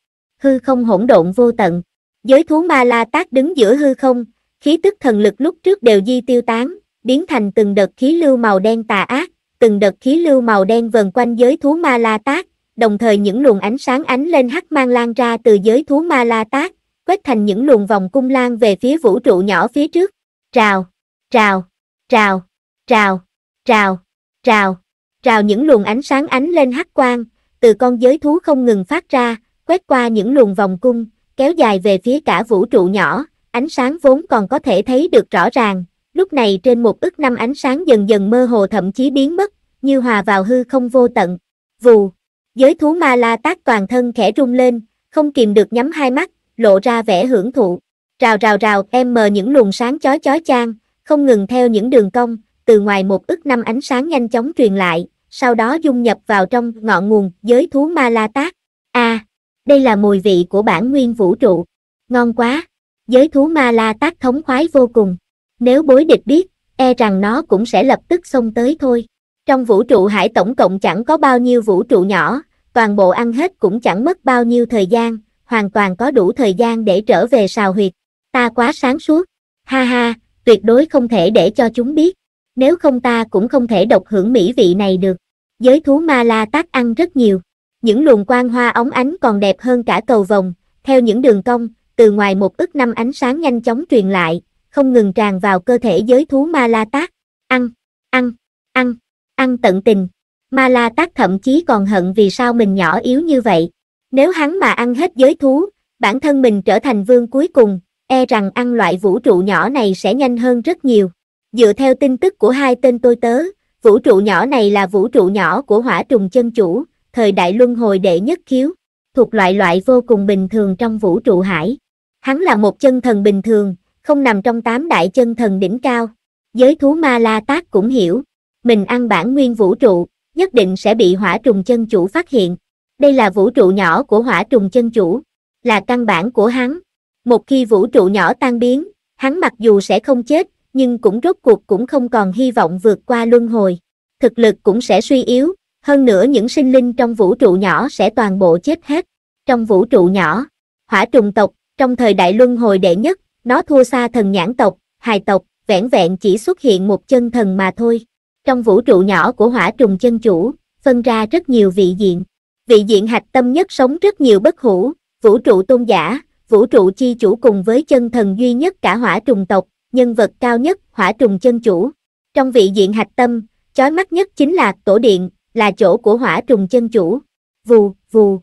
Hư không hỗn độn vô tận. Giới thú ma la tác đứng giữa hư không, khí tức thần lực lúc trước đều di tiêu tán, biến thành từng đợt khí lưu màu đen tà ác, từng đợt khí lưu màu đen vần quanh giới thú ma la tác, đồng thời những luồng ánh sáng ánh lên hắc mang lan ra từ giới thú ma la tát quét thành những luồng vòng cung lan về phía vũ trụ nhỏ phía trước. Trào, trào, trào, trào, trào, trào, trào những luồng ánh sáng ánh lên hắc quang, từ con giới thú không ngừng phát ra, quét qua những luồng vòng cung, kéo dài về phía cả vũ trụ nhỏ, ánh sáng vốn còn có thể thấy được rõ ràng, lúc này trên một ức năm ánh sáng dần dần mơ hồ thậm chí biến mất, như hòa vào hư không vô tận. Vù, Giới thú ma la tác toàn thân khẽ rung lên, không kìm được nhắm hai mắt, lộ ra vẻ hưởng thụ. Rào rào rào em mờ những luồng sáng chói chói chang, không ngừng theo những đường cong, từ ngoài một ức năm ánh sáng nhanh chóng truyền lại, sau đó dung nhập vào trong ngọn nguồn giới thú ma la tác. A, à, đây là mùi vị của bản nguyên vũ trụ. Ngon quá! Giới thú ma la tác thống khoái vô cùng. Nếu bối địch biết, e rằng nó cũng sẽ lập tức xông tới thôi. Trong vũ trụ hải tổng cộng chẳng có bao nhiêu vũ trụ nhỏ, toàn bộ ăn hết cũng chẳng mất bao nhiêu thời gian, hoàn toàn có đủ thời gian để trở về sào huyệt. Ta quá sáng suốt. Ha ha, tuyệt đối không thể để cho chúng biết. Nếu không ta cũng không thể độc hưởng mỹ vị này được. Giới thú ma la tác ăn rất nhiều. Những luồng quang hoa óng ánh còn đẹp hơn cả cầu vồng. Theo những đường cong, từ ngoài một ức năm ánh sáng nhanh chóng truyền lại, không ngừng tràn vào cơ thể giới thú ma la tác. Ăn, ăn, ăn ăn tận tình. Ma La Tát thậm chí còn hận vì sao mình nhỏ yếu như vậy. Nếu hắn mà ăn hết giới thú, bản thân mình trở thành vương cuối cùng, e rằng ăn loại vũ trụ nhỏ này sẽ nhanh hơn rất nhiều. Dựa theo tin tức của hai tên tôi tớ, vũ trụ nhỏ này là vũ trụ nhỏ của hỏa trùng chân chủ, thời đại luân hồi đệ nhất khiếu, thuộc loại loại vô cùng bình thường trong vũ trụ hải. Hắn là một chân thần bình thường, không nằm trong tám đại chân thần đỉnh cao. Giới thú ma la Tát cũng hiểu, mình ăn bản nguyên vũ trụ, nhất định sẽ bị hỏa trùng chân chủ phát hiện. Đây là vũ trụ nhỏ của hỏa trùng chân chủ, là căn bản của hắn. Một khi vũ trụ nhỏ tan biến, hắn mặc dù sẽ không chết, nhưng cũng rốt cuộc cũng không còn hy vọng vượt qua luân hồi. Thực lực cũng sẽ suy yếu, hơn nữa những sinh linh trong vũ trụ nhỏ sẽ toàn bộ chết hết. Trong vũ trụ nhỏ, hỏa trùng tộc, trong thời đại luân hồi đệ nhất, nó thua xa thần nhãn tộc, hài tộc, vẻn vẹn chỉ xuất hiện một chân thần mà thôi. Trong vũ trụ nhỏ của hỏa trùng chân chủ, phân ra rất nhiều vị diện. Vị diện hạch tâm nhất sống rất nhiều bất hủ, vũ trụ tôn giả, vũ trụ chi chủ cùng với chân thần duy nhất cả hỏa trùng tộc, nhân vật cao nhất hỏa trùng chân chủ. Trong vị diện hạch tâm, chói mắt nhất chính là tổ điện, là chỗ của hỏa trùng chân chủ. Vù, vù,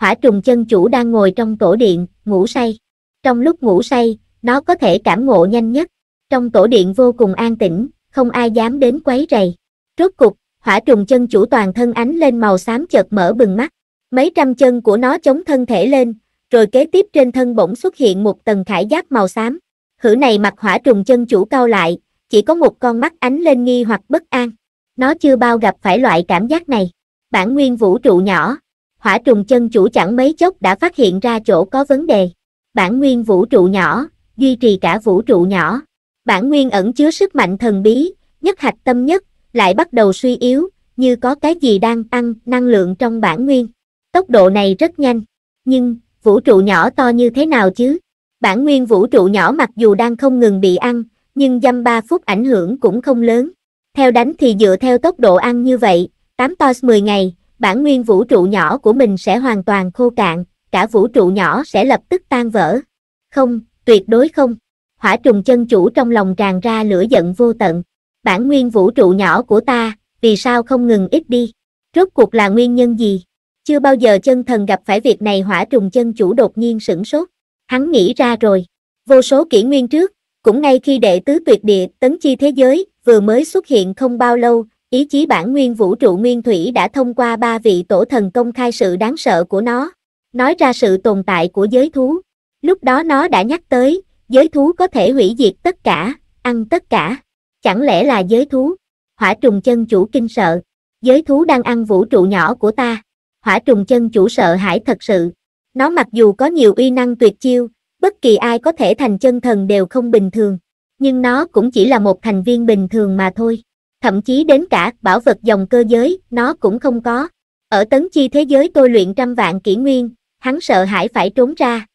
hỏa trùng chân chủ đang ngồi trong tổ điện, ngủ say. Trong lúc ngủ say, nó có thể cảm ngộ nhanh nhất. Trong tổ điện vô cùng an tĩnh, không ai dám đến quấy rầy. Rốt cục, hỏa trùng chân chủ toàn thân ánh lên màu xám chợt mở bừng mắt. Mấy trăm chân của nó chống thân thể lên, rồi kế tiếp trên thân bỗng xuất hiện một tầng khải giáp màu xám. Hử này mặt hỏa trùng chân chủ cao lại, chỉ có một con mắt ánh lên nghi hoặc bất an. Nó chưa bao gặp phải loại cảm giác này. Bản nguyên vũ trụ nhỏ, hỏa trùng chân chủ chẳng mấy chốc đã phát hiện ra chỗ có vấn đề. Bản nguyên vũ trụ nhỏ, duy trì cả vũ trụ nhỏ, bản nguyên ẩn chứa sức mạnh thần bí, nhất hạch tâm nhất, lại bắt đầu suy yếu, như có cái gì đang ăn năng lượng trong bản nguyên. Tốc độ này rất nhanh, nhưng vũ trụ nhỏ to như thế nào chứ? Bản nguyên vũ trụ nhỏ mặc dù đang không ngừng bị ăn, nhưng dăm 3 phút ảnh hưởng cũng không lớn. Theo đánh thì dựa theo tốc độ ăn như vậy, 8 tos 10 ngày, bản nguyên vũ trụ nhỏ của mình sẽ hoàn toàn khô cạn, cả vũ trụ nhỏ sẽ lập tức tan vỡ. Không, tuyệt đối không hỏa trùng chân chủ trong lòng tràn ra lửa giận vô tận. Bản nguyên vũ trụ nhỏ của ta, vì sao không ngừng ít đi? Rốt cuộc là nguyên nhân gì? Chưa bao giờ chân thần gặp phải việc này hỏa trùng chân chủ đột nhiên sửng sốt. Hắn nghĩ ra rồi. Vô số kỷ nguyên trước, cũng ngay khi đệ tứ tuyệt địa tấn chi thế giới vừa mới xuất hiện không bao lâu, ý chí bản nguyên vũ trụ nguyên thủy đã thông qua ba vị tổ thần công khai sự đáng sợ của nó, nói ra sự tồn tại của giới thú. Lúc đó nó đã nhắc tới, giới thú có thể hủy diệt tất cả, ăn tất cả. Chẳng lẽ là giới thú? Hỏa trùng chân chủ kinh sợ. Giới thú đang ăn vũ trụ nhỏ của ta. Hỏa trùng chân chủ sợ hãi thật sự. Nó mặc dù có nhiều uy năng tuyệt chiêu, bất kỳ ai có thể thành chân thần đều không bình thường. Nhưng nó cũng chỉ là một thành viên bình thường mà thôi. Thậm chí đến cả bảo vật dòng cơ giới, nó cũng không có. Ở tấn chi thế giới tôi luyện trăm vạn kỷ nguyên, hắn sợ hãi phải trốn ra.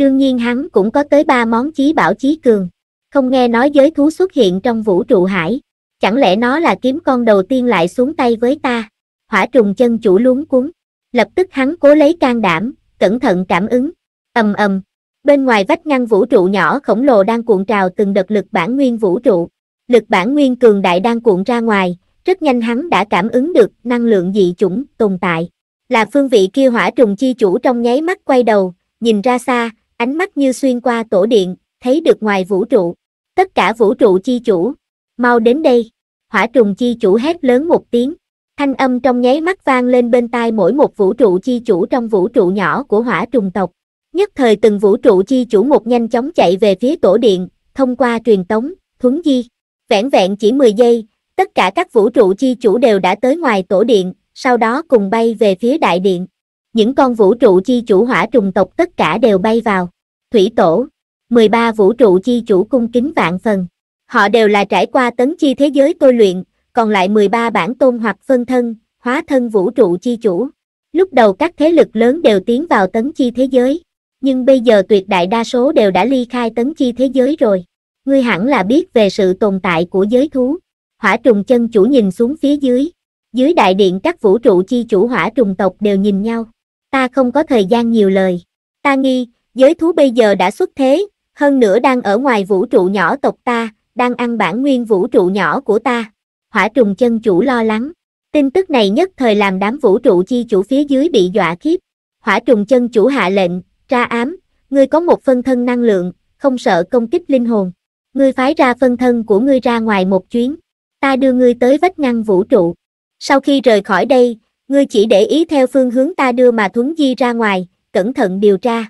Đương nhiên hắn cũng có tới ba món chí bảo chí cường. Không nghe nói giới thú xuất hiện trong vũ trụ hải. Chẳng lẽ nó là kiếm con đầu tiên lại xuống tay với ta? Hỏa trùng chân chủ luống cuốn. Lập tức hắn cố lấy can đảm, cẩn thận cảm ứng. ầm ầm. Bên ngoài vách ngăn vũ trụ nhỏ khổng lồ đang cuộn trào từng đợt lực bản nguyên vũ trụ. Lực bản nguyên cường đại đang cuộn ra ngoài, rất nhanh hắn đã cảm ứng được năng lượng dị chủng tồn tại. Là phương vị kia hỏa trùng chi chủ trong nháy mắt quay đầu, nhìn ra xa, ánh mắt như xuyên qua tổ điện, thấy được ngoài vũ trụ. Tất cả vũ trụ chi chủ, mau đến đây. Hỏa trùng chi chủ hét lớn một tiếng. Thanh âm trong nháy mắt vang lên bên tai mỗi một vũ trụ chi chủ trong vũ trụ nhỏ của hỏa trùng tộc. Nhất thời từng vũ trụ chi chủ một nhanh chóng chạy về phía tổ điện, thông qua truyền tống, thuấn di. Vẹn vẹn chỉ 10 giây, tất cả các vũ trụ chi chủ đều đã tới ngoài tổ điện, sau đó cùng bay về phía đại điện những con vũ trụ chi chủ hỏa trùng tộc tất cả đều bay vào. Thủy tổ, 13 vũ trụ chi chủ cung kính vạn phần. Họ đều là trải qua tấn chi thế giới tôi luyện, còn lại 13 bản tôn hoặc phân thân, hóa thân vũ trụ chi chủ. Lúc đầu các thế lực lớn đều tiến vào tấn chi thế giới, nhưng bây giờ tuyệt đại đa số đều đã ly khai tấn chi thế giới rồi. Ngươi hẳn là biết về sự tồn tại của giới thú. Hỏa trùng chân chủ nhìn xuống phía dưới. Dưới đại điện các vũ trụ chi chủ hỏa trùng tộc đều nhìn nhau ta không có thời gian nhiều lời. Ta nghi, giới thú bây giờ đã xuất thế, hơn nữa đang ở ngoài vũ trụ nhỏ tộc ta, đang ăn bản nguyên vũ trụ nhỏ của ta. Hỏa trùng chân chủ lo lắng. Tin tức này nhất thời làm đám vũ trụ chi chủ phía dưới bị dọa khiếp. Hỏa trùng chân chủ hạ lệnh, tra ám, ngươi có một phân thân năng lượng, không sợ công kích linh hồn. Ngươi phái ra phân thân của ngươi ra ngoài một chuyến. Ta đưa ngươi tới vách ngăn vũ trụ. Sau khi rời khỏi đây, Ngươi chỉ để ý theo phương hướng ta đưa mà thuấn di ra ngoài, cẩn thận điều tra.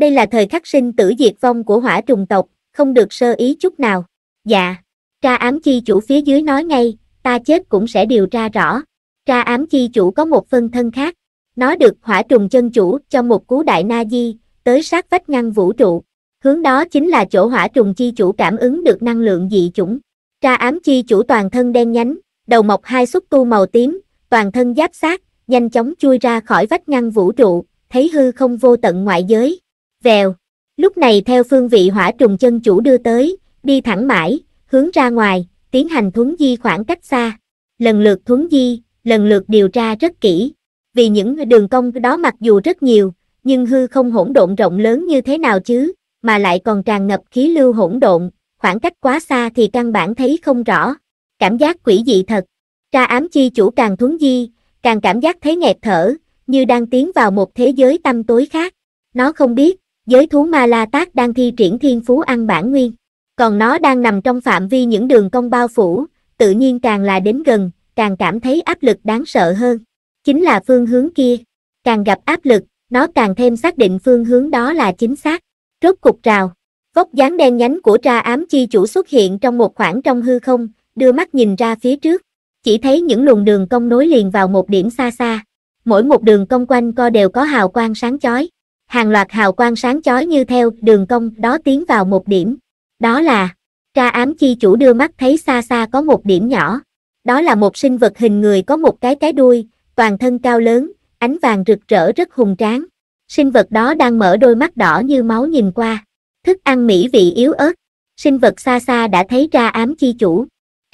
Đây là thời khắc sinh tử diệt vong của hỏa trùng tộc, không được sơ ý chút nào. Dạ, tra ám chi chủ phía dưới nói ngay, ta chết cũng sẽ điều tra rõ. Tra ám chi chủ có một phân thân khác. Nó được hỏa trùng chân chủ cho một cú đại na di, tới sát vách ngăn vũ trụ. Hướng đó chính là chỗ hỏa trùng chi chủ cảm ứng được năng lượng dị chủng. Tra ám chi chủ toàn thân đen nhánh, đầu mọc hai xúc tu màu tím, toàn thân giáp sát, nhanh chóng chui ra khỏi vách ngăn vũ trụ, thấy hư không vô tận ngoại giới. Vèo, lúc này theo phương vị hỏa trùng chân chủ đưa tới, đi thẳng mãi, hướng ra ngoài, tiến hành thuấn di khoảng cách xa. Lần lượt thuấn di, lần lượt điều tra rất kỹ. Vì những đường cong đó mặc dù rất nhiều, nhưng hư không hỗn độn rộng lớn như thế nào chứ, mà lại còn tràn ngập khí lưu hỗn độn, khoảng cách quá xa thì căn bản thấy không rõ. Cảm giác quỷ dị thật. Tra ám chi chủ càng thuấn di, càng cảm giác thấy nghẹt thở, như đang tiến vào một thế giới tâm tối khác. Nó không biết, giới thú ma la tác đang thi triển thiên phú ăn bản nguyên. Còn nó đang nằm trong phạm vi những đường công bao phủ, tự nhiên càng là đến gần, càng cảm thấy áp lực đáng sợ hơn. Chính là phương hướng kia. Càng gặp áp lực, nó càng thêm xác định phương hướng đó là chính xác. Rốt cục rào. Vóc dáng đen nhánh của tra ám chi chủ xuất hiện trong một khoảng trong hư không, đưa mắt nhìn ra phía trước chỉ thấy những luồng đường cong nối liền vào một điểm xa xa. Mỗi một đường cong quanh co đều có hào quang sáng chói. Hàng loạt hào quang sáng chói như theo đường cong đó tiến vào một điểm. Đó là, tra ám chi chủ đưa mắt thấy xa xa có một điểm nhỏ. Đó là một sinh vật hình người có một cái cái đuôi, toàn thân cao lớn, ánh vàng rực rỡ rất hùng tráng. Sinh vật đó đang mở đôi mắt đỏ như máu nhìn qua. Thức ăn mỹ vị yếu ớt. Sinh vật xa xa đã thấy ra ám chi chủ.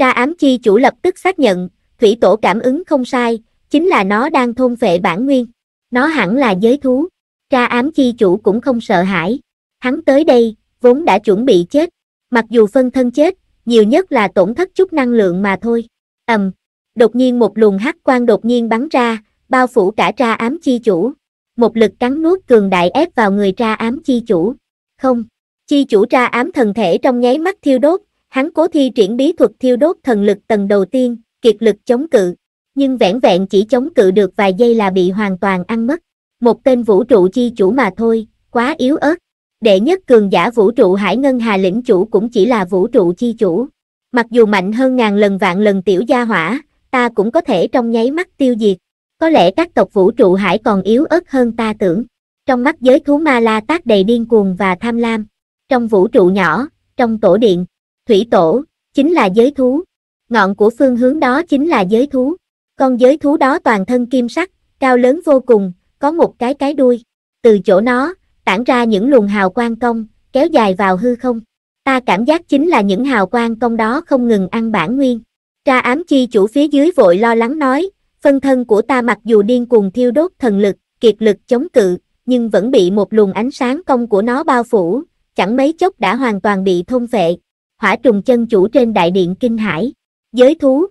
Tra ám chi chủ lập tức xác nhận, thủy tổ cảm ứng không sai, chính là nó đang thôn phệ bản nguyên. Nó hẳn là giới thú. Tra ám chi chủ cũng không sợ hãi. Hắn tới đây, vốn đã chuẩn bị chết. Mặc dù phân thân chết, nhiều nhất là tổn thất chút năng lượng mà thôi. ầm, đột nhiên một luồng hắc quang đột nhiên bắn ra, bao phủ cả tra ám chi chủ. Một lực cắn nuốt cường đại ép vào người tra ám chi chủ. Không, chi chủ tra ám thần thể trong nháy mắt thiêu đốt, Hắn cố thi triển bí thuật thiêu đốt thần lực tầng đầu tiên, kiệt lực chống cự, nhưng vẻn vẹn chỉ chống cự được vài giây là bị hoàn toàn ăn mất. Một tên vũ trụ chi chủ mà thôi, quá yếu ớt. Đệ nhất cường giả vũ trụ Hải Ngân Hà lĩnh chủ cũng chỉ là vũ trụ chi chủ. Mặc dù mạnh hơn ngàn lần vạn lần tiểu gia hỏa, ta cũng có thể trong nháy mắt tiêu diệt. Có lẽ các tộc vũ trụ hải còn yếu ớt hơn ta tưởng. Trong mắt giới thú ma la tác đầy điên cuồng và tham lam. Trong vũ trụ nhỏ, trong tổ điện, Thủy tổ, chính là giới thú. Ngọn của phương hướng đó chính là giới thú. Con giới thú đó toàn thân kim sắc, cao lớn vô cùng, có một cái cái đuôi. Từ chỗ nó, tản ra những luồng hào quang công, kéo dài vào hư không. Ta cảm giác chính là những hào quang công đó không ngừng ăn bản nguyên. Tra ám chi chủ phía dưới vội lo lắng nói, phân thân của ta mặc dù điên cuồng thiêu đốt thần lực, kiệt lực chống cự, nhưng vẫn bị một luồng ánh sáng công của nó bao phủ, chẳng mấy chốc đã hoàn toàn bị thôn phệ hỏa trùng chân chủ trên đại điện kinh hải. Giới thú,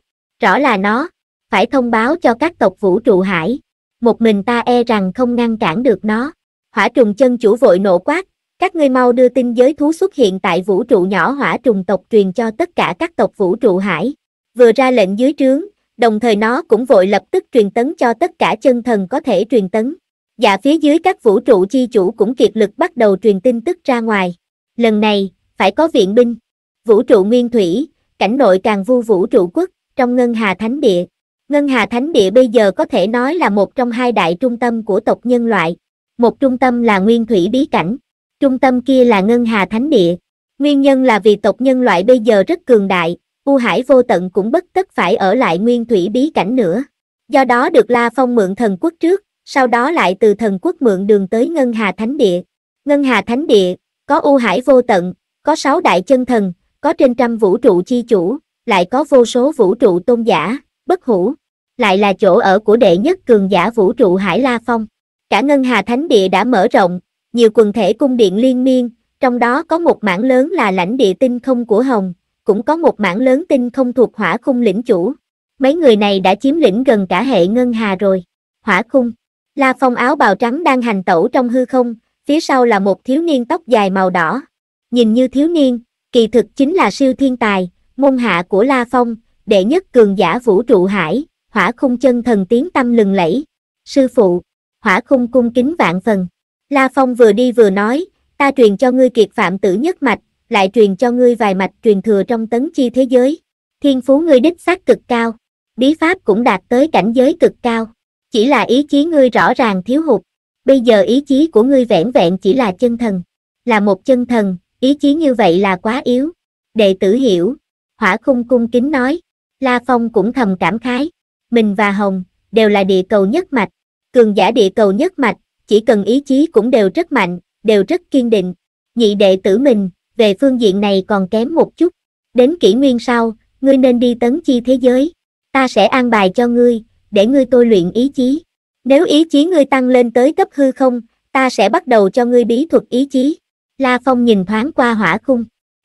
rõ là nó, phải thông báo cho các tộc vũ trụ hải. Một mình ta e rằng không ngăn cản được nó. Hỏa trùng chân chủ vội nổ quát, các ngươi mau đưa tin giới thú xuất hiện tại vũ trụ nhỏ hỏa trùng tộc truyền cho tất cả các tộc vũ trụ hải. Vừa ra lệnh dưới trướng, đồng thời nó cũng vội lập tức truyền tấn cho tất cả chân thần có thể truyền tấn. Và dạ phía dưới các vũ trụ chi chủ cũng kiệt lực bắt đầu truyền tin tức ra ngoài. Lần này, phải có viện binh vũ trụ nguyên thủy, cảnh nội càng vu vũ trụ quốc, trong Ngân Hà Thánh Địa. Ngân Hà Thánh Địa bây giờ có thể nói là một trong hai đại trung tâm của tộc nhân loại. Một trung tâm là nguyên thủy bí cảnh, trung tâm kia là Ngân Hà Thánh Địa. Nguyên nhân là vì tộc nhân loại bây giờ rất cường đại, U Hải Vô Tận cũng bất tất phải ở lại nguyên thủy bí cảnh nữa. Do đó được La Phong mượn thần quốc trước, sau đó lại từ thần quốc mượn đường tới Ngân Hà Thánh Địa. Ngân Hà Thánh Địa, có U Hải Vô Tận, có sáu đại chân thần, có trên trăm vũ trụ chi chủ, lại có vô số vũ trụ tôn giả, bất hủ, lại là chỗ ở của đệ nhất cường giả vũ trụ Hải La Phong. Cả Ngân Hà Thánh Địa đã mở rộng, nhiều quần thể cung điện liên miên, trong đó có một mảng lớn là lãnh địa tinh không của Hồng, cũng có một mảng lớn tinh không thuộc hỏa khung lĩnh chủ. Mấy người này đã chiếm lĩnh gần cả hệ Ngân Hà rồi. Hỏa khung, La Phong áo bào trắng đang hành tẩu trong hư không, phía sau là một thiếu niên tóc dài màu đỏ. Nhìn như thiếu niên, kỳ thực chính là siêu thiên tài, môn hạ của La Phong, đệ nhất cường giả vũ trụ hải, hỏa khung chân thần tiếng tâm lừng lẫy. Sư phụ, hỏa khung cung kính vạn phần. La Phong vừa đi vừa nói, ta truyền cho ngươi kiệt phạm tử nhất mạch, lại truyền cho ngươi vài mạch truyền thừa trong tấn chi thế giới. Thiên phú ngươi đích xác cực cao, bí pháp cũng đạt tới cảnh giới cực cao. Chỉ là ý chí ngươi rõ ràng thiếu hụt. Bây giờ ý chí của ngươi vẻn vẹn chỉ là chân thần, là một chân thần, ý chí như vậy là quá yếu. Đệ tử hiểu, hỏa khung cung kính nói, La Phong cũng thầm cảm khái, mình và Hồng, đều là địa cầu nhất mạch, cường giả địa cầu nhất mạch, chỉ cần ý chí cũng đều rất mạnh, đều rất kiên định, nhị đệ tử mình, về phương diện này còn kém một chút, đến kỷ nguyên sau, ngươi nên đi tấn chi thế giới, ta sẽ an bài cho ngươi, để ngươi tôi luyện ý chí, nếu ý chí ngươi tăng lên tới cấp hư không, ta sẽ bắt đầu cho ngươi bí thuật ý chí. La Phong nhìn thoáng qua hỏa khung.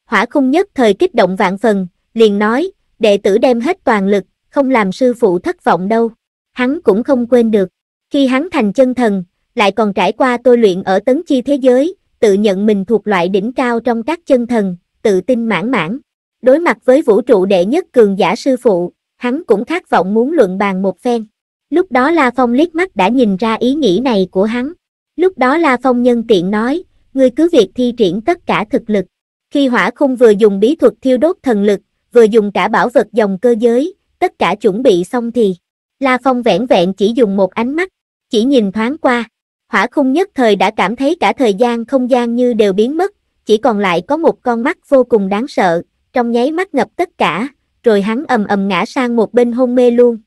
Hỏa khung nhất thời kích động vạn phần, liền nói, đệ tử đem hết toàn lực, không làm sư phụ thất vọng đâu. Hắn cũng không quên được. Khi hắn thành chân thần, lại còn trải qua tôi luyện ở tấn chi thế giới, tự nhận mình thuộc loại đỉnh cao trong các chân thần, tự tin mãn mãn. Đối mặt với vũ trụ đệ nhất cường giả sư phụ, hắn cũng khát vọng muốn luận bàn một phen. Lúc đó La Phong liếc mắt đã nhìn ra ý nghĩ này của hắn. Lúc đó La Phong nhân tiện nói, ngươi cứ việc thi triển tất cả thực lực. Khi hỏa khung vừa dùng bí thuật thiêu đốt thần lực, vừa dùng cả bảo vật dòng cơ giới, tất cả chuẩn bị xong thì, La Phong vẻn vẹn chỉ dùng một ánh mắt, chỉ nhìn thoáng qua, hỏa khung nhất thời đã cảm thấy cả thời gian không gian như đều biến mất, chỉ còn lại có một con mắt vô cùng đáng sợ, trong nháy mắt ngập tất cả, rồi hắn ầm ầm ngã sang một bên hôn mê luôn.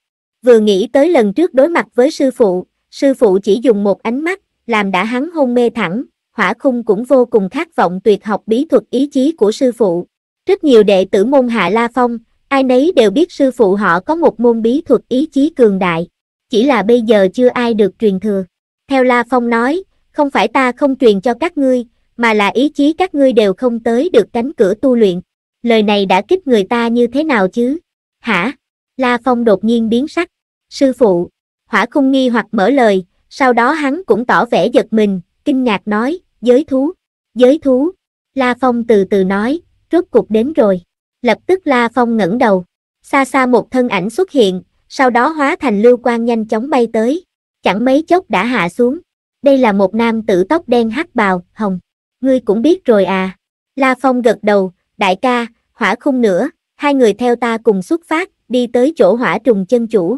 Vừa nghĩ tới lần trước đối mặt với sư phụ, sư phụ chỉ dùng một ánh mắt, làm đã hắn hôn mê thẳng, hỏa khung cũng vô cùng khát vọng tuyệt học bí thuật ý chí của sư phụ. Rất nhiều đệ tử môn hạ La Phong, ai nấy đều biết sư phụ họ có một môn bí thuật ý chí cường đại, chỉ là bây giờ chưa ai được truyền thừa. Theo La Phong nói, không phải ta không truyền cho các ngươi, mà là ý chí các ngươi đều không tới được cánh cửa tu luyện. Lời này đã kích người ta như thế nào chứ? Hả? La Phong đột nhiên biến sắc. Sư phụ, hỏa khung nghi hoặc mở lời, sau đó hắn cũng tỏ vẻ giật mình, kinh ngạc nói, giới thú, giới thú. La Phong từ từ nói, rốt cục đến rồi. Lập tức La Phong ngẩng đầu, xa xa một thân ảnh xuất hiện, sau đó hóa thành lưu quang nhanh chóng bay tới, chẳng mấy chốc đã hạ xuống. Đây là một nam tử tóc đen hắc bào, hồng. Ngươi cũng biết rồi à. La Phong gật đầu, đại ca, hỏa khung nữa, hai người theo ta cùng xuất phát, đi tới chỗ hỏa trùng chân chủ.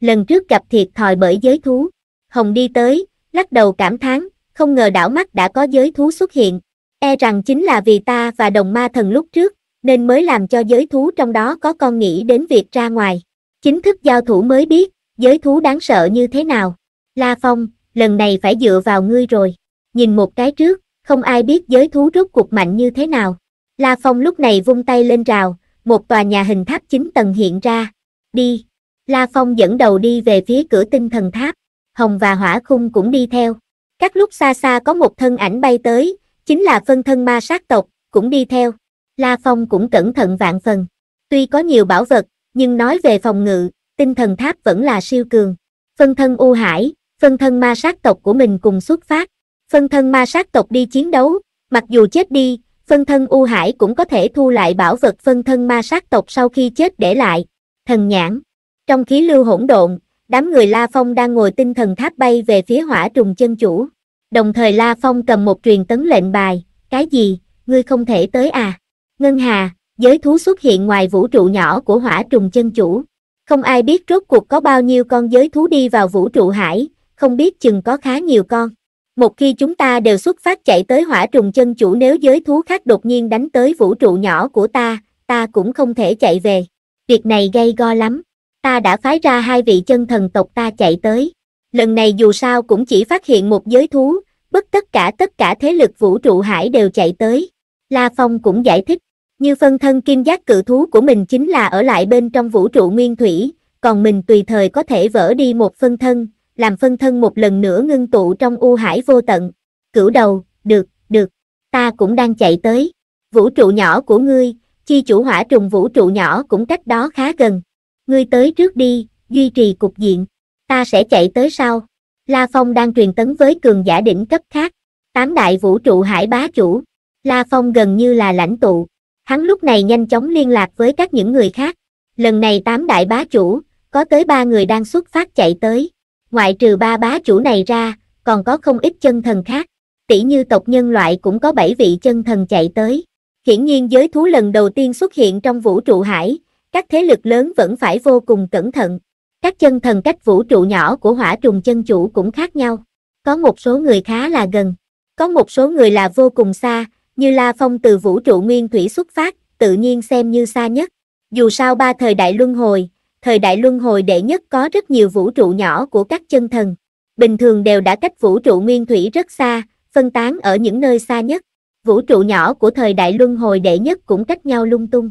Lần trước gặp thiệt thòi bởi giới thú. Hồng đi tới, lắc đầu cảm thán, không ngờ đảo mắt đã có giới thú xuất hiện. E rằng chính là vì ta và đồng ma thần lúc trước, nên mới làm cho giới thú trong đó có con nghĩ đến việc ra ngoài. Chính thức giao thủ mới biết, giới thú đáng sợ như thế nào. La Phong, lần này phải dựa vào ngươi rồi. Nhìn một cái trước, không ai biết giới thú rốt cuộc mạnh như thế nào. La Phong lúc này vung tay lên rào, một tòa nhà hình tháp 9 tầng hiện ra. Đi. La Phong dẫn đầu đi về phía cửa tinh thần tháp. Hồng và Hỏa Khung cũng đi theo. Các lúc xa xa có một thân ảnh bay tới, chính là phân thân ma sát tộc, cũng đi theo. La Phong cũng cẩn thận vạn phần. Tuy có nhiều bảo vật, nhưng nói về phòng ngự, tinh thần tháp vẫn là siêu cường. Phân thân U Hải, phân thân ma sát tộc của mình cùng xuất phát. Phân thân ma sát tộc đi chiến đấu, mặc dù chết đi, phân thân U Hải cũng có thể thu lại bảo vật phân thân ma sát tộc sau khi chết để lại. Thần nhãn. Trong khí lưu hỗn độn, đám người La Phong đang ngồi tinh thần tháp bay về phía hỏa trùng chân chủ. Đồng thời La Phong cầm một truyền tấn lệnh bài, cái gì, ngươi không thể tới à? Ngân Hà, giới thú xuất hiện ngoài vũ trụ nhỏ của hỏa trùng chân chủ. Không ai biết rốt cuộc có bao nhiêu con giới thú đi vào vũ trụ hải, không biết chừng có khá nhiều con. Một khi chúng ta đều xuất phát chạy tới hỏa trùng chân chủ nếu giới thú khác đột nhiên đánh tới vũ trụ nhỏ của ta, ta cũng không thể chạy về. Việc này gây go lắm ta đã phái ra hai vị chân thần tộc ta chạy tới. Lần này dù sao cũng chỉ phát hiện một giới thú, bất tất cả tất cả thế lực vũ trụ hải đều chạy tới. La Phong cũng giải thích, như phân thân kim giác cự thú của mình chính là ở lại bên trong vũ trụ nguyên thủy, còn mình tùy thời có thể vỡ đi một phân thân, làm phân thân một lần nữa ngưng tụ trong u hải vô tận. Cửu đầu, được, được, ta cũng đang chạy tới. Vũ trụ nhỏ của ngươi, chi chủ hỏa trùng vũ trụ nhỏ cũng cách đó khá gần ngươi tới trước đi, duy trì cục diện, ta sẽ chạy tới sau. La Phong đang truyền tấn với cường giả đỉnh cấp khác, tám đại vũ trụ hải bá chủ. La Phong gần như là lãnh tụ, hắn lúc này nhanh chóng liên lạc với các những người khác. Lần này tám đại bá chủ, có tới ba người đang xuất phát chạy tới. Ngoại trừ ba bá chủ này ra, còn có không ít chân thần khác. Tỷ như tộc nhân loại cũng có bảy vị chân thần chạy tới. Hiển nhiên giới thú lần đầu tiên xuất hiện trong vũ trụ hải, các thế lực lớn vẫn phải vô cùng cẩn thận. Các chân thần cách vũ trụ nhỏ của hỏa trùng chân chủ cũng khác nhau. Có một số người khá là gần, có một số người là vô cùng xa, như La Phong từ vũ trụ nguyên thủy xuất phát, tự nhiên xem như xa nhất. Dù sao ba thời đại luân hồi, thời đại luân hồi đệ nhất có rất nhiều vũ trụ nhỏ của các chân thần. Bình thường đều đã cách vũ trụ nguyên thủy rất xa, phân tán ở những nơi xa nhất. Vũ trụ nhỏ của thời đại luân hồi đệ nhất cũng cách nhau lung tung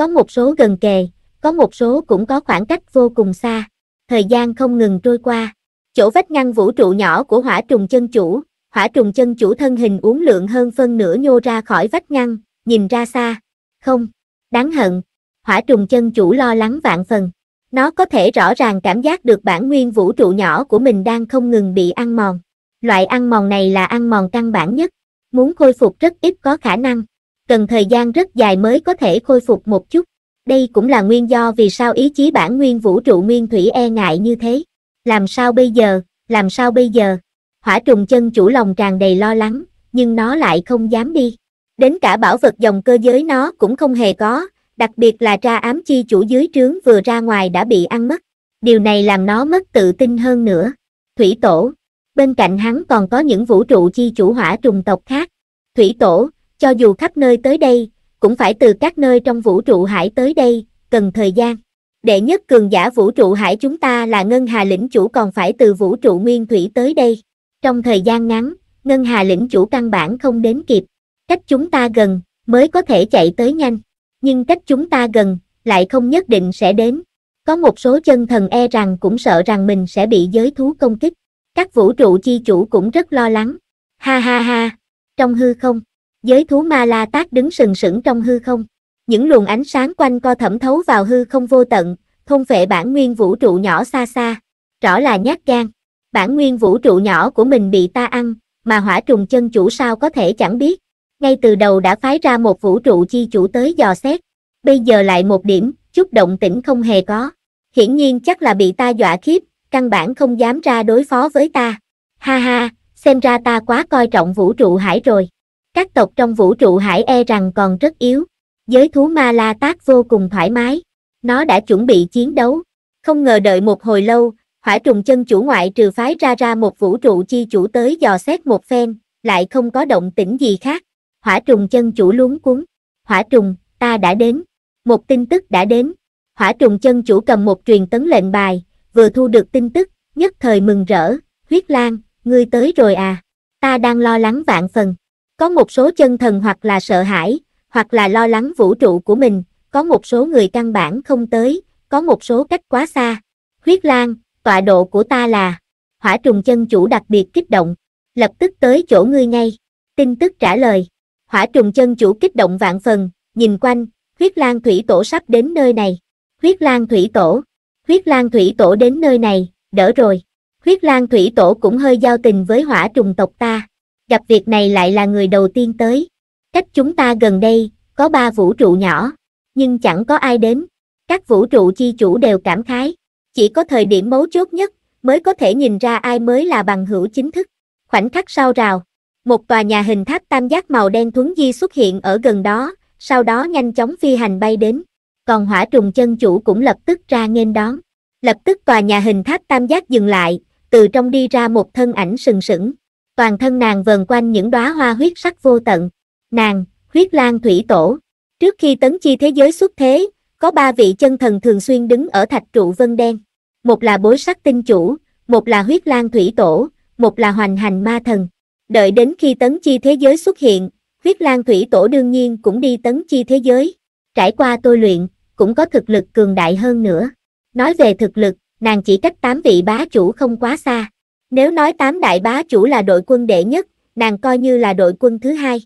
có một số gần kề, có một số cũng có khoảng cách vô cùng xa. Thời gian không ngừng trôi qua. Chỗ vách ngăn vũ trụ nhỏ của hỏa trùng chân chủ, hỏa trùng chân chủ thân hình uốn lượn hơn phân nửa nhô ra khỏi vách ngăn, nhìn ra xa. Không, đáng hận, hỏa trùng chân chủ lo lắng vạn phần. Nó có thể rõ ràng cảm giác được bản nguyên vũ trụ nhỏ của mình đang không ngừng bị ăn mòn. Loại ăn mòn này là ăn mòn căn bản nhất, muốn khôi phục rất ít có khả năng cần thời gian rất dài mới có thể khôi phục một chút. Đây cũng là nguyên do vì sao ý chí bản nguyên vũ trụ nguyên thủy e ngại như thế. Làm sao bây giờ, làm sao bây giờ? Hỏa trùng chân chủ lòng tràn đầy lo lắng, nhưng nó lại không dám đi. Đến cả bảo vật dòng cơ giới nó cũng không hề có, đặc biệt là tra ám chi chủ dưới trướng vừa ra ngoài đã bị ăn mất. Điều này làm nó mất tự tin hơn nữa. Thủy tổ, bên cạnh hắn còn có những vũ trụ chi chủ hỏa trùng tộc khác. Thủy tổ, cho dù khắp nơi tới đây, cũng phải từ các nơi trong vũ trụ hải tới đây, cần thời gian. Đệ nhất cường giả vũ trụ hải chúng ta là Ngân Hà lĩnh chủ còn phải từ vũ trụ nguyên thủy tới đây. Trong thời gian ngắn, Ngân Hà lĩnh chủ căn bản không đến kịp. Cách chúng ta gần, mới có thể chạy tới nhanh. Nhưng cách chúng ta gần, lại không nhất định sẽ đến. Có một số chân thần e rằng cũng sợ rằng mình sẽ bị giới thú công kích. Các vũ trụ chi chủ cũng rất lo lắng. Ha ha ha, trong hư không, giới thú ma la tác đứng sừng sững trong hư không. Những luồng ánh sáng quanh co thẩm thấu vào hư không vô tận, thôn phệ bản nguyên vũ trụ nhỏ xa xa. Rõ là nhát gan, bản nguyên vũ trụ nhỏ của mình bị ta ăn, mà hỏa trùng chân chủ sao có thể chẳng biết. Ngay từ đầu đã phái ra một vũ trụ chi chủ tới dò xét, bây giờ lại một điểm, chút động tĩnh không hề có. Hiển nhiên chắc là bị ta dọa khiếp, căn bản không dám ra đối phó với ta. Ha ha, xem ra ta quá coi trọng vũ trụ hải rồi. Các tộc trong vũ trụ hải e rằng còn rất yếu, giới thú ma la tác vô cùng thoải mái. Nó đã chuẩn bị chiến đấu, không ngờ đợi một hồi lâu, hỏa trùng chân chủ ngoại trừ phái ra ra một vũ trụ chi chủ tới dò xét một phen, lại không có động tĩnh gì khác. Hỏa trùng chân chủ luống cuốn. Hỏa trùng, ta đã đến. Một tin tức đã đến. Hỏa trùng chân chủ cầm một truyền tấn lệnh bài, vừa thu được tin tức, nhất thời mừng rỡ. Huyết Lan, ngươi tới rồi à? Ta đang lo lắng vạn phần. Có một số chân thần hoặc là sợ hãi, hoặc là lo lắng vũ trụ của mình, có một số người căn bản không tới, có một số cách quá xa. Huyết Lan, tọa độ của ta là hỏa trùng chân chủ đặc biệt kích động, lập tức tới chỗ ngươi ngay. Tin tức trả lời, hỏa trùng chân chủ kích động vạn phần, nhìn quanh, huyết lan thủy tổ sắp đến nơi này. Huyết lan thủy tổ, huyết lan thủy tổ đến nơi này, đỡ rồi. Huyết lan thủy tổ cũng hơi giao tình với hỏa trùng tộc ta gặp việc này lại là người đầu tiên tới. Cách chúng ta gần đây, có ba vũ trụ nhỏ, nhưng chẳng có ai đến. Các vũ trụ chi chủ đều cảm khái. Chỉ có thời điểm mấu chốt nhất, mới có thể nhìn ra ai mới là bằng hữu chính thức. Khoảnh khắc sau rào, một tòa nhà hình tháp tam giác màu đen thuấn di xuất hiện ở gần đó, sau đó nhanh chóng phi hành bay đến. Còn hỏa trùng chân chủ cũng lập tức ra nghênh đón. Lập tức tòa nhà hình tháp tam giác dừng lại, từ trong đi ra một thân ảnh sừng sững toàn thân nàng vần quanh những đóa hoa huyết sắc vô tận. Nàng, huyết lang thủy tổ. Trước khi tấn chi thế giới xuất thế, có ba vị chân thần thường xuyên đứng ở thạch trụ vân đen. Một là bối sắc tinh chủ, một là huyết lang thủy tổ, một là hoành hành ma thần. Đợi đến khi tấn chi thế giới xuất hiện, huyết lang thủy tổ đương nhiên cũng đi tấn chi thế giới. Trải qua tôi luyện, cũng có thực lực cường đại hơn nữa. Nói về thực lực, nàng chỉ cách tám vị bá chủ không quá xa. Nếu nói tám đại bá chủ là đội quân đệ nhất, nàng coi như là đội quân thứ hai.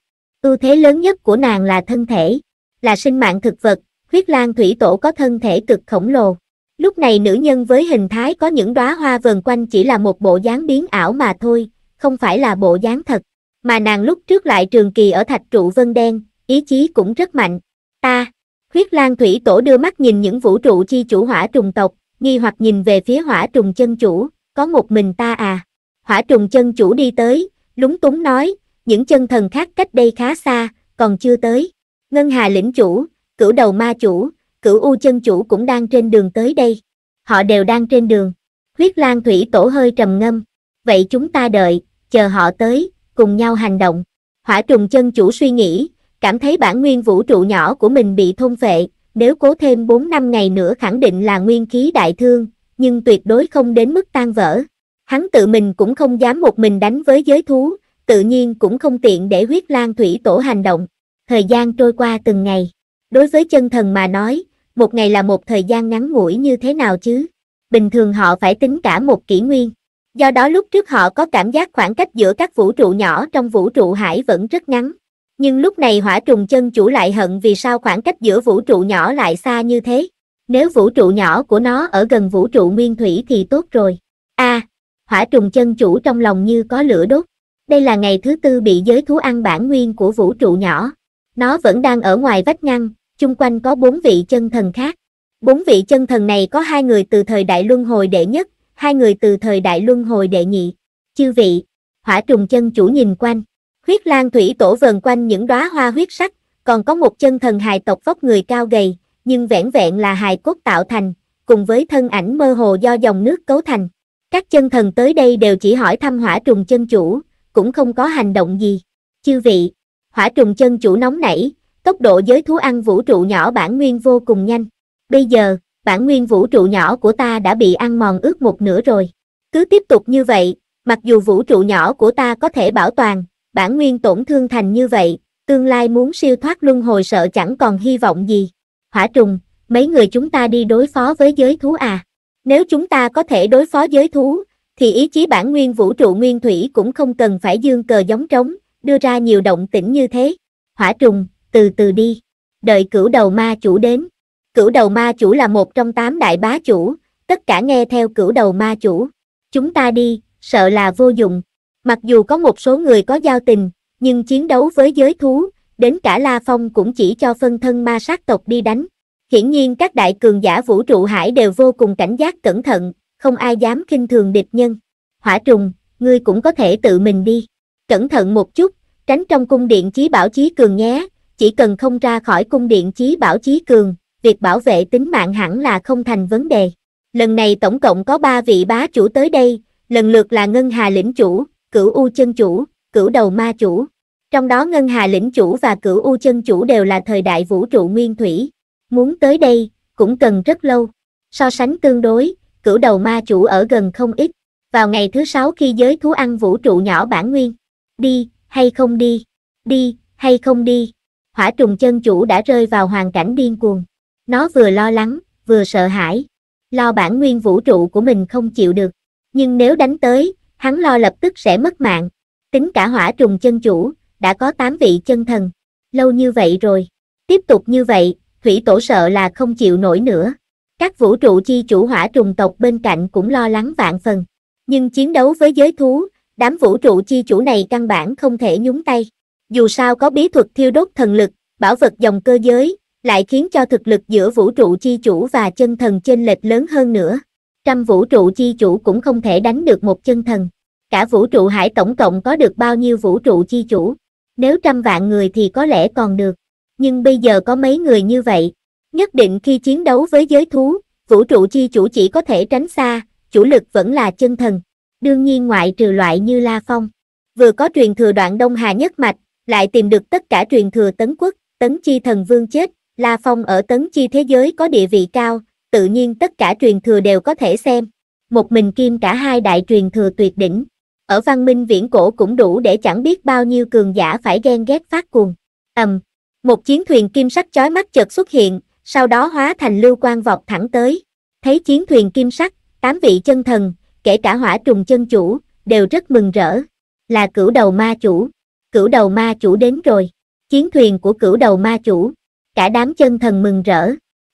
Ưu thế lớn nhất của nàng là thân thể, là sinh mạng thực vật, huyết lan thủy tổ có thân thể cực khổng lồ. Lúc này nữ nhân với hình thái có những đóa hoa vần quanh chỉ là một bộ dáng biến ảo mà thôi, không phải là bộ dáng thật. Mà nàng lúc trước lại trường kỳ ở thạch trụ vân đen, ý chí cũng rất mạnh. Ta, huyết lan thủy tổ đưa mắt nhìn những vũ trụ chi chủ hỏa trùng tộc, nghi hoặc nhìn về phía hỏa trùng chân chủ, có một mình ta à? Hỏa trùng chân chủ đi tới, lúng túng nói, những chân thần khác cách đây khá xa, còn chưa tới. Ngân Hà lĩnh chủ, cửu đầu ma chủ, cửu u chân chủ cũng đang trên đường tới đây. Họ đều đang trên đường. Huyết Lan Thủy Tổ hơi trầm ngâm. Vậy chúng ta đợi, chờ họ tới, cùng nhau hành động. Hỏa trùng chân chủ suy nghĩ, cảm thấy bản nguyên vũ trụ nhỏ của mình bị thôn phệ, nếu cố thêm 4 năm ngày nữa khẳng định là nguyên khí đại thương, nhưng tuyệt đối không đến mức tan vỡ. Hắn tự mình cũng không dám một mình đánh với giới thú, tự nhiên cũng không tiện để huyết lan thủy tổ hành động. Thời gian trôi qua từng ngày. Đối với chân thần mà nói, một ngày là một thời gian ngắn ngủi như thế nào chứ? Bình thường họ phải tính cả một kỷ nguyên. Do đó lúc trước họ có cảm giác khoảng cách giữa các vũ trụ nhỏ trong vũ trụ hải vẫn rất ngắn. Nhưng lúc này hỏa trùng chân chủ lại hận vì sao khoảng cách giữa vũ trụ nhỏ lại xa như thế. Nếu vũ trụ nhỏ của nó ở gần vũ trụ nguyên thủy thì tốt rồi. A, à, hỏa trùng chân chủ trong lòng như có lửa đốt. Đây là ngày thứ tư bị giới thú ăn bản nguyên của vũ trụ nhỏ. Nó vẫn đang ở ngoài vách ngăn, chung quanh có bốn vị chân thần khác. Bốn vị chân thần này có hai người từ thời đại luân hồi đệ nhất, hai người từ thời đại luân hồi đệ nhị. Chư vị, hỏa trùng chân chủ nhìn quanh, huyết lan thủy tổ vờn quanh những đóa hoa huyết sắc, còn có một chân thần hài tộc vóc người cao gầy, nhưng vẻn vẹn là hài cốt tạo thành, cùng với thân ảnh mơ hồ do dòng nước cấu thành. Các chân thần tới đây đều chỉ hỏi thăm hỏa trùng chân chủ, cũng không có hành động gì. Chư vị, hỏa trùng chân chủ nóng nảy, tốc độ giới thú ăn vũ trụ nhỏ bản nguyên vô cùng nhanh. Bây giờ, bản nguyên vũ trụ nhỏ của ta đã bị ăn mòn ướt một nửa rồi. Cứ tiếp tục như vậy, mặc dù vũ trụ nhỏ của ta có thể bảo toàn, bản nguyên tổn thương thành như vậy, tương lai muốn siêu thoát luân hồi sợ chẳng còn hy vọng gì hỏa trùng, mấy người chúng ta đi đối phó với giới thú à. Nếu chúng ta có thể đối phó giới thú, thì ý chí bản nguyên vũ trụ nguyên thủy cũng không cần phải dương cờ giống trống, đưa ra nhiều động tĩnh như thế. Hỏa trùng, từ từ đi. Đợi cửu đầu ma chủ đến. Cửu đầu ma chủ là một trong tám đại bá chủ, tất cả nghe theo cửu đầu ma chủ. Chúng ta đi, sợ là vô dụng. Mặc dù có một số người có giao tình, nhưng chiến đấu với giới thú, đến cả La Phong cũng chỉ cho phân thân ma sát tộc đi đánh. Hiển nhiên các đại cường giả vũ trụ hải đều vô cùng cảnh giác cẩn thận, không ai dám kinh thường địch nhân. Hỏa trùng, ngươi cũng có thể tự mình đi. Cẩn thận một chút, tránh trong cung điện chí bảo chí cường nhé, chỉ cần không ra khỏi cung điện chí bảo chí cường, việc bảo vệ tính mạng hẳn là không thành vấn đề. Lần này tổng cộng có 3 vị bá chủ tới đây, lần lượt là Ngân Hà lĩnh chủ, Cửu U chân chủ, Cửu Đầu ma chủ. Trong đó Ngân Hà lĩnh chủ và cửu U chân chủ đều là thời đại vũ trụ nguyên thủy. Muốn tới đây, cũng cần rất lâu. So sánh tương đối, cửu đầu ma chủ ở gần không ít. Vào ngày thứ sáu khi giới thú ăn vũ trụ nhỏ bản nguyên. Đi, hay không đi? Đi, hay không đi? Hỏa trùng chân chủ đã rơi vào hoàn cảnh điên cuồng. Nó vừa lo lắng, vừa sợ hãi. Lo bản nguyên vũ trụ của mình không chịu được. Nhưng nếu đánh tới, hắn lo lập tức sẽ mất mạng. Tính cả hỏa trùng chân chủ, đã có 8 vị chân thần. Lâu như vậy rồi. Tiếp tục như vậy, thủy tổ sợ là không chịu nổi nữa. Các vũ trụ chi chủ hỏa trùng tộc bên cạnh cũng lo lắng vạn phần. Nhưng chiến đấu với giới thú, đám vũ trụ chi chủ này căn bản không thể nhúng tay. Dù sao có bí thuật thiêu đốt thần lực, bảo vật dòng cơ giới, lại khiến cho thực lực giữa vũ trụ chi chủ và chân thần chênh lệch lớn hơn nữa. Trăm vũ trụ chi chủ cũng không thể đánh được một chân thần. Cả vũ trụ hải tổng cộng có được bao nhiêu vũ trụ chi chủ? Nếu trăm vạn người thì có lẽ còn được. Nhưng bây giờ có mấy người như vậy. Nhất định khi chiến đấu với giới thú, vũ trụ chi chủ chỉ có thể tránh xa, chủ lực vẫn là chân thần. Đương nhiên ngoại trừ loại như La Phong. Vừa có truyền thừa đoạn Đông Hà nhất mạch, lại tìm được tất cả truyền thừa tấn quốc, tấn chi thần vương chết, La Phong ở tấn chi thế giới có địa vị cao, tự nhiên tất cả truyền thừa đều có thể xem. Một mình kim cả hai đại truyền thừa tuyệt đỉnh. Ở văn minh viễn cổ cũng đủ để chẳng biết bao nhiêu cường giả phải ghen ghét phát cuồng. ầm, um, một chiến thuyền kim sắc chói mắt chợt xuất hiện, sau đó hóa thành lưu quang vọt thẳng tới. Thấy chiến thuyền kim sắc, tám vị chân thần, kể cả hỏa trùng chân chủ, đều rất mừng rỡ. Là cửu đầu ma chủ. Cửu đầu ma chủ đến rồi. Chiến thuyền của cửu đầu ma chủ. Cả đám chân thần mừng rỡ.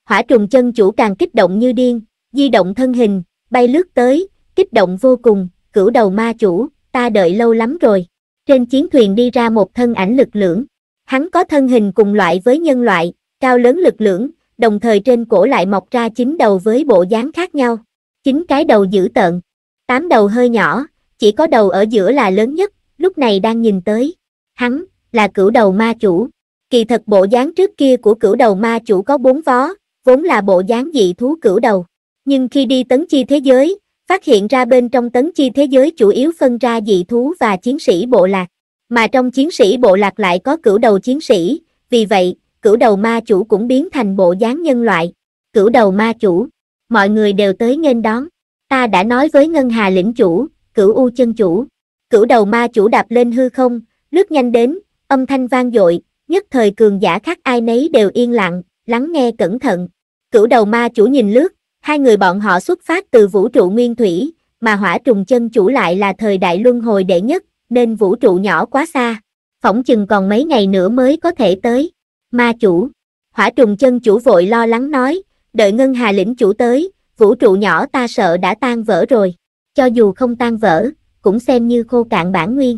Hỏa trùng chân chủ càng kích động như điên, di động thân hình, bay lướt tới, kích động vô cùng, cửu đầu ma chủ, ta đợi lâu lắm rồi. Trên chiến thuyền đi ra một thân ảnh lực lưỡng. Hắn có thân hình cùng loại với nhân loại, cao lớn lực lưỡng, đồng thời trên cổ lại mọc ra chín đầu với bộ dáng khác nhau. Chín cái đầu dữ tợn, tám đầu hơi nhỏ, chỉ có đầu ở giữa là lớn nhất, lúc này đang nhìn tới. Hắn, là cửu đầu ma chủ. Kỳ thật bộ dáng trước kia của cửu đầu ma chủ có bốn vó, vốn là bộ dáng dị thú cửu đầu. Nhưng khi đi tấn chi thế giới, phát hiện ra bên trong tấn chi thế giới chủ yếu phân ra dị thú và chiến sĩ bộ lạc, mà trong chiến sĩ bộ lạc lại có cửu đầu chiến sĩ, vì vậy, cửu đầu ma chủ cũng biến thành bộ dáng nhân loại. Cửu đầu ma chủ, mọi người đều tới nghênh đón. Ta đã nói với Ngân Hà lĩnh chủ, cửu u chân chủ. Cửu đầu ma chủ đạp lên hư không, lướt nhanh đến, âm thanh vang dội, nhất thời cường giả khác ai nấy đều yên lặng, lắng nghe cẩn thận. Cửu đầu ma chủ nhìn lướt, Hai người bọn họ xuất phát từ vũ trụ nguyên thủy, mà hỏa trùng chân chủ lại là thời đại luân hồi đệ nhất, nên vũ trụ nhỏ quá xa. Phỏng chừng còn mấy ngày nữa mới có thể tới. Ma chủ, hỏa trùng chân chủ vội lo lắng nói, đợi ngân hà lĩnh chủ tới, vũ trụ nhỏ ta sợ đã tan vỡ rồi. Cho dù không tan vỡ, cũng xem như khô cạn bản nguyên.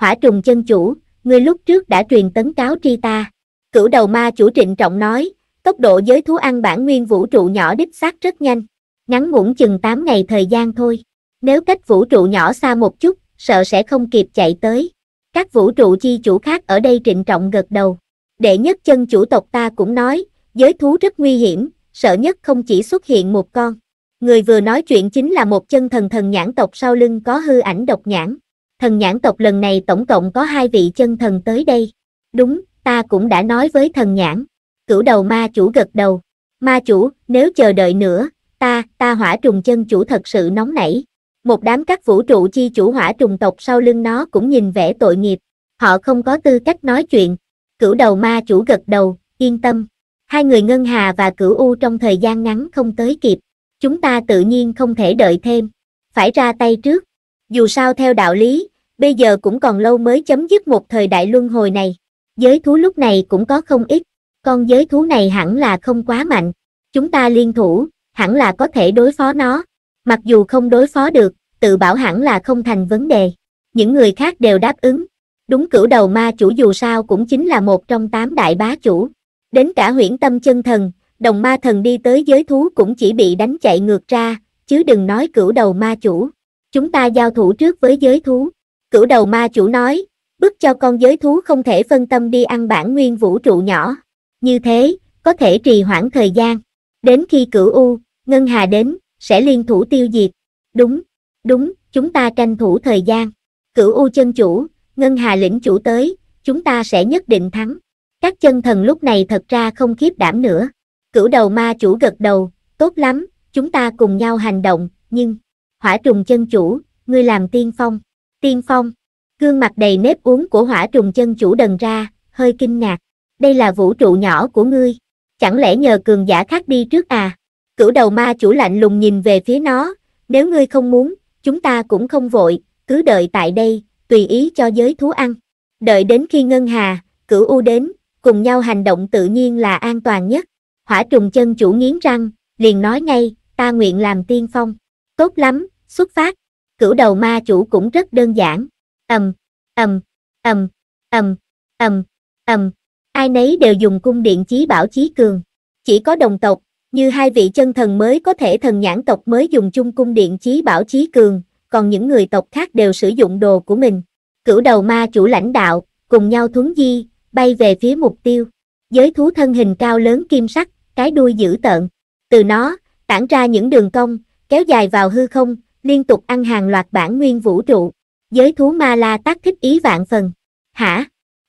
Hỏa trùng chân chủ, người lúc trước đã truyền tấn cáo tri ta. Cửu đầu ma chủ trịnh trọng nói, Tốc độ giới thú ăn bản nguyên vũ trụ nhỏ đích xác rất nhanh, ngắn ngủn chừng 8 ngày thời gian thôi. Nếu cách vũ trụ nhỏ xa một chút, sợ sẽ không kịp chạy tới. Các vũ trụ chi chủ khác ở đây trịnh trọng gật đầu. Đệ nhất chân chủ tộc ta cũng nói, giới thú rất nguy hiểm, sợ nhất không chỉ xuất hiện một con. Người vừa nói chuyện chính là một chân thần thần nhãn tộc sau lưng có hư ảnh độc nhãn. Thần nhãn tộc lần này tổng cộng có hai vị chân thần tới đây. Đúng, ta cũng đã nói với thần nhãn cửu đầu ma chủ gật đầu. Ma chủ, nếu chờ đợi nữa, ta, ta hỏa trùng chân chủ thật sự nóng nảy. Một đám các vũ trụ chi chủ hỏa trùng tộc sau lưng nó cũng nhìn vẻ tội nghiệp. Họ không có tư cách nói chuyện. Cửu đầu ma chủ gật đầu, yên tâm. Hai người Ngân Hà và Cửu U trong thời gian ngắn không tới kịp. Chúng ta tự nhiên không thể đợi thêm. Phải ra tay trước. Dù sao theo đạo lý, bây giờ cũng còn lâu mới chấm dứt một thời đại luân hồi này. Giới thú lúc này cũng có không ít. Con giới thú này hẳn là không quá mạnh, chúng ta liên thủ, hẳn là có thể đối phó nó. Mặc dù không đối phó được, tự bảo hẳn là không thành vấn đề. Những người khác đều đáp ứng. Đúng cửu đầu ma chủ dù sao cũng chính là một trong tám đại bá chủ. Đến cả huyễn tâm chân thần, đồng ma thần đi tới giới thú cũng chỉ bị đánh chạy ngược ra, chứ đừng nói cửu đầu ma chủ. Chúng ta giao thủ trước với giới thú. Cửu đầu ma chủ nói, bức cho con giới thú không thể phân tâm đi ăn bản nguyên vũ trụ nhỏ. Như thế, có thể trì hoãn thời gian. Đến khi cửu U, Ngân Hà đến, sẽ liên thủ tiêu diệt. Đúng, đúng, chúng ta tranh thủ thời gian. Cửu U chân chủ, Ngân Hà lĩnh chủ tới, chúng ta sẽ nhất định thắng. Các chân thần lúc này thật ra không khiếp đảm nữa. Cửu đầu ma chủ gật đầu, tốt lắm, chúng ta cùng nhau hành động, nhưng... Hỏa trùng chân chủ, ngươi làm tiên phong. Tiên phong, gương mặt đầy nếp uống của hỏa trùng chân chủ đần ra, hơi kinh ngạc đây là vũ trụ nhỏ của ngươi, chẳng lẽ nhờ cường giả khác đi trước à? Cửu đầu ma chủ lạnh lùng nhìn về phía nó, nếu ngươi không muốn, chúng ta cũng không vội, cứ đợi tại đây, tùy ý cho giới thú ăn. Đợi đến khi ngân hà, cửu u đến, cùng nhau hành động tự nhiên là an toàn nhất. Hỏa trùng chân chủ nghiến răng, liền nói ngay, ta nguyện làm tiên phong. Tốt lắm, xuất phát. Cửu đầu ma chủ cũng rất đơn giản. Ầm, ầm, ầm, ầm, ầm, ầm ai nấy đều dùng cung điện chí bảo chí cường. Chỉ có đồng tộc, như hai vị chân thần mới có thể thần nhãn tộc mới dùng chung cung điện chí bảo chí cường, còn những người tộc khác đều sử dụng đồ của mình. Cửu đầu ma chủ lãnh đạo, cùng nhau thuấn di, bay về phía mục tiêu. Giới thú thân hình cao lớn kim sắc, cái đuôi dữ tợn. Từ nó, tản ra những đường cong, kéo dài vào hư không, liên tục ăn hàng loạt bản nguyên vũ trụ. Giới thú ma la tác thích ý vạn phần. Hả?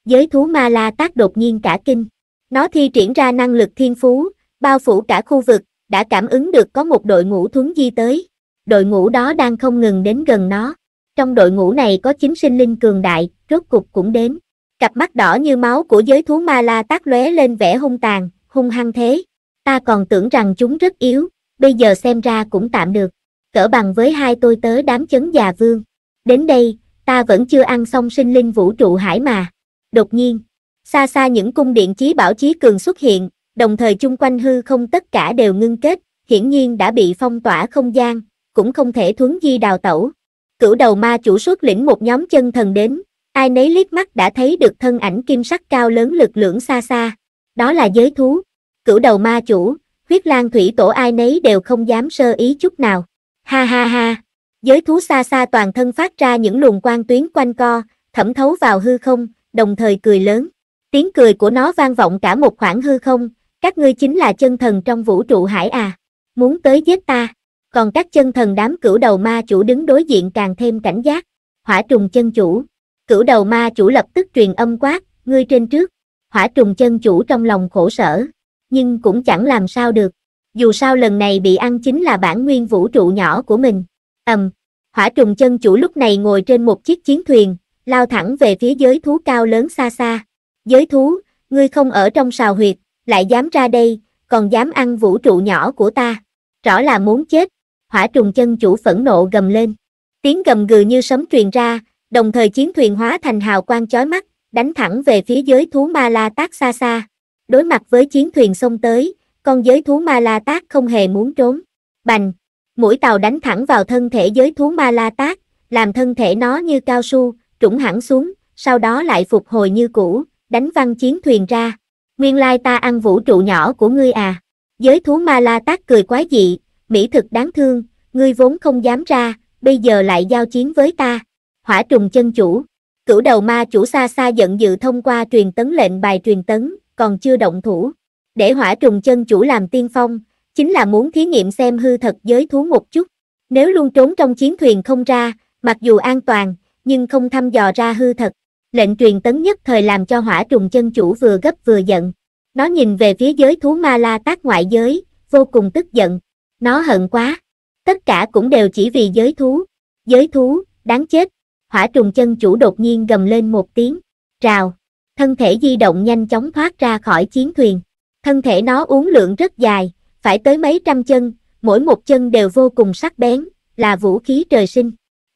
Giới thú ma la tác đột nhiên cả kinh. Nó thi triển ra năng lực thiên phú, bao phủ cả khu vực, đã cảm ứng được có một đội ngũ thuấn di tới. Đội ngũ đó đang không ngừng đến gần nó. Trong đội ngũ này có chính sinh linh cường đại, rốt cục cũng đến. Cặp mắt đỏ như máu của giới thú ma la tác lóe lên vẻ hung tàn, hung hăng thế. Ta còn tưởng rằng chúng rất yếu, bây giờ xem ra cũng tạm được. Cỡ bằng với hai tôi tớ đám chấn già vương. Đến đây, ta vẫn chưa ăn xong sinh linh vũ trụ hải mà đột nhiên, xa xa những cung điện chí bảo chí cường xuất hiện, đồng thời chung quanh hư không tất cả đều ngưng kết, hiển nhiên đã bị phong tỏa không gian, cũng không thể thuấn di đào tẩu. Cửu đầu ma chủ xuất lĩnh một nhóm chân thần đến, ai nấy liếc mắt đã thấy được thân ảnh kim sắc cao lớn lực lưỡng xa xa, đó là giới thú. Cửu đầu ma chủ, huyết lang thủy tổ ai nấy đều không dám sơ ý chút nào. Ha ha ha, giới thú xa xa toàn thân phát ra những luồng quang tuyến quanh co, thẩm thấu vào hư không, đồng thời cười lớn. Tiếng cười của nó vang vọng cả một khoảng hư không, các ngươi chính là chân thần trong vũ trụ hải à, muốn tới giết ta. Còn các chân thần đám cửu đầu ma chủ đứng đối diện càng thêm cảnh giác, hỏa trùng chân chủ. Cửu đầu ma chủ lập tức truyền âm quát, ngươi trên trước, hỏa trùng chân chủ trong lòng khổ sở, nhưng cũng chẳng làm sao được. Dù sao lần này bị ăn chính là bản nguyên vũ trụ nhỏ của mình. Ầm, um, hỏa trùng chân chủ lúc này ngồi trên một chiếc chiến thuyền, lao thẳng về phía giới thú cao lớn xa xa. Giới thú, ngươi không ở trong sào huyệt, lại dám ra đây, còn dám ăn vũ trụ nhỏ của ta. Rõ là muốn chết, hỏa trùng chân chủ phẫn nộ gầm lên. Tiếng gầm gừ như sấm truyền ra, đồng thời chiến thuyền hóa thành hào quang chói mắt, đánh thẳng về phía giới thú ma la tác xa xa. Đối mặt với chiến thuyền xông tới, con giới thú ma la tác không hề muốn trốn. Bành, mũi tàu đánh thẳng vào thân thể giới thú ma la tác, làm thân thể nó như cao su, trũng hẳn xuống, sau đó lại phục hồi như cũ, đánh văng chiến thuyền ra. Nguyên lai ta ăn vũ trụ nhỏ của ngươi à. Giới thú ma la tác cười quá dị, mỹ thực đáng thương, ngươi vốn không dám ra, bây giờ lại giao chiến với ta. Hỏa trùng chân chủ, cửu đầu ma chủ xa xa giận dữ thông qua truyền tấn lệnh bài truyền tấn, còn chưa động thủ. Để hỏa trùng chân chủ làm tiên phong, chính là muốn thí nghiệm xem hư thật giới thú một chút. Nếu luôn trốn trong chiến thuyền không ra, mặc dù an toàn, nhưng không thăm dò ra hư thật. Lệnh truyền tấn nhất thời làm cho hỏa trùng chân chủ vừa gấp vừa giận. Nó nhìn về phía giới thú ma la tác ngoại giới, vô cùng tức giận. Nó hận quá. Tất cả cũng đều chỉ vì giới thú. Giới thú, đáng chết. Hỏa trùng chân chủ đột nhiên gầm lên một tiếng. Rào. Thân thể di động nhanh chóng thoát ra khỏi chiến thuyền. Thân thể nó uốn lượng rất dài, phải tới mấy trăm chân, mỗi một chân đều vô cùng sắc bén, là vũ khí trời sinh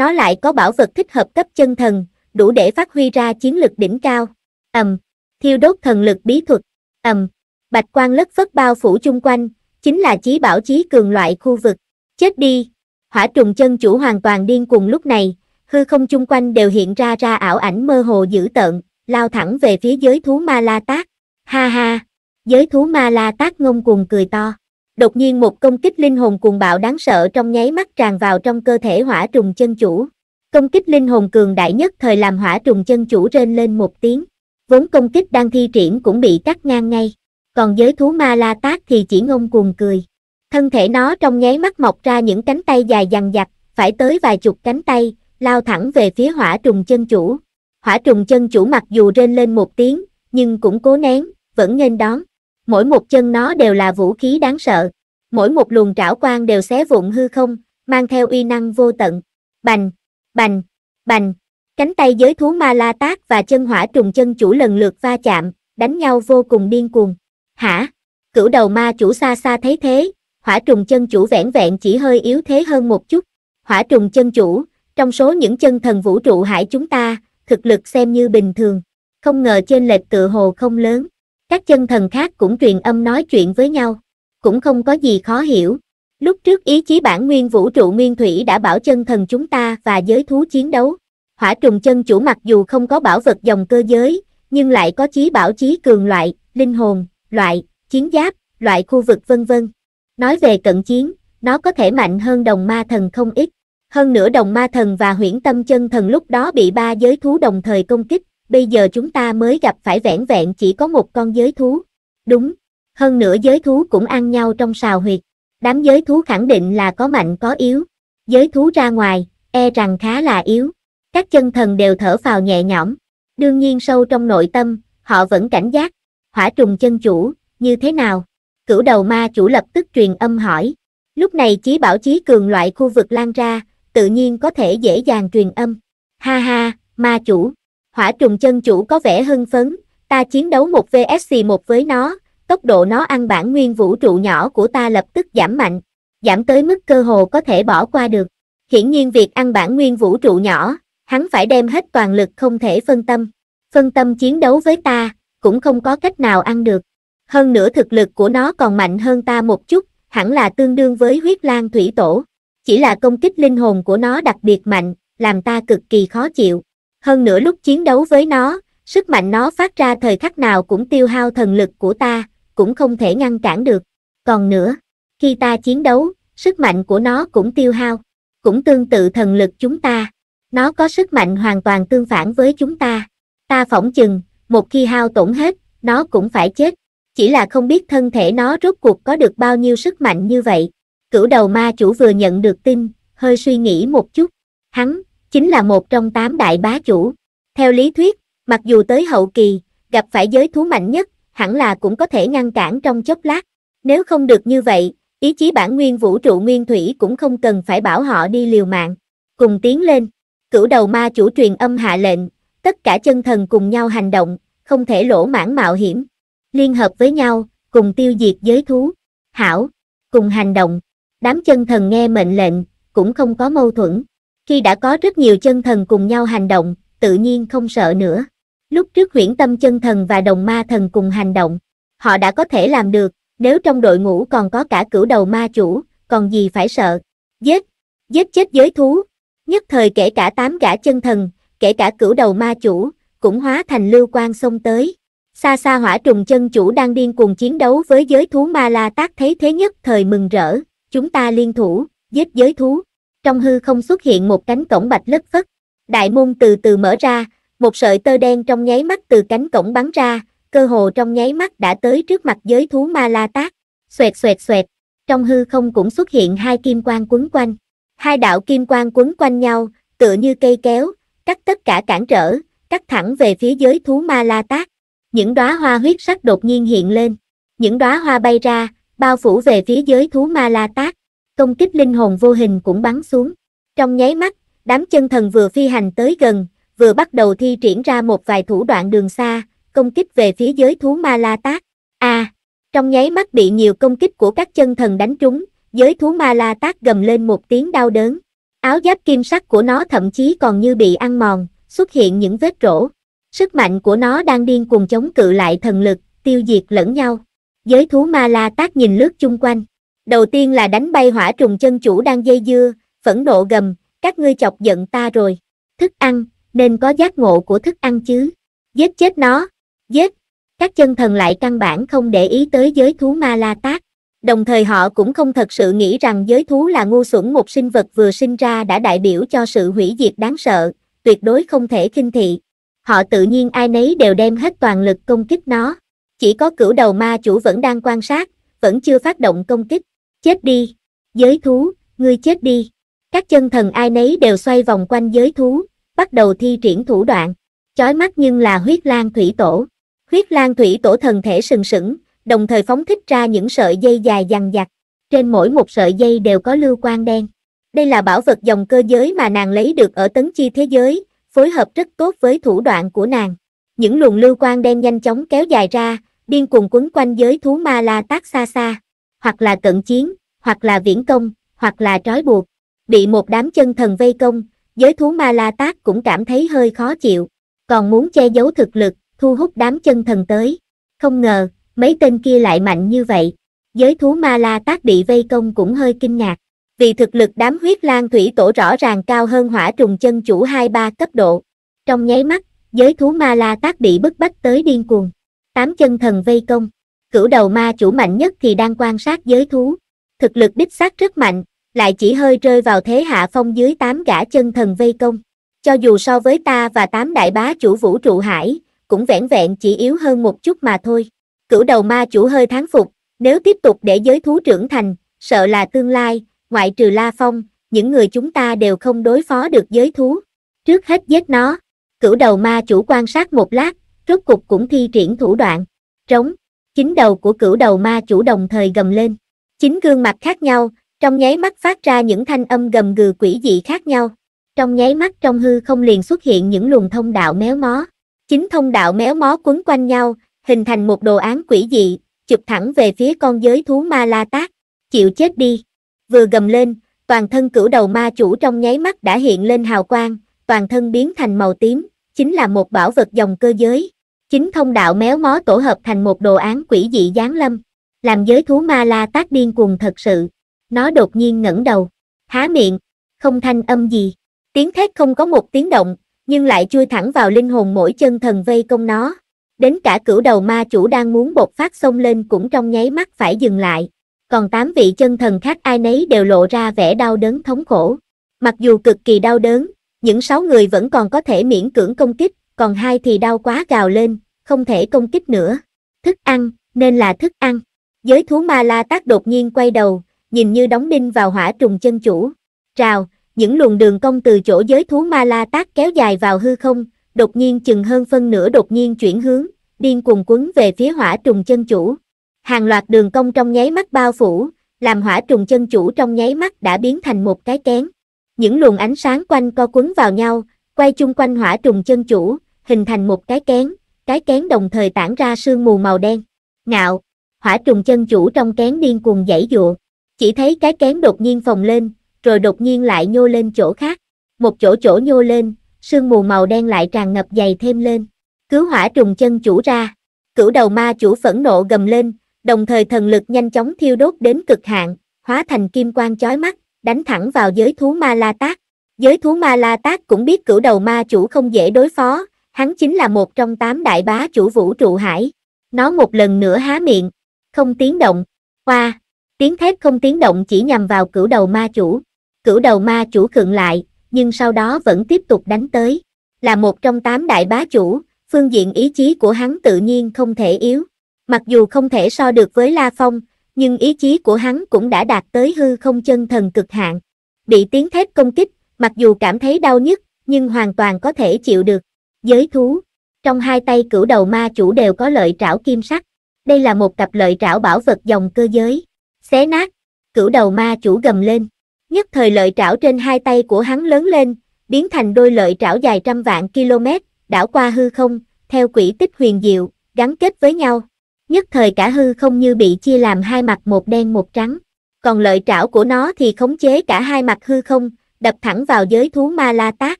nó lại có bảo vật thích hợp cấp chân thần, đủ để phát huy ra chiến lực đỉnh cao. Ầm, um, thiêu đốt thần lực bí thuật. Ầm, um, bạch quang lất phất bao phủ chung quanh, chính là chí bảo chí cường loại khu vực. Chết đi. Hỏa trùng chân chủ hoàn toàn điên cuồng lúc này, hư không chung quanh đều hiện ra ra ảo ảnh mơ hồ dữ tợn, lao thẳng về phía giới thú ma la tác. Ha ha, giới thú ma la tác ngông cuồng cười to đột nhiên một công kích linh hồn cuồng bạo đáng sợ trong nháy mắt tràn vào trong cơ thể hỏa trùng chân chủ. Công kích linh hồn cường đại nhất thời làm hỏa trùng chân chủ rên lên một tiếng. Vốn công kích đang thi triển cũng bị cắt ngang ngay. Còn giới thú ma la tác thì chỉ ngông cuồng cười. Thân thể nó trong nháy mắt mọc ra những cánh tay dài dằn dặt, phải tới vài chục cánh tay, lao thẳng về phía hỏa trùng chân chủ. Hỏa trùng chân chủ mặc dù rên lên một tiếng, nhưng cũng cố nén, vẫn nên đón mỗi một chân nó đều là vũ khí đáng sợ, mỗi một luồng trảo quang đều xé vụn hư không, mang theo uy năng vô tận. Bành, bành, bành, cánh tay giới thú ma la tác và chân hỏa trùng chân chủ lần lượt va chạm, đánh nhau vô cùng điên cuồng. Hả? Cửu đầu ma chủ xa xa thấy thế, hỏa trùng chân chủ vẻn vẹn chỉ hơi yếu thế hơn một chút. Hỏa trùng chân chủ, trong số những chân thần vũ trụ hải chúng ta, thực lực xem như bình thường. Không ngờ trên lệch tự hồ không lớn. Các chân thần khác cũng truyền âm nói chuyện với nhau, cũng không có gì khó hiểu. Lúc trước ý chí bản nguyên vũ trụ nguyên thủy đã bảo chân thần chúng ta và giới thú chiến đấu. Hỏa trùng chân chủ mặc dù không có bảo vật dòng cơ giới, nhưng lại có chí bảo chí cường loại, linh hồn, loại, chiến giáp, loại khu vực vân vân. Nói về cận chiến, nó có thể mạnh hơn đồng ma thần không ít. Hơn nữa đồng ma thần và huyễn tâm chân thần lúc đó bị ba giới thú đồng thời công kích, bây giờ chúng ta mới gặp phải vẻn vẹn chỉ có một con giới thú. Đúng, hơn nữa giới thú cũng ăn nhau trong sào huyệt. Đám giới thú khẳng định là có mạnh có yếu. Giới thú ra ngoài, e rằng khá là yếu. Các chân thần đều thở phào nhẹ nhõm. Đương nhiên sâu trong nội tâm, họ vẫn cảnh giác. Hỏa trùng chân chủ, như thế nào? Cửu đầu ma chủ lập tức truyền âm hỏi. Lúc này chí bảo chí cường loại khu vực lan ra, tự nhiên có thể dễ dàng truyền âm. Ha ha, ma chủ, Hỏa trùng chân chủ có vẻ hưng phấn, ta chiến đấu một VSC một với nó, tốc độ nó ăn bản nguyên vũ trụ nhỏ của ta lập tức giảm mạnh, giảm tới mức cơ hồ có thể bỏ qua được. Hiển nhiên việc ăn bản nguyên vũ trụ nhỏ, hắn phải đem hết toàn lực không thể phân tâm. Phân tâm chiến đấu với ta, cũng không có cách nào ăn được. Hơn nữa thực lực của nó còn mạnh hơn ta một chút, hẳn là tương đương với huyết lang thủy tổ. Chỉ là công kích linh hồn của nó đặc biệt mạnh, làm ta cực kỳ khó chịu hơn nữa lúc chiến đấu với nó, sức mạnh nó phát ra thời khắc nào cũng tiêu hao thần lực của ta, cũng không thể ngăn cản được. Còn nữa, khi ta chiến đấu, sức mạnh của nó cũng tiêu hao, cũng tương tự thần lực chúng ta. Nó có sức mạnh hoàn toàn tương phản với chúng ta. Ta phỏng chừng, một khi hao tổn hết, nó cũng phải chết. Chỉ là không biết thân thể nó rốt cuộc có được bao nhiêu sức mạnh như vậy. Cửu đầu ma chủ vừa nhận được tin, hơi suy nghĩ một chút. Hắn, chính là một trong tám đại bá chủ. Theo lý thuyết, mặc dù tới hậu kỳ, gặp phải giới thú mạnh nhất, hẳn là cũng có thể ngăn cản trong chốc lát. Nếu không được như vậy, ý chí bản nguyên vũ trụ nguyên thủy cũng không cần phải bảo họ đi liều mạng. Cùng tiến lên, cửu đầu ma chủ truyền âm hạ lệnh, tất cả chân thần cùng nhau hành động, không thể lỗ mãn mạo hiểm. Liên hợp với nhau, cùng tiêu diệt giới thú. Hảo, cùng hành động. Đám chân thần nghe mệnh lệnh, cũng không có mâu thuẫn. Khi đã có rất nhiều chân thần cùng nhau hành động, tự nhiên không sợ nữa. Lúc trước huyển tâm chân thần và đồng ma thần cùng hành động, họ đã có thể làm được, nếu trong đội ngũ còn có cả cửu đầu ma chủ, còn gì phải sợ. Giết, giết chết giới thú, nhất thời kể cả tám gã chân thần, kể cả cửu đầu ma chủ, cũng hóa thành lưu quan xông tới. Xa xa hỏa trùng chân chủ đang điên cuồng chiến đấu với giới thú ma la tác thấy thế nhất thời mừng rỡ, chúng ta liên thủ, giết giới thú trong hư không xuất hiện một cánh cổng bạch lất phất. Đại môn từ từ mở ra, một sợi tơ đen trong nháy mắt từ cánh cổng bắn ra, cơ hồ trong nháy mắt đã tới trước mặt giới thú ma la tát. Xoẹt xoẹt xoẹt, trong hư không cũng xuất hiện hai kim quang quấn quanh. Hai đạo kim quang quấn quanh nhau, tựa như cây kéo, cắt tất cả cản trở, cắt thẳng về phía giới thú ma la tát. Những đóa hoa huyết sắc đột nhiên hiện lên, những đóa hoa bay ra, bao phủ về phía giới thú ma la tát công kích linh hồn vô hình cũng bắn xuống. Trong nháy mắt, đám chân thần vừa phi hành tới gần, vừa bắt đầu thi triển ra một vài thủ đoạn đường xa, công kích về phía giới thú ma la tác. A, à, trong nháy mắt bị nhiều công kích của các chân thần đánh trúng, giới thú ma la tác gầm lên một tiếng đau đớn. Áo giáp kim sắc của nó thậm chí còn như bị ăn mòn, xuất hiện những vết rỗ. Sức mạnh của nó đang điên cuồng chống cự lại thần lực, tiêu diệt lẫn nhau. Giới thú ma la tác nhìn lướt chung quanh đầu tiên là đánh bay hỏa trùng chân chủ đang dây dưa, phẫn nộ gầm, các ngươi chọc giận ta rồi. Thức ăn, nên có giác ngộ của thức ăn chứ. Giết chết nó, giết. Các chân thần lại căn bản không để ý tới giới thú ma la tát Đồng thời họ cũng không thật sự nghĩ rằng giới thú là ngu xuẩn một sinh vật vừa sinh ra đã đại biểu cho sự hủy diệt đáng sợ, tuyệt đối không thể kinh thị. Họ tự nhiên ai nấy đều đem hết toàn lực công kích nó. Chỉ có cửu đầu ma chủ vẫn đang quan sát, vẫn chưa phát động công kích. Chết đi, giới thú, ngươi chết đi. Các chân thần ai nấy đều xoay vòng quanh giới thú, bắt đầu thi triển thủ đoạn. Chói mắt nhưng là huyết lan thủy tổ. Huyết lan thủy tổ thần thể sừng sững, đồng thời phóng thích ra những sợi dây dài dằng dặc. Trên mỗi một sợi dây đều có lưu quang đen. Đây là bảo vật dòng cơ giới mà nàng lấy được ở tấn chi thế giới, phối hợp rất tốt với thủ đoạn của nàng. Những luồng lưu quang đen nhanh chóng kéo dài ra, điên cuồng quấn quanh giới thú ma la tác xa xa hoặc là cận chiến, hoặc là viễn công, hoặc là trói buộc. Bị một đám chân thần vây công, giới thú ma la tác cũng cảm thấy hơi khó chịu, còn muốn che giấu thực lực, thu hút đám chân thần tới. Không ngờ, mấy tên kia lại mạnh như vậy. Giới thú ma la tác bị vây công cũng hơi kinh ngạc, vì thực lực đám huyết lan thủy tổ rõ ràng cao hơn hỏa trùng chân chủ 2-3 cấp độ. Trong nháy mắt, giới thú ma la tác bị bức bách tới điên cuồng. Tám chân thần vây công, cửu đầu ma chủ mạnh nhất thì đang quan sát giới thú. Thực lực đích xác rất mạnh, lại chỉ hơi rơi vào thế hạ phong dưới tám gã chân thần vây công. Cho dù so với ta và tám đại bá chủ vũ trụ hải, cũng vẻn vẹn chỉ yếu hơn một chút mà thôi. Cửu đầu ma chủ hơi tháng phục, nếu tiếp tục để giới thú trưởng thành, sợ là tương lai, ngoại trừ La Phong, những người chúng ta đều không đối phó được giới thú. Trước hết giết nó, cửu đầu ma chủ quan sát một lát, rốt cục cũng thi triển thủ đoạn. Trống, chín đầu của cửu đầu ma chủ đồng thời gầm lên. Chín gương mặt khác nhau, trong nháy mắt phát ra những thanh âm gầm gừ quỷ dị khác nhau. Trong nháy mắt trong hư không liền xuất hiện những luồng thông đạo méo mó. Chính thông đạo méo mó quấn quanh nhau, hình thành một đồ án quỷ dị, chụp thẳng về phía con giới thú ma la tát Chịu chết đi. Vừa gầm lên, toàn thân cửu đầu ma chủ trong nháy mắt đã hiện lên hào quang, toàn thân biến thành màu tím, chính là một bảo vật dòng cơ giới. Chính thông đạo méo mó tổ hợp thành một đồ án quỷ dị giáng lâm, làm giới thú ma la tác điên cuồng thật sự. Nó đột nhiên ngẩng đầu, há miệng, không thanh âm gì. Tiếng thét không có một tiếng động, nhưng lại chui thẳng vào linh hồn mỗi chân thần vây công nó. Đến cả cửu đầu ma chủ đang muốn bột phát xông lên cũng trong nháy mắt phải dừng lại. Còn tám vị chân thần khác ai nấy đều lộ ra vẻ đau đớn thống khổ. Mặc dù cực kỳ đau đớn, những sáu người vẫn còn có thể miễn cưỡng công kích, còn hai thì đau quá gào lên, không thể công kích nữa. Thức ăn, nên là thức ăn. Giới thú ma la tác đột nhiên quay đầu, nhìn như đóng đinh vào hỏa trùng chân chủ. Rào, những luồng đường cong từ chỗ giới thú ma la tác kéo dài vào hư không, đột nhiên chừng hơn phân nửa đột nhiên chuyển hướng, điên cuồng quấn về phía hỏa trùng chân chủ. Hàng loạt đường cong trong nháy mắt bao phủ, làm hỏa trùng chân chủ trong nháy mắt đã biến thành một cái kén. Những luồng ánh sáng quanh co quấn vào nhau, quay chung quanh hỏa trùng chân chủ, hình thành một cái kén, cái kén đồng thời tản ra sương mù màu đen. Ngạo, hỏa trùng chân chủ trong kén điên cuồng dãy dụa. Chỉ thấy cái kén đột nhiên phồng lên, rồi đột nhiên lại nhô lên chỗ khác. Một chỗ chỗ nhô lên, sương mù màu đen lại tràn ngập dày thêm lên. Cứu hỏa trùng chân chủ ra. Cửu đầu ma chủ phẫn nộ gầm lên, đồng thời thần lực nhanh chóng thiêu đốt đến cực hạn, hóa thành kim quang chói mắt, đánh thẳng vào giới thú ma la tác. Giới thú ma la tác cũng biết cửu đầu ma chủ không dễ đối phó, hắn chính là một trong tám đại bá chủ vũ trụ hải. Nó một lần nữa há miệng, không tiếng động, hoa, tiếng thét không tiếng động chỉ nhằm vào cửu đầu ma chủ. Cửu đầu ma chủ khựng lại, nhưng sau đó vẫn tiếp tục đánh tới. Là một trong tám đại bá chủ, phương diện ý chí của hắn tự nhiên không thể yếu. Mặc dù không thể so được với La Phong, nhưng ý chí của hắn cũng đã đạt tới hư không chân thần cực hạn. Bị tiếng thét công kích, mặc dù cảm thấy đau nhức, nhưng hoàn toàn có thể chịu được giới thú. Trong hai tay cửu đầu ma chủ đều có lợi trảo kim sắc. Đây là một cặp lợi trảo bảo vật dòng cơ giới. Xé nát, cửu đầu ma chủ gầm lên. Nhất thời lợi trảo trên hai tay của hắn lớn lên, biến thành đôi lợi trảo dài trăm vạn km, đảo qua hư không, theo quỹ tích huyền diệu, gắn kết với nhau. Nhất thời cả hư không như bị chia làm hai mặt một đen một trắng. Còn lợi trảo của nó thì khống chế cả hai mặt hư không, đập thẳng vào giới thú ma la tác.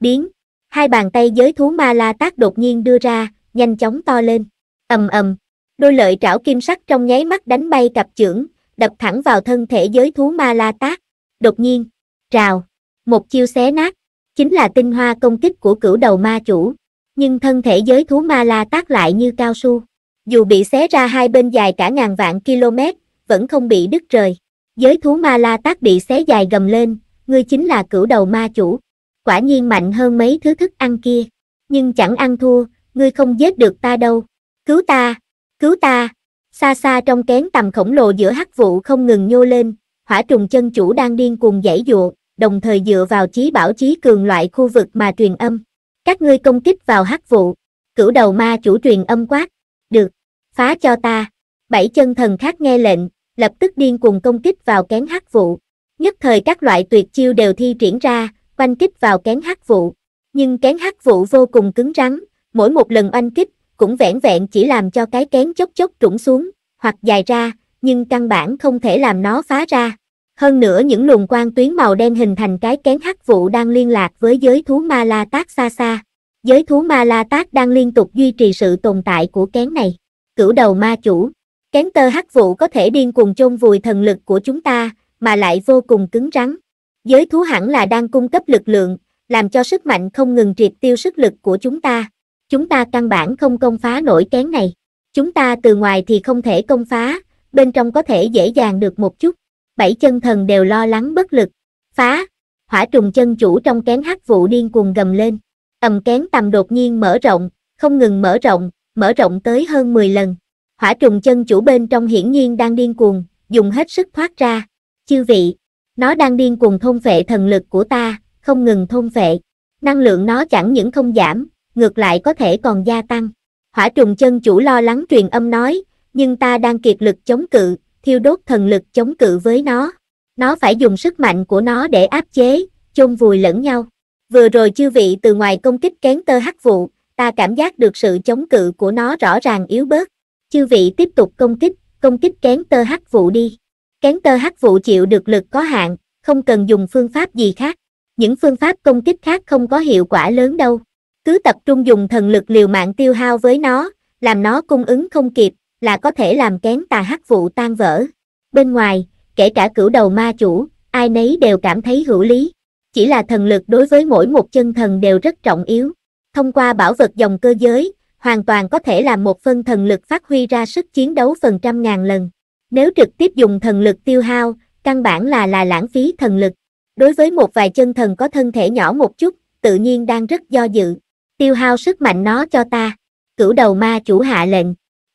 Biến, hai bàn tay giới thú ma la tác đột nhiên đưa ra, nhanh chóng to lên. ầm ầm, đôi lợi trảo kim sắc trong nháy mắt đánh bay cặp chưởng, đập thẳng vào thân thể giới thú ma la tác. Đột nhiên, rào, một chiêu xé nát, chính là tinh hoa công kích của cửu đầu ma chủ. Nhưng thân thể giới thú ma la tác lại như cao su. Dù bị xé ra hai bên dài cả ngàn vạn km, vẫn không bị đứt rời. Giới thú ma la tác bị xé dài gầm lên, ngươi chính là cửu đầu ma chủ quả nhiên mạnh hơn mấy thứ thức ăn kia. Nhưng chẳng ăn thua, ngươi không giết được ta đâu. Cứu ta, cứu ta. Xa xa trong kén tầm khổng lồ giữa hắc vụ không ngừng nhô lên, hỏa trùng chân chủ đang điên cuồng giãy dụa, đồng thời dựa vào trí bảo trí cường loại khu vực mà truyền âm. Các ngươi công kích vào hắc vụ. Cửu đầu ma chủ truyền âm quát. Được, phá cho ta. Bảy chân thần khác nghe lệnh, lập tức điên cuồng công kích vào kén hắc vụ. Nhất thời các loại tuyệt chiêu đều thi triển ra, oanh kích vào kén hắc vụ. Nhưng kén hắc vụ vô cùng cứng rắn, mỗi một lần oanh kích, cũng vẹn vẹn chỉ làm cho cái kén chốc chốc trũng xuống, hoặc dài ra, nhưng căn bản không thể làm nó phá ra. Hơn nữa những luồng quang tuyến màu đen hình thành cái kén hắc vụ đang liên lạc với giới thú ma la tác xa xa. Giới thú ma la tác đang liên tục duy trì sự tồn tại của kén này. Cửu đầu ma chủ. Kén tơ hắc vụ có thể điên cuồng chôn vùi thần lực của chúng ta, mà lại vô cùng cứng rắn. Giới thú hẳn là đang cung cấp lực lượng, làm cho sức mạnh không ngừng triệt tiêu sức lực của chúng ta. Chúng ta căn bản không công phá nổi kén này. Chúng ta từ ngoài thì không thể công phá, bên trong có thể dễ dàng được một chút. Bảy chân thần đều lo lắng bất lực. Phá! Hỏa trùng chân chủ trong kén hắc vụ điên cuồng gầm lên. Ầm kén tầm đột nhiên mở rộng, không ngừng mở rộng, mở rộng tới hơn 10 lần. Hỏa trùng chân chủ bên trong hiển nhiên đang điên cuồng, dùng hết sức thoát ra. Chư vị, nó đang điên cuồng thôn phệ thần lực của ta, không ngừng thôn phệ. Năng lượng nó chẳng những không giảm, ngược lại có thể còn gia tăng. Hỏa trùng chân chủ lo lắng truyền âm nói, nhưng ta đang kiệt lực chống cự, thiêu đốt thần lực chống cự với nó. Nó phải dùng sức mạnh của nó để áp chế, chôn vùi lẫn nhau. Vừa rồi chư vị từ ngoài công kích kén tơ hắc vụ, ta cảm giác được sự chống cự của nó rõ ràng yếu bớt. Chư vị tiếp tục công kích, công kích kén tơ hắc vụ đi. Kén tơ hắc vụ chịu được lực có hạn, không cần dùng phương pháp gì khác. Những phương pháp công kích khác không có hiệu quả lớn đâu. Cứ tập trung dùng thần lực liều mạng tiêu hao với nó, làm nó cung ứng không kịp, là có thể làm kén tà hắc vụ tan vỡ. Bên ngoài, kể cả cửu đầu ma chủ, ai nấy đều cảm thấy hữu lý. Chỉ là thần lực đối với mỗi một chân thần đều rất trọng yếu. Thông qua bảo vật dòng cơ giới, hoàn toàn có thể làm một phân thần lực phát huy ra sức chiến đấu phần trăm ngàn lần. Nếu trực tiếp dùng thần lực tiêu hao, căn bản là là lãng phí thần lực. Đối với một vài chân thần có thân thể nhỏ một chút, tự nhiên đang rất do dự. Tiêu hao sức mạnh nó cho ta. Cửu đầu ma chủ hạ lệnh.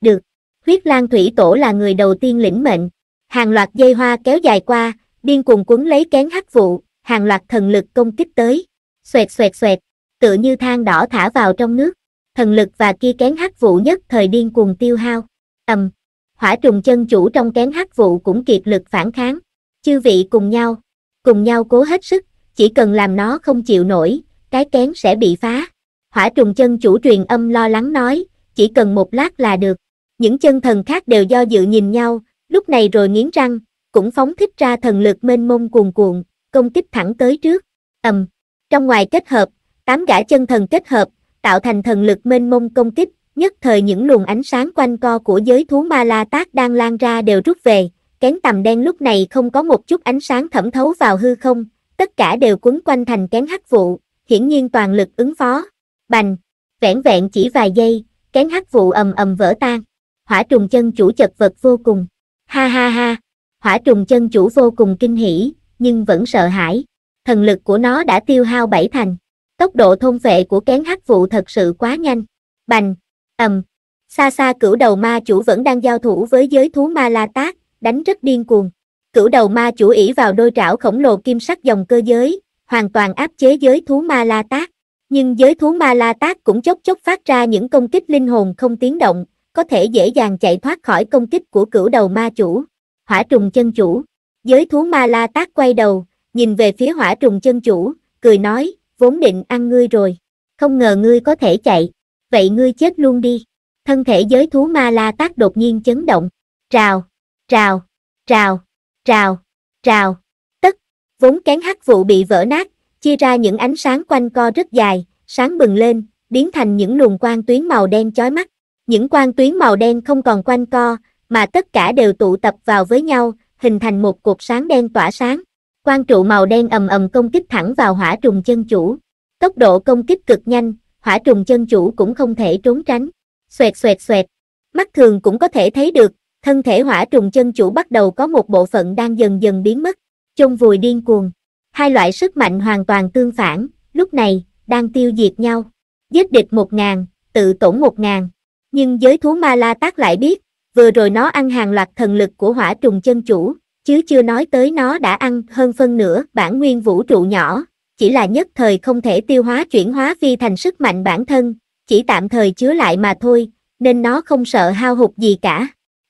Được. Huyết Lan Thủy Tổ là người đầu tiên lĩnh mệnh. Hàng loạt dây hoa kéo dài qua, điên cuồng cuốn lấy kén hắc vụ, hàng loạt thần lực công kích tới. Xoẹt xoẹt xoẹt, tựa như than đỏ thả vào trong nước. Thần lực và kia kén hắc vụ nhất thời điên cuồng tiêu hao. Ầm, hỏa trùng chân chủ trong kén hắc vụ cũng kiệt lực phản kháng. Chư vị cùng nhau, cùng nhau cố hết sức, chỉ cần làm nó không chịu nổi, cái kén sẽ bị phá. Hỏa trùng chân chủ truyền âm lo lắng nói, chỉ cần một lát là được. Những chân thần khác đều do dự nhìn nhau, lúc này rồi nghiến răng, cũng phóng thích ra thần lực mênh mông cuồn cuộn, công kích thẳng tới trước. ầm, trong ngoài kết hợp, tám gã chân thần kết hợp, tạo thành thần lực mênh mông công kích, nhất thời những luồng ánh sáng quanh co của giới thú ma la tác đang lan ra đều rút về, kén tầm đen lúc này không có một chút ánh sáng thẩm thấu vào hư không, tất cả đều quấn quanh thành kén hắc vụ, hiển nhiên toàn lực ứng phó. Bành, vẻn vẹn chỉ vài giây, kén hắc vụ ầm ầm vỡ tan. Hỏa trùng chân chủ chật vật vô cùng. Ha ha ha, hỏa trùng chân chủ vô cùng kinh hỉ, nhưng vẫn sợ hãi. Thần lực của nó đã tiêu hao bảy thành. Tốc độ thôn vệ của kén hắc vụ thật sự quá nhanh. Bành, ầm um, xa xa cửu đầu ma chủ vẫn đang giao thủ với giới thú ma la tác đánh rất điên cuồng cửu đầu ma chủ ỷ vào đôi trảo khổng lồ kim sắc dòng cơ giới hoàn toàn áp chế giới thú ma la tác nhưng giới thú ma la tác cũng chốc chốc phát ra những công kích linh hồn không tiếng động có thể dễ dàng chạy thoát khỏi công kích của cửu đầu ma chủ hỏa trùng chân chủ giới thú ma la tác quay đầu nhìn về phía hỏa trùng chân chủ cười nói vốn định ăn ngươi rồi không ngờ ngươi có thể chạy vậy ngươi chết luôn đi. Thân thể giới thú ma la tác đột nhiên chấn động. Trào, trào, trào, trào, trào. Tất, vốn kén hắc vụ bị vỡ nát, chia ra những ánh sáng quanh co rất dài, sáng bừng lên, biến thành những luồng quang tuyến màu đen chói mắt. Những quang tuyến màu đen không còn quanh co, mà tất cả đều tụ tập vào với nhau, hình thành một cột sáng đen tỏa sáng. Quang trụ màu đen ầm ầm công kích thẳng vào hỏa trùng chân chủ. Tốc độ công kích cực nhanh, hỏa trùng chân chủ cũng không thể trốn tránh. Xoẹt xoẹt xoẹt, mắt thường cũng có thể thấy được, thân thể hỏa trùng chân chủ bắt đầu có một bộ phận đang dần dần biến mất, chung vùi điên cuồng. Hai loại sức mạnh hoàn toàn tương phản, lúc này, đang tiêu diệt nhau. Giết địch một ngàn, tự tổn một ngàn. Nhưng giới thú ma la tác lại biết, vừa rồi nó ăn hàng loạt thần lực của hỏa trùng chân chủ, chứ chưa nói tới nó đã ăn hơn phân nửa bản nguyên vũ trụ nhỏ, chỉ là nhất thời không thể tiêu hóa chuyển hóa phi thành sức mạnh bản thân, chỉ tạm thời chứa lại mà thôi, nên nó không sợ hao hụt gì cả.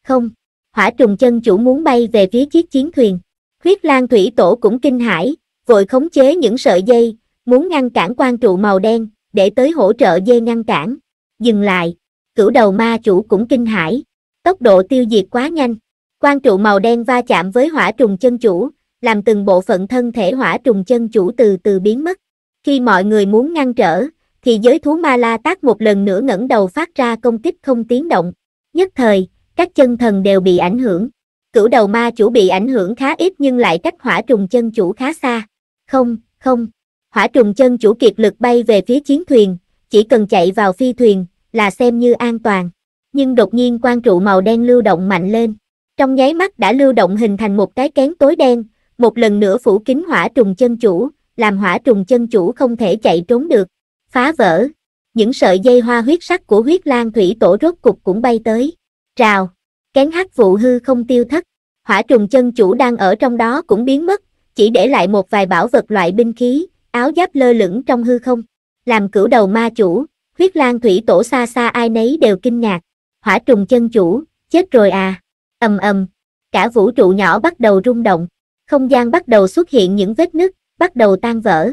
Không, hỏa trùng chân chủ muốn bay về phía chiếc chiến thuyền. Huyết lan thủy tổ cũng kinh hãi, vội khống chế những sợi dây, muốn ngăn cản quan trụ màu đen, để tới hỗ trợ dây ngăn cản. Dừng lại, cửu đầu ma chủ cũng kinh hãi, tốc độ tiêu diệt quá nhanh. Quan trụ màu đen va chạm với hỏa trùng chân chủ, làm từng bộ phận thân thể hỏa trùng chân chủ từ từ biến mất. Khi mọi người muốn ngăn trở, thì giới thú ma la tác một lần nữa ngẩng đầu phát ra công kích không tiếng động. Nhất thời, các chân thần đều bị ảnh hưởng. Cửu đầu ma chủ bị ảnh hưởng khá ít nhưng lại cách hỏa trùng chân chủ khá xa. Không, không. Hỏa trùng chân chủ kiệt lực bay về phía chiến thuyền, chỉ cần chạy vào phi thuyền là xem như an toàn. Nhưng đột nhiên quan trụ màu đen lưu động mạnh lên. Trong nháy mắt đã lưu động hình thành một cái kén tối đen, một lần nữa phủ kính hỏa trùng chân chủ, làm hỏa trùng chân chủ không thể chạy trốn được, phá vỡ. Những sợi dây hoa huyết sắc của huyết lan thủy tổ rốt cục cũng bay tới. Rào, kén hắc vụ hư không tiêu thất, hỏa trùng chân chủ đang ở trong đó cũng biến mất, chỉ để lại một vài bảo vật loại binh khí, áo giáp lơ lửng trong hư không. Làm cửu đầu ma chủ, huyết lan thủy tổ xa xa ai nấy đều kinh ngạc. Hỏa trùng chân chủ, chết rồi à. ầm ầm, cả vũ trụ nhỏ bắt đầu rung động không gian bắt đầu xuất hiện những vết nứt, bắt đầu tan vỡ.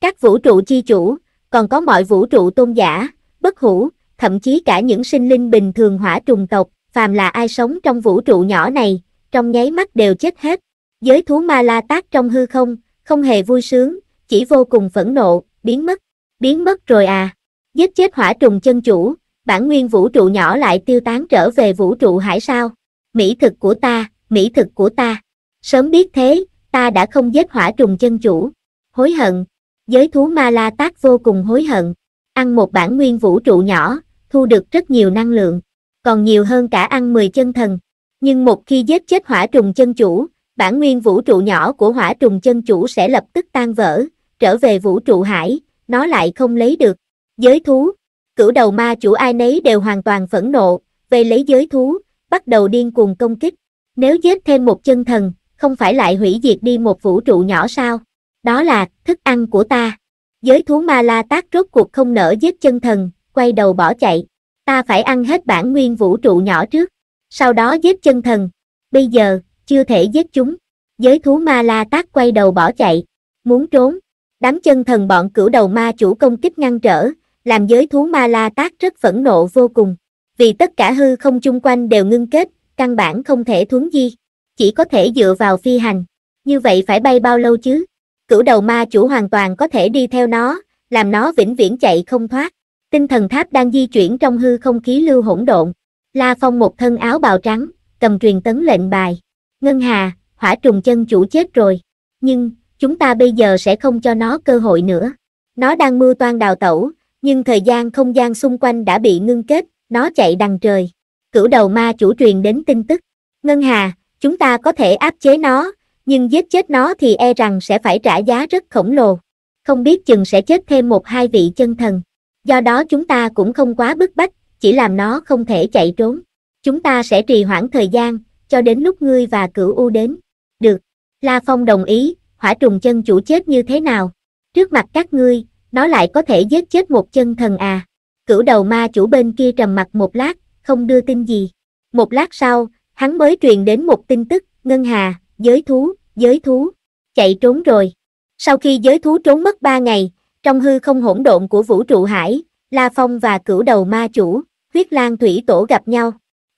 Các vũ trụ chi chủ, còn có mọi vũ trụ tôn giả, bất hủ, thậm chí cả những sinh linh bình thường hỏa trùng tộc, phàm là ai sống trong vũ trụ nhỏ này, trong nháy mắt đều chết hết. Giới thú ma la tác trong hư không, không hề vui sướng, chỉ vô cùng phẫn nộ, biến mất. Biến mất rồi à. Giết chết hỏa trùng chân chủ, bản nguyên vũ trụ nhỏ lại tiêu tán trở về vũ trụ hải sao. Mỹ thực của ta, mỹ thực của ta. Sớm biết thế, ta đã không giết hỏa trùng chân chủ. Hối hận. Giới thú ma la tác vô cùng hối hận. Ăn một bản nguyên vũ trụ nhỏ, thu được rất nhiều năng lượng. Còn nhiều hơn cả ăn 10 chân thần. Nhưng một khi giết chết hỏa trùng chân chủ, bản nguyên vũ trụ nhỏ của hỏa trùng chân chủ sẽ lập tức tan vỡ, trở về vũ trụ hải, nó lại không lấy được. Giới thú, cửu đầu ma chủ ai nấy đều hoàn toàn phẫn nộ, về lấy giới thú, bắt đầu điên cuồng công kích. Nếu giết thêm một chân thần, không phải lại hủy diệt đi một vũ trụ nhỏ sao? Đó là thức ăn của ta. Giới thú ma la tác rốt cuộc không nỡ giết chân thần, quay đầu bỏ chạy. Ta phải ăn hết bản nguyên vũ trụ nhỏ trước, sau đó giết chân thần. Bây giờ, chưa thể giết chúng. Giới thú ma la tác quay đầu bỏ chạy, muốn trốn. Đám chân thần bọn cửu đầu ma chủ công kích ngăn trở, làm giới thú ma la tác rất phẫn nộ vô cùng. Vì tất cả hư không chung quanh đều ngưng kết, căn bản không thể thuấn di chỉ có thể dựa vào phi hành. Như vậy phải bay bao lâu chứ? Cửu đầu ma chủ hoàn toàn có thể đi theo nó, làm nó vĩnh viễn chạy không thoát. Tinh thần tháp đang di chuyển trong hư không khí lưu hỗn độn. La Phong một thân áo bào trắng, cầm truyền tấn lệnh bài. Ngân Hà, hỏa trùng chân chủ chết rồi. Nhưng, chúng ta bây giờ sẽ không cho nó cơ hội nữa. Nó đang mưu toan đào tẩu, nhưng thời gian không gian xung quanh đã bị ngưng kết, nó chạy đằng trời. Cửu đầu ma chủ truyền đến tin tức. Ngân Hà, chúng ta có thể áp chế nó, nhưng giết chết nó thì e rằng sẽ phải trả giá rất khổng lồ. Không biết chừng sẽ chết thêm một hai vị chân thần. Do đó chúng ta cũng không quá bức bách, chỉ làm nó không thể chạy trốn. Chúng ta sẽ trì hoãn thời gian, cho đến lúc ngươi và cửu u đến. Được. La Phong đồng ý, hỏa trùng chân chủ chết như thế nào? Trước mặt các ngươi, nó lại có thể giết chết một chân thần à. Cửu đầu ma chủ bên kia trầm mặt một lát, không đưa tin gì. Một lát sau, hắn mới truyền đến một tin tức, Ngân Hà, giới thú, giới thú, chạy trốn rồi. Sau khi giới thú trốn mất 3 ngày, trong hư không hỗn độn của vũ trụ hải, La Phong và cửu đầu ma chủ, huyết lan thủy tổ gặp nhau.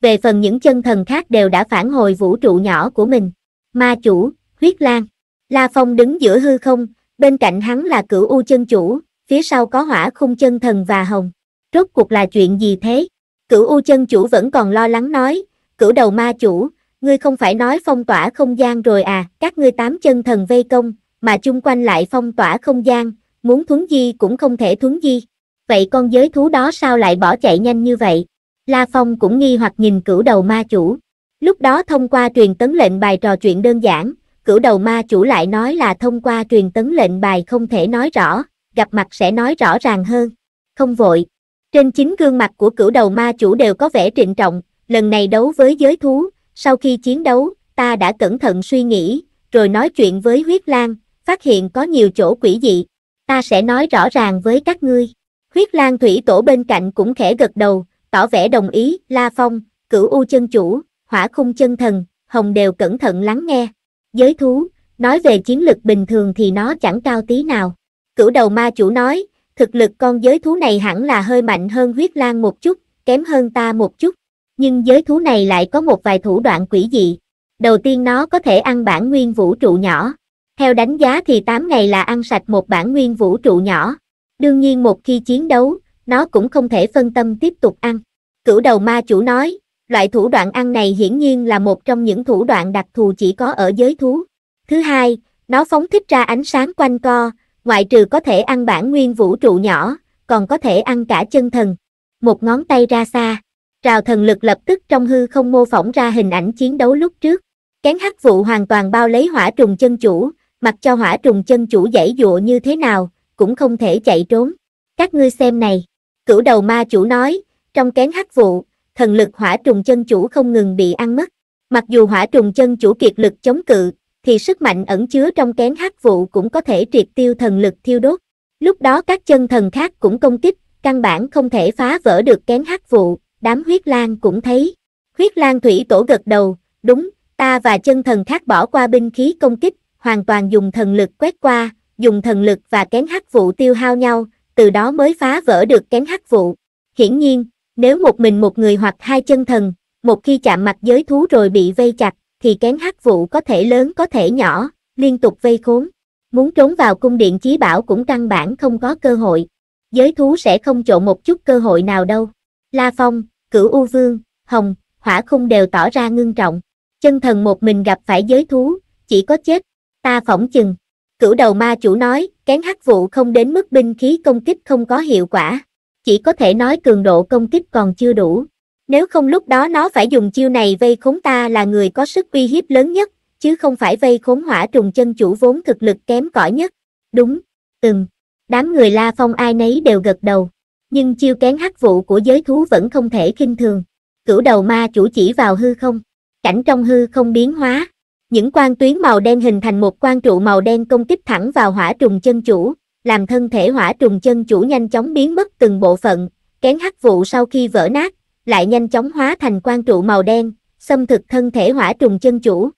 Về phần những chân thần khác đều đã phản hồi vũ trụ nhỏ của mình. Ma chủ, huyết lan. La Phong đứng giữa hư không, bên cạnh hắn là cửu u chân chủ, phía sau có hỏa khung chân thần và hồng. Rốt cuộc là chuyện gì thế? Cửu u chân chủ vẫn còn lo lắng nói, cửu đầu ma chủ, ngươi không phải nói phong tỏa không gian rồi à, các ngươi tám chân thần vây công, mà chung quanh lại phong tỏa không gian, muốn thuấn di cũng không thể thuấn di. Vậy con giới thú đó sao lại bỏ chạy nhanh như vậy? La Phong cũng nghi hoặc nhìn cửu đầu ma chủ. Lúc đó thông qua truyền tấn lệnh bài trò chuyện đơn giản, cửu đầu ma chủ lại nói là thông qua truyền tấn lệnh bài không thể nói rõ, gặp mặt sẽ nói rõ ràng hơn. Không vội. Trên chính gương mặt của cửu đầu ma chủ đều có vẻ trịnh trọng, lần này đấu với giới thú, sau khi chiến đấu, ta đã cẩn thận suy nghĩ, rồi nói chuyện với huyết lang, phát hiện có nhiều chỗ quỷ dị, ta sẽ nói rõ ràng với các ngươi. Huyết lang thủy tổ bên cạnh cũng khẽ gật đầu, tỏ vẻ đồng ý, La Phong, cửu u chân chủ, hỏa khung chân thần, hồng đều cẩn thận lắng nghe. Giới thú, nói về chiến lực bình thường thì nó chẳng cao tí nào. Cửu đầu ma chủ nói, thực lực con giới thú này hẳn là hơi mạnh hơn huyết lang một chút, kém hơn ta một chút, nhưng giới thú này lại có một vài thủ đoạn quỷ dị. Đầu tiên nó có thể ăn bản nguyên vũ trụ nhỏ. Theo đánh giá thì 8 ngày là ăn sạch một bản nguyên vũ trụ nhỏ. Đương nhiên một khi chiến đấu, nó cũng không thể phân tâm tiếp tục ăn. Cửu đầu ma chủ nói, loại thủ đoạn ăn này hiển nhiên là một trong những thủ đoạn đặc thù chỉ có ở giới thú. Thứ hai, nó phóng thích ra ánh sáng quanh co, ngoại trừ có thể ăn bản nguyên vũ trụ nhỏ, còn có thể ăn cả chân thần. Một ngón tay ra xa, trào thần lực lập tức trong hư không mô phỏng ra hình ảnh chiến đấu lúc trước. Kén hắc vụ hoàn toàn bao lấy hỏa trùng chân chủ, mặc cho hỏa trùng chân chủ dãy dụa như thế nào, cũng không thể chạy trốn. Các ngươi xem này, cửu đầu ma chủ nói, trong kén hắc vụ, thần lực hỏa trùng chân chủ không ngừng bị ăn mất. Mặc dù hỏa trùng chân chủ kiệt lực chống cự, thì sức mạnh ẩn chứa trong kén hắc vụ cũng có thể triệt tiêu thần lực thiêu đốt. Lúc đó các chân thần khác cũng công kích, căn bản không thể phá vỡ được kén hắc vụ, đám huyết lang cũng thấy. Huyết lang thủy tổ gật đầu, đúng, ta và chân thần khác bỏ qua binh khí công kích, hoàn toàn dùng thần lực quét qua, dùng thần lực và kén hắc vụ tiêu hao nhau, từ đó mới phá vỡ được kén hắc vụ. Hiển nhiên, nếu một mình một người hoặc hai chân thần, một khi chạm mặt giới thú rồi bị vây chặt, thì kén hắc vụ có thể lớn có thể nhỏ, liên tục vây khốn. Muốn trốn vào cung điện chí bảo cũng căn bản không có cơ hội. Giới thú sẽ không trộn một chút cơ hội nào đâu. La Phong, Cửu U Vương, Hồng, Hỏa Khung đều tỏ ra ngưng trọng. Chân thần một mình gặp phải giới thú, chỉ có chết, ta phỏng chừng. Cửu đầu ma chủ nói, kén hắc vụ không đến mức binh khí công kích không có hiệu quả. Chỉ có thể nói cường độ công kích còn chưa đủ. Nếu không lúc đó nó phải dùng chiêu này vây khốn ta là người có sức uy hiếp lớn nhất, chứ không phải vây khốn hỏa trùng chân chủ vốn thực lực kém cỏi nhất. Đúng, từng. Đám người La Phong ai nấy đều gật đầu nhưng chiêu kén hắc vụ của giới thú vẫn không thể khinh thường. Cửu đầu ma chủ chỉ vào hư không, cảnh trong hư không biến hóa. Những quan tuyến màu đen hình thành một quan trụ màu đen công kích thẳng vào hỏa trùng chân chủ, làm thân thể hỏa trùng chân chủ nhanh chóng biến mất từng bộ phận, kén hắc vụ sau khi vỡ nát, lại nhanh chóng hóa thành quan trụ màu đen, xâm thực thân thể hỏa trùng chân chủ.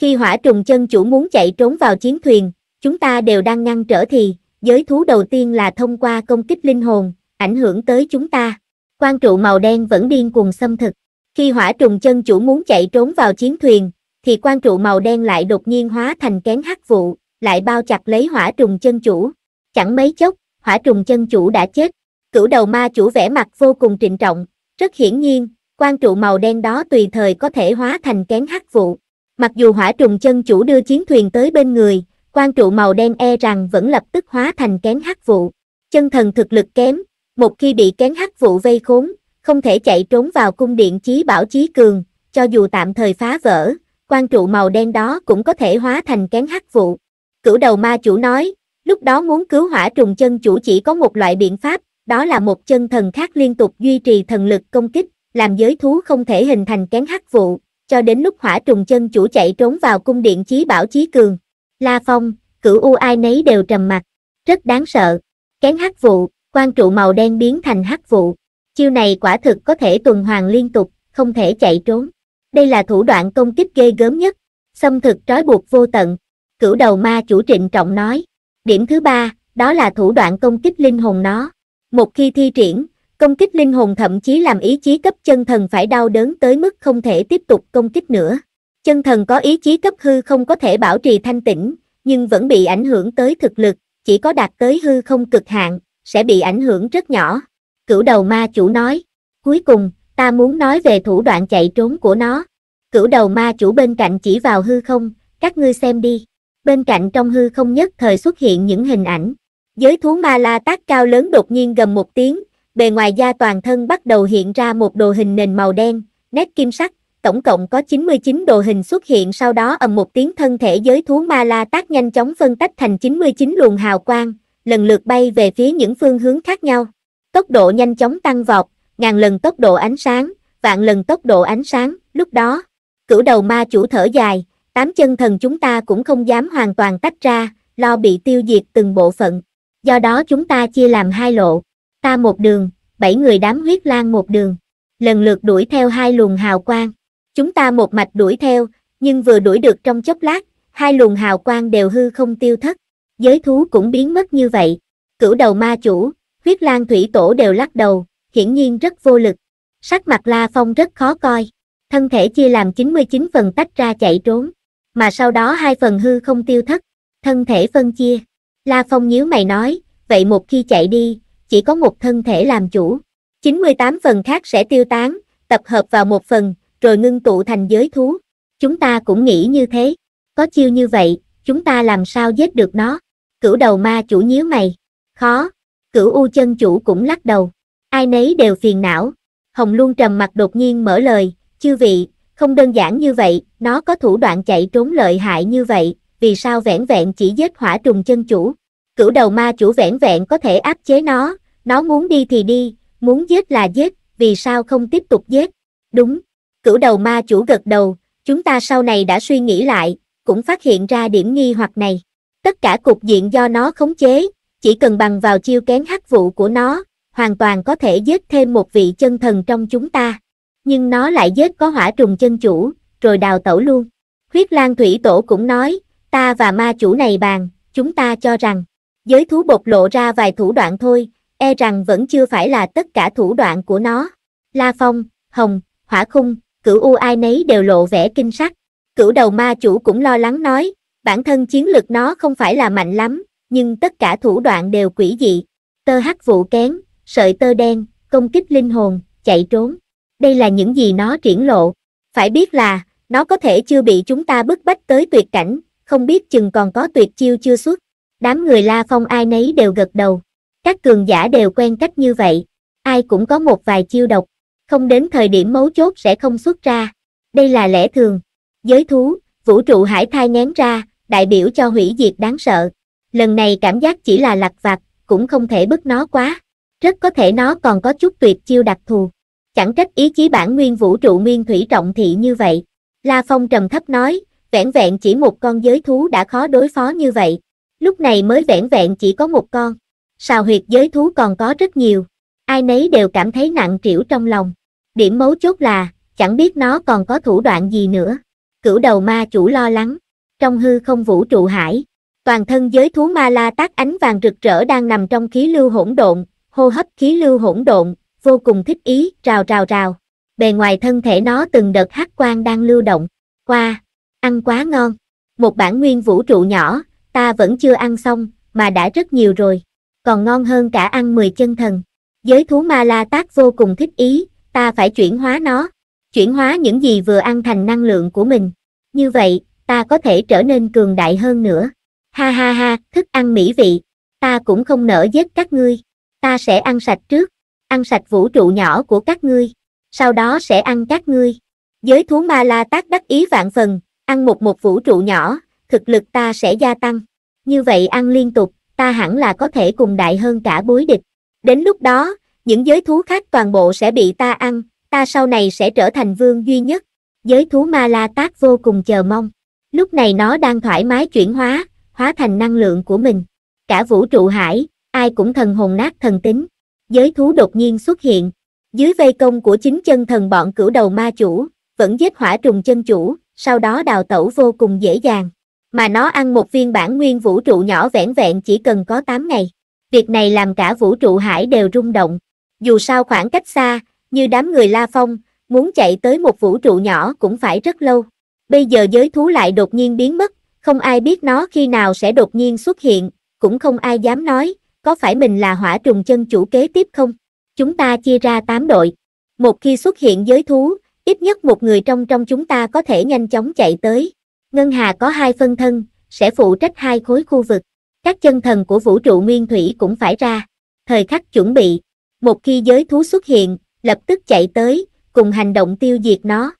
Khi hỏa trùng chân chủ muốn chạy trốn vào chiến thuyền, chúng ta đều đang ngăn trở thì, giới thú đầu tiên là thông qua công kích linh hồn, ảnh hưởng tới chúng ta. Quan trụ màu đen vẫn điên cuồng xâm thực. Khi hỏa trùng chân chủ muốn chạy trốn vào chiến thuyền, thì quan trụ màu đen lại đột nhiên hóa thành kén hắc vụ, lại bao chặt lấy hỏa trùng chân chủ. Chẳng mấy chốc, hỏa trùng chân chủ đã chết. Cửu đầu ma chủ vẻ mặt vô cùng trịnh trọng, rất hiển nhiên, quan trụ màu đen đó tùy thời có thể hóa thành kén hắc vụ. Mặc dù hỏa trùng chân chủ đưa chiến thuyền tới bên người, quan trụ màu đen e rằng vẫn lập tức hóa thành kén hắc vụ. Chân thần thực lực kém, một khi bị kén hắc vụ vây khốn, không thể chạy trốn vào cung điện chí bảo chí cường, cho dù tạm thời phá vỡ, quan trụ màu đen đó cũng có thể hóa thành kén hắc vụ. Cửu đầu ma chủ nói, lúc đó muốn cứu hỏa trùng chân chủ chỉ có một loại biện pháp, đó là một chân thần khác liên tục duy trì thần lực công kích, làm giới thú không thể hình thành kén hắc vụ, cho đến lúc hỏa trùng chân chủ chạy trốn vào cung điện chí bảo chí cường. La Phong, cửu u ai nấy đều trầm mặt, rất đáng sợ. Kén hắc vụ, quan trụ màu đen biến thành hắc vụ. Chiêu này quả thực có thể tuần hoàn liên tục, không thể chạy trốn. Đây là thủ đoạn công kích ghê gớm nhất. Xâm thực trói buộc vô tận. Cửu đầu ma chủ trịnh trọng nói. Điểm thứ ba, đó là thủ đoạn công kích linh hồn nó. Một khi thi triển, công kích linh hồn thậm chí làm ý chí cấp chân thần phải đau đớn tới mức không thể tiếp tục công kích nữa. Chân thần có ý chí cấp hư không có thể bảo trì thanh tĩnh, nhưng vẫn bị ảnh hưởng tới thực lực, chỉ có đạt tới hư không cực hạn sẽ bị ảnh hưởng rất nhỏ. Cửu đầu ma chủ nói, cuối cùng, ta muốn nói về thủ đoạn chạy trốn của nó. Cửu đầu ma chủ bên cạnh chỉ vào hư không, các ngươi xem đi. Bên cạnh trong hư không nhất thời xuất hiện những hình ảnh. Giới thú ma la tác cao lớn đột nhiên gầm một tiếng, bề ngoài da toàn thân bắt đầu hiện ra một đồ hình nền màu đen, nét kim sắc, tổng cộng có 99 đồ hình xuất hiện sau đó ầm một tiếng thân thể giới thú ma la tác nhanh chóng phân tách thành 99 luồng hào quang, lần lượt bay về phía những phương hướng khác nhau. Tốc độ nhanh chóng tăng vọt, ngàn lần tốc độ ánh sáng, vạn lần tốc độ ánh sáng, lúc đó, cửu đầu ma chủ thở dài, tám chân thần chúng ta cũng không dám hoàn toàn tách ra, lo bị tiêu diệt từng bộ phận. Do đó chúng ta chia làm hai lộ, ta một đường, bảy người đám huyết lang một đường, lần lượt đuổi theo hai luồng hào quang. Chúng ta một mạch đuổi theo, nhưng vừa đuổi được trong chốc lát, hai luồng hào quang đều hư không tiêu thất giới thú cũng biến mất như vậy. Cửu đầu ma chủ, huyết lang thủy tổ đều lắc đầu, hiển nhiên rất vô lực. Sắc mặt La Phong rất khó coi, thân thể chia làm 99 phần tách ra chạy trốn, mà sau đó hai phần hư không tiêu thất, thân thể phân chia. La Phong nhíu mày nói, vậy một khi chạy đi, chỉ có một thân thể làm chủ. 98 phần khác sẽ tiêu tán, tập hợp vào một phần, rồi ngưng tụ thành giới thú. Chúng ta cũng nghĩ như thế. Có chiêu như vậy, chúng ta làm sao giết được nó? Cửu đầu ma chủ nhíu mày. Khó. Cửu u chân chủ cũng lắc đầu. Ai nấy đều phiền não. Hồng luôn trầm mặt đột nhiên mở lời. Chư vị, không đơn giản như vậy, nó có thủ đoạn chạy trốn lợi hại như vậy, vì sao vẻn vẹn chỉ giết hỏa trùng chân chủ. Cửu đầu ma chủ vẻn vẹn có thể áp chế nó, nó muốn đi thì đi, muốn giết là giết, vì sao không tiếp tục giết. Đúng, cửu đầu ma chủ gật đầu, chúng ta sau này đã suy nghĩ lại, cũng phát hiện ra điểm nghi hoặc này. Tất cả cục diện do nó khống chế, chỉ cần bằng vào chiêu kén hắc vụ của nó, hoàn toàn có thể giết thêm một vị chân thần trong chúng ta. Nhưng nó lại giết có hỏa trùng chân chủ, rồi đào tẩu luôn. Huyết Lan Thủy Tổ cũng nói, ta và ma chủ này bàn, chúng ta cho rằng, giới thú bộc lộ ra vài thủ đoạn thôi, e rằng vẫn chưa phải là tất cả thủ đoạn của nó. La Phong, Hồng, Hỏa Khung, cửu U ai nấy đều lộ vẻ kinh sắc. Cửu đầu ma chủ cũng lo lắng nói, Bản thân chiến lực nó không phải là mạnh lắm, nhưng tất cả thủ đoạn đều quỷ dị. Tơ hắc vụ kén, sợi tơ đen, công kích linh hồn, chạy trốn. Đây là những gì nó triển lộ. Phải biết là, nó có thể chưa bị chúng ta bức bách tới tuyệt cảnh, không biết chừng còn có tuyệt chiêu chưa xuất. Đám người La Phong ai nấy đều gật đầu. Các cường giả đều quen cách như vậy. Ai cũng có một vài chiêu độc. Không đến thời điểm mấu chốt sẽ không xuất ra. Đây là lẽ thường. Giới thú, vũ trụ hải thai ngán ra, đại biểu cho hủy diệt đáng sợ. Lần này cảm giác chỉ là lặt vặt, cũng không thể bức nó quá. Rất có thể nó còn có chút tuyệt chiêu đặc thù. Chẳng trách ý chí bản nguyên vũ trụ nguyên thủy trọng thị như vậy. La Phong trầm thấp nói, vẻn vẹn chỉ một con giới thú đã khó đối phó như vậy. Lúc này mới vẻn vẹn chỉ có một con. sao huyệt giới thú còn có rất nhiều. Ai nấy đều cảm thấy nặng trĩu trong lòng. Điểm mấu chốt là, chẳng biết nó còn có thủ đoạn gì nữa. Cửu đầu ma chủ lo lắng trong hư không vũ trụ hải. Toàn thân giới thú ma la tác ánh vàng rực rỡ đang nằm trong khí lưu hỗn độn, hô hấp khí lưu hỗn độn, vô cùng thích ý, rào rào rào. Bề ngoài thân thể nó từng đợt hắc quang đang lưu động. Qua, ăn quá ngon. Một bản nguyên vũ trụ nhỏ, ta vẫn chưa ăn xong, mà đã rất nhiều rồi. Còn ngon hơn cả ăn 10 chân thần. Giới thú ma la tác vô cùng thích ý, ta phải chuyển hóa nó. Chuyển hóa những gì vừa ăn thành năng lượng của mình. Như vậy, ta có thể trở nên cường đại hơn nữa. Ha ha ha, thức ăn mỹ vị, ta cũng không nỡ giết các ngươi, ta sẽ ăn sạch trước, ăn sạch vũ trụ nhỏ của các ngươi, sau đó sẽ ăn các ngươi. Giới thú ma la tác đắc ý vạn phần, ăn một một vũ trụ nhỏ, thực lực ta sẽ gia tăng. Như vậy ăn liên tục, ta hẳn là có thể cùng đại hơn cả bối địch. Đến lúc đó, những giới thú khác toàn bộ sẽ bị ta ăn, ta sau này sẽ trở thành vương duy nhất. Giới thú ma la tác vô cùng chờ mong. Lúc này nó đang thoải mái chuyển hóa, hóa thành năng lượng của mình. Cả vũ trụ hải, ai cũng thần hồn nát thần tính. Giới thú đột nhiên xuất hiện. Dưới vây công của chính chân thần bọn cửu đầu ma chủ, vẫn giết hỏa trùng chân chủ, sau đó đào tẩu vô cùng dễ dàng. Mà nó ăn một viên bản nguyên vũ trụ nhỏ vẻn vẹn chỉ cần có 8 ngày. Việc này làm cả vũ trụ hải đều rung động. Dù sao khoảng cách xa, như đám người La Phong, muốn chạy tới một vũ trụ nhỏ cũng phải rất lâu. Bây giờ giới thú lại đột nhiên biến mất, không ai biết nó khi nào sẽ đột nhiên xuất hiện, cũng không ai dám nói, có phải mình là hỏa trùng chân chủ kế tiếp không? Chúng ta chia ra 8 đội. Một khi xuất hiện giới thú, ít nhất một người trong trong chúng ta có thể nhanh chóng chạy tới. Ngân Hà có hai phân thân, sẽ phụ trách hai khối khu vực. Các chân thần của vũ trụ nguyên thủy cũng phải ra. Thời khắc chuẩn bị, một khi giới thú xuất hiện, lập tức chạy tới, cùng hành động tiêu diệt nó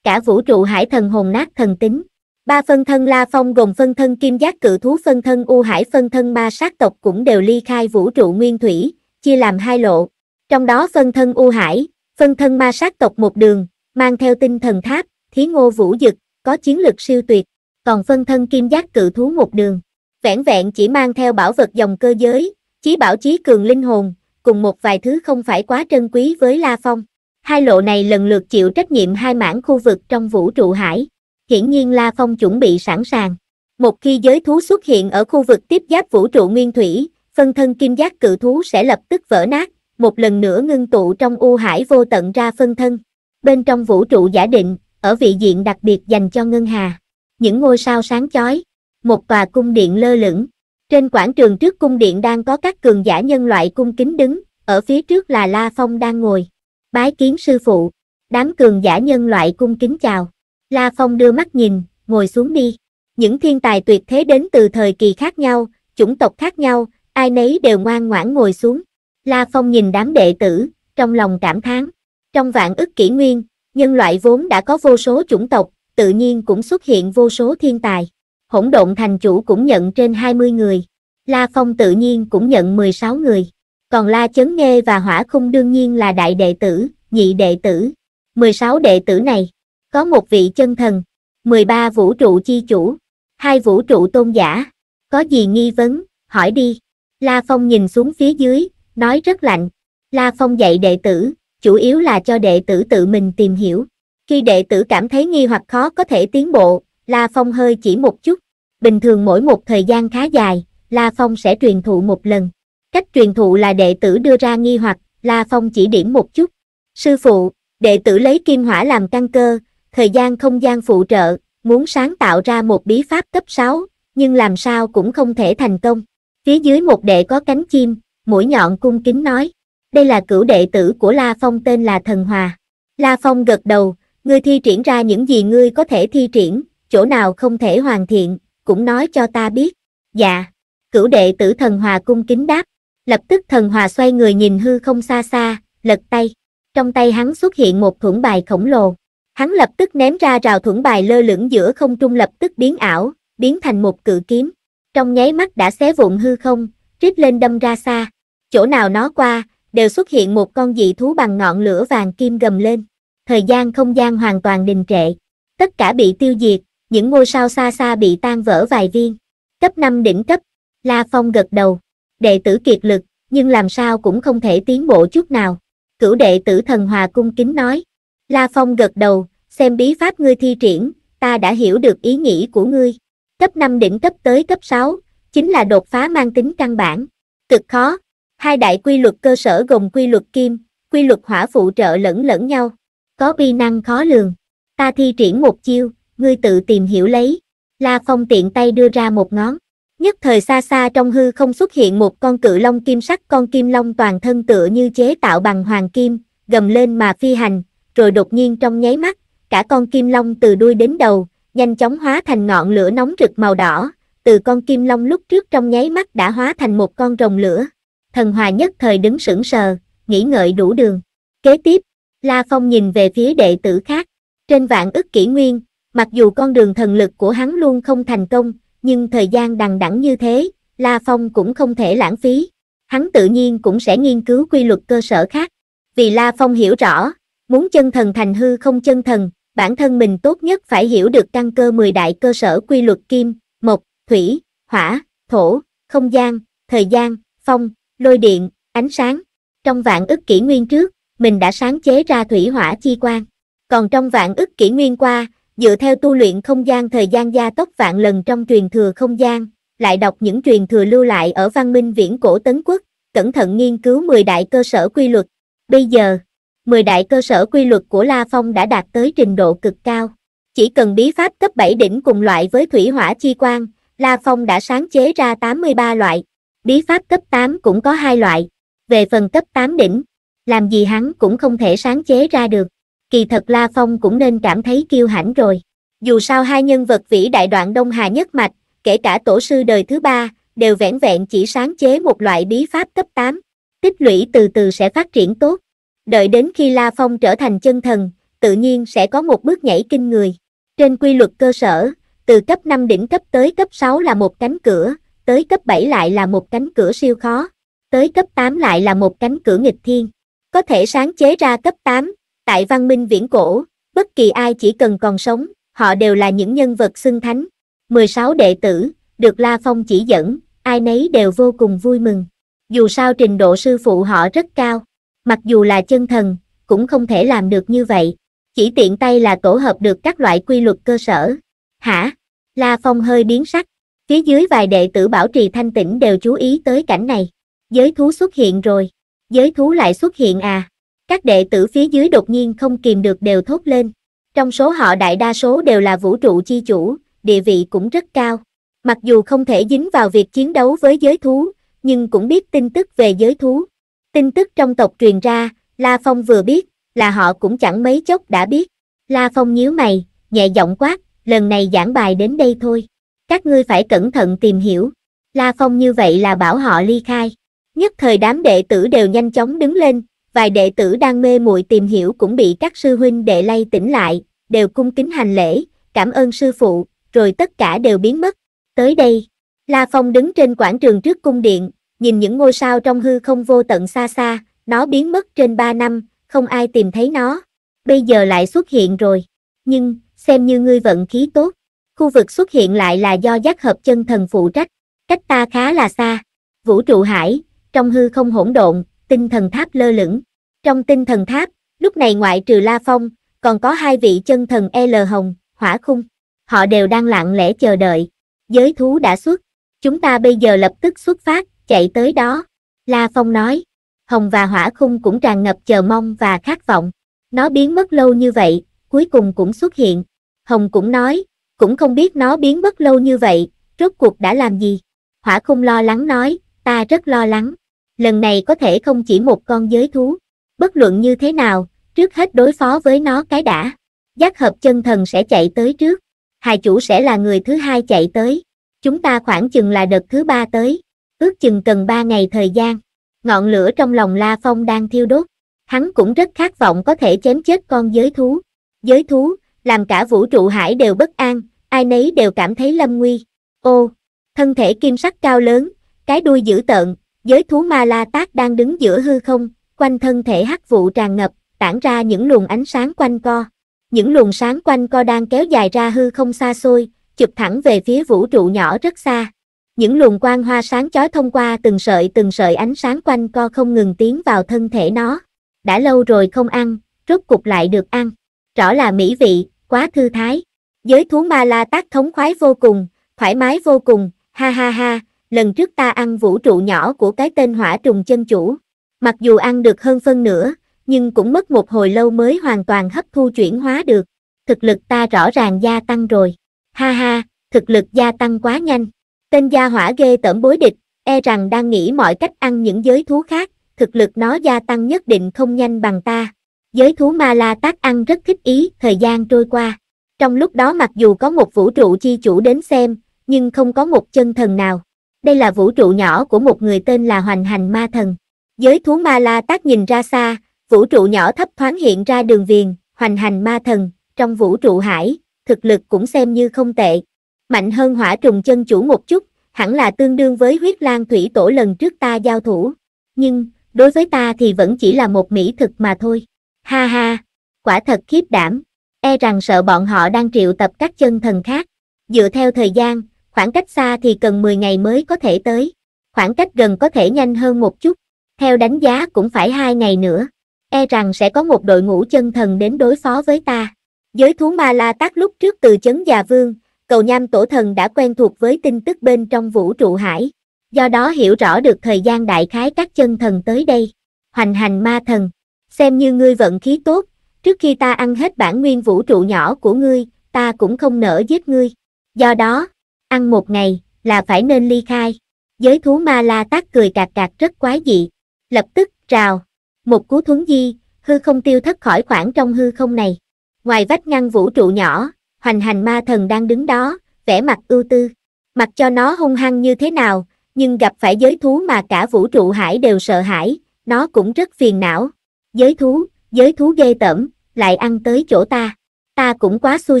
cả vũ trụ hải thần hồn nát thần tính. Ba phân thân La Phong gồm phân thân kim giác cự thú phân thân U Hải phân thân ma sát tộc cũng đều ly khai vũ trụ nguyên thủy, chia làm hai lộ. Trong đó phân thân U Hải, phân thân ma sát tộc một đường, mang theo tinh thần tháp, thí ngô vũ dực, có chiến lực siêu tuyệt, còn phân thân kim giác cự thú một đường. Vẻn vẹn chỉ mang theo bảo vật dòng cơ giới, chí bảo chí cường linh hồn, cùng một vài thứ không phải quá trân quý với La Phong. Hai lộ này lần lượt chịu trách nhiệm hai mảng khu vực trong vũ trụ hải. Hiển nhiên La Phong chuẩn bị sẵn sàng. Một khi giới thú xuất hiện ở khu vực tiếp giáp vũ trụ nguyên thủy, phân thân kim giác cự thú sẽ lập tức vỡ nát, một lần nữa ngưng tụ trong u hải vô tận ra phân thân. Bên trong vũ trụ giả định, ở vị diện đặc biệt dành cho ngân hà. Những ngôi sao sáng chói, một tòa cung điện lơ lửng. Trên quảng trường trước cung điện đang có các cường giả nhân loại cung kính đứng, ở phía trước là La Phong đang ngồi. Bái kiến sư phụ, đám cường giả nhân loại cung kính chào. La Phong đưa mắt nhìn, ngồi xuống đi. Những thiên tài tuyệt thế đến từ thời kỳ khác nhau, chủng tộc khác nhau, ai nấy đều ngoan ngoãn ngồi xuống. La Phong nhìn đám đệ tử, trong lòng cảm thán. Trong vạn ức kỷ nguyên, nhân loại vốn đã có vô số chủng tộc, tự nhiên cũng xuất hiện vô số thiên tài. Hỗn độn thành chủ cũng nhận trên 20 người. La Phong tự nhiên cũng nhận 16 người còn La Chấn Nghê và Hỏa Khung đương nhiên là đại đệ tử, nhị đệ tử. 16 đệ tử này, có một vị chân thần, 13 vũ trụ chi chủ, hai vũ trụ tôn giả. Có gì nghi vấn, hỏi đi. La Phong nhìn xuống phía dưới, nói rất lạnh. La Phong dạy đệ tử, chủ yếu là cho đệ tử tự mình tìm hiểu. Khi đệ tử cảm thấy nghi hoặc khó có thể tiến bộ, La Phong hơi chỉ một chút. Bình thường mỗi một thời gian khá dài, La Phong sẽ truyền thụ một lần. Cách truyền thụ là đệ tử đưa ra nghi hoặc, La Phong chỉ điểm một chút. Sư phụ, đệ tử lấy kim hỏa làm căn cơ, thời gian không gian phụ trợ, muốn sáng tạo ra một bí pháp cấp 6, nhưng làm sao cũng không thể thành công. Phía dưới một đệ có cánh chim, mũi nhọn cung kính nói. Đây là cửu đệ tử của La Phong tên là Thần Hòa. La Phong gật đầu, ngươi thi triển ra những gì ngươi có thể thi triển, chỗ nào không thể hoàn thiện, cũng nói cho ta biết. Dạ, cửu đệ tử Thần Hòa cung kính đáp, lập tức thần hòa xoay người nhìn hư không xa xa, lật tay. Trong tay hắn xuất hiện một thuẫn bài khổng lồ. Hắn lập tức ném ra rào thuẫn bài lơ lửng giữa không trung lập tức biến ảo, biến thành một cự kiếm. Trong nháy mắt đã xé vụn hư không, rít lên đâm ra xa. Chỗ nào nó qua, đều xuất hiện một con dị thú bằng ngọn lửa vàng kim gầm lên. Thời gian không gian hoàn toàn đình trệ. Tất cả bị tiêu diệt, những ngôi sao xa xa bị tan vỡ vài viên. Cấp 5 đỉnh cấp, La Phong gật đầu đệ tử kiệt lực, nhưng làm sao cũng không thể tiến bộ chút nào. Cửu đệ tử thần hòa cung kính nói. La Phong gật đầu, xem bí pháp ngươi thi triển, ta đã hiểu được ý nghĩ của ngươi. Cấp 5 đỉnh cấp tới cấp 6, chính là đột phá mang tính căn bản. Cực khó. Hai đại quy luật cơ sở gồm quy luật kim, quy luật hỏa phụ trợ lẫn lẫn nhau. Có uy năng khó lường. Ta thi triển một chiêu, ngươi tự tìm hiểu lấy. La Phong tiện tay đưa ra một ngón. Nhất thời xa xa trong hư không xuất hiện một con cự long kim sắc con kim long toàn thân tựa như chế tạo bằng hoàng kim, gầm lên mà phi hành, rồi đột nhiên trong nháy mắt, cả con kim long từ đuôi đến đầu, nhanh chóng hóa thành ngọn lửa nóng rực màu đỏ, từ con kim long lúc trước trong nháy mắt đã hóa thành một con rồng lửa. Thần Hòa nhất thời đứng sững sờ, nghĩ ngợi đủ đường. Kế tiếp, La Phong nhìn về phía đệ tử khác. Trên vạn ức kỷ nguyên, mặc dù con đường thần lực của hắn luôn không thành công, nhưng thời gian đằng đẵng như thế, La Phong cũng không thể lãng phí. Hắn tự nhiên cũng sẽ nghiên cứu quy luật cơ sở khác. Vì La Phong hiểu rõ, muốn chân thần thành hư không chân thần, bản thân mình tốt nhất phải hiểu được căn cơ 10 đại cơ sở quy luật kim, mộc, thủy, hỏa, thổ, không gian, thời gian, phong, lôi điện, ánh sáng. Trong vạn ức kỷ nguyên trước, mình đã sáng chế ra thủy hỏa chi quan. Còn trong vạn ức kỷ nguyên qua, dựa theo tu luyện không gian thời gian gia tốc vạn lần trong truyền thừa không gian, lại đọc những truyền thừa lưu lại ở văn minh viễn cổ Tấn Quốc, cẩn thận nghiên cứu 10 đại cơ sở quy luật. Bây giờ, 10 đại cơ sở quy luật của La Phong đã đạt tới trình độ cực cao. Chỉ cần bí pháp cấp 7 đỉnh cùng loại với thủy hỏa chi quan, La Phong đã sáng chế ra 83 loại. Bí pháp cấp 8 cũng có hai loại. Về phần cấp 8 đỉnh, làm gì hắn cũng không thể sáng chế ra được kỳ thật La Phong cũng nên cảm thấy kiêu hãnh rồi. Dù sao hai nhân vật vĩ đại đoạn Đông Hà nhất mạch, kể cả tổ sư đời thứ ba, đều vẻn vẹn chỉ sáng chế một loại bí pháp cấp 8. Tích lũy từ từ sẽ phát triển tốt. Đợi đến khi La Phong trở thành chân thần, tự nhiên sẽ có một bước nhảy kinh người. Trên quy luật cơ sở, từ cấp 5 đỉnh cấp tới cấp 6 là một cánh cửa, tới cấp 7 lại là một cánh cửa siêu khó, tới cấp 8 lại là một cánh cửa nghịch thiên. Có thể sáng chế ra cấp 8, Tại văn minh viễn cổ, bất kỳ ai chỉ cần còn sống, họ đều là những nhân vật xưng thánh. 16 đệ tử, được La Phong chỉ dẫn, ai nấy đều vô cùng vui mừng. Dù sao trình độ sư phụ họ rất cao, mặc dù là chân thần, cũng không thể làm được như vậy. Chỉ tiện tay là tổ hợp được các loại quy luật cơ sở. Hả? La Phong hơi biến sắc. Phía dưới vài đệ tử bảo trì thanh tĩnh đều chú ý tới cảnh này. Giới thú xuất hiện rồi. Giới thú lại xuất hiện à? Các đệ tử phía dưới đột nhiên không kìm được đều thốt lên. Trong số họ đại đa số đều là vũ trụ chi chủ, địa vị cũng rất cao. Mặc dù không thể dính vào việc chiến đấu với giới thú, nhưng cũng biết tin tức về giới thú. Tin tức trong tộc truyền ra, La Phong vừa biết, là họ cũng chẳng mấy chốc đã biết. La Phong nhíu mày, nhẹ giọng quát, lần này giảng bài đến đây thôi. Các ngươi phải cẩn thận tìm hiểu. La Phong như vậy là bảo họ ly khai. Nhất thời đám đệ tử đều nhanh chóng đứng lên, vài đệ tử đang mê muội tìm hiểu cũng bị các sư huynh đệ lay tỉnh lại, đều cung kính hành lễ, cảm ơn sư phụ, rồi tất cả đều biến mất. Tới đây, La Phong đứng trên quảng trường trước cung điện, nhìn những ngôi sao trong hư không vô tận xa xa, nó biến mất trên 3 năm, không ai tìm thấy nó. Bây giờ lại xuất hiện rồi. Nhưng, xem như ngươi vận khí tốt. Khu vực xuất hiện lại là do giác hợp chân thần phụ trách. Cách ta khá là xa. Vũ trụ hải, trong hư không hỗn độn, tinh thần tháp lơ lửng. Trong tinh thần tháp, lúc này ngoại trừ La Phong, còn có hai vị chân thần L Hồng, Hỏa Khung. Họ đều đang lặng lẽ chờ đợi. Giới thú đã xuất. Chúng ta bây giờ lập tức xuất phát, chạy tới đó. La Phong nói. Hồng và Hỏa Khung cũng tràn ngập chờ mong và khát vọng. Nó biến mất lâu như vậy, cuối cùng cũng xuất hiện. Hồng cũng nói, cũng không biết nó biến mất lâu như vậy, rốt cuộc đã làm gì. Hỏa Khung lo lắng nói, ta rất lo lắng lần này có thể không chỉ một con giới thú. Bất luận như thế nào, trước hết đối phó với nó cái đã. Giác hợp chân thần sẽ chạy tới trước. Hài chủ sẽ là người thứ hai chạy tới. Chúng ta khoảng chừng là đợt thứ ba tới. Ước chừng cần ba ngày thời gian. Ngọn lửa trong lòng La Phong đang thiêu đốt. Hắn cũng rất khát vọng có thể chém chết con giới thú. Giới thú, làm cả vũ trụ hải đều bất an, ai nấy đều cảm thấy lâm nguy. Ô, thân thể kim sắc cao lớn, cái đuôi dữ tợn, giới thú ma la tát đang đứng giữa hư không, quanh thân thể hắc vụ tràn ngập, tản ra những luồng ánh sáng quanh co. Những luồng sáng quanh co đang kéo dài ra hư không xa xôi, chụp thẳng về phía vũ trụ nhỏ rất xa. Những luồng quang hoa sáng chói thông qua từng sợi từng sợi ánh sáng quanh co không ngừng tiến vào thân thể nó. Đã lâu rồi không ăn, rốt cục lại được ăn. Rõ là mỹ vị, quá thư thái. Giới thú ma la tát thống khoái vô cùng, thoải mái vô cùng, ha ha ha, lần trước ta ăn vũ trụ nhỏ của cái tên hỏa trùng chân chủ. Mặc dù ăn được hơn phân nửa, nhưng cũng mất một hồi lâu mới hoàn toàn hấp thu chuyển hóa được. Thực lực ta rõ ràng gia tăng rồi. Ha ha, thực lực gia tăng quá nhanh. Tên gia hỏa ghê tởm bối địch, e rằng đang nghĩ mọi cách ăn những giới thú khác, thực lực nó gia tăng nhất định không nhanh bằng ta. Giới thú ma la tác ăn rất thích ý, thời gian trôi qua. Trong lúc đó mặc dù có một vũ trụ chi chủ đến xem, nhưng không có một chân thần nào đây là vũ trụ nhỏ của một người tên là Hoành Hành Ma Thần. Giới thú ma la tác nhìn ra xa, vũ trụ nhỏ thấp thoáng hiện ra đường viền, Hoành Hành Ma Thần, trong vũ trụ hải, thực lực cũng xem như không tệ. Mạnh hơn hỏa trùng chân chủ một chút, hẳn là tương đương với huyết lang thủy tổ lần trước ta giao thủ. Nhưng, đối với ta thì vẫn chỉ là một mỹ thực mà thôi. Ha ha, quả thật khiếp đảm. E rằng sợ bọn họ đang triệu tập các chân thần khác. Dựa theo thời gian, khoảng cách xa thì cần 10 ngày mới có thể tới, khoảng cách gần có thể nhanh hơn một chút, theo đánh giá cũng phải 2 ngày nữa, e rằng sẽ có một đội ngũ chân thần đến đối phó với ta. Giới thú ma la tác lúc trước từ chấn già vương, cầu nham tổ thần đã quen thuộc với tin tức bên trong vũ trụ hải, do đó hiểu rõ được thời gian đại khái các chân thần tới đây. Hoành hành ma thần, xem như ngươi vận khí tốt, trước khi ta ăn hết bản nguyên vũ trụ nhỏ của ngươi, ta cũng không nỡ giết ngươi. Do đó, ăn một ngày, là phải nên ly khai. Giới thú ma la tác cười cạc cạc rất quái dị. Lập tức, rào. Một cú thuấn di, hư không tiêu thất khỏi khoảng trong hư không này. Ngoài vách ngăn vũ trụ nhỏ, hoành hành ma thần đang đứng đó, vẻ mặt ưu tư. Mặc cho nó hung hăng như thế nào, nhưng gặp phải giới thú mà cả vũ trụ hải đều sợ hãi, nó cũng rất phiền não. Giới thú, giới thú ghê tởm, lại ăn tới chỗ ta. Ta cũng quá xui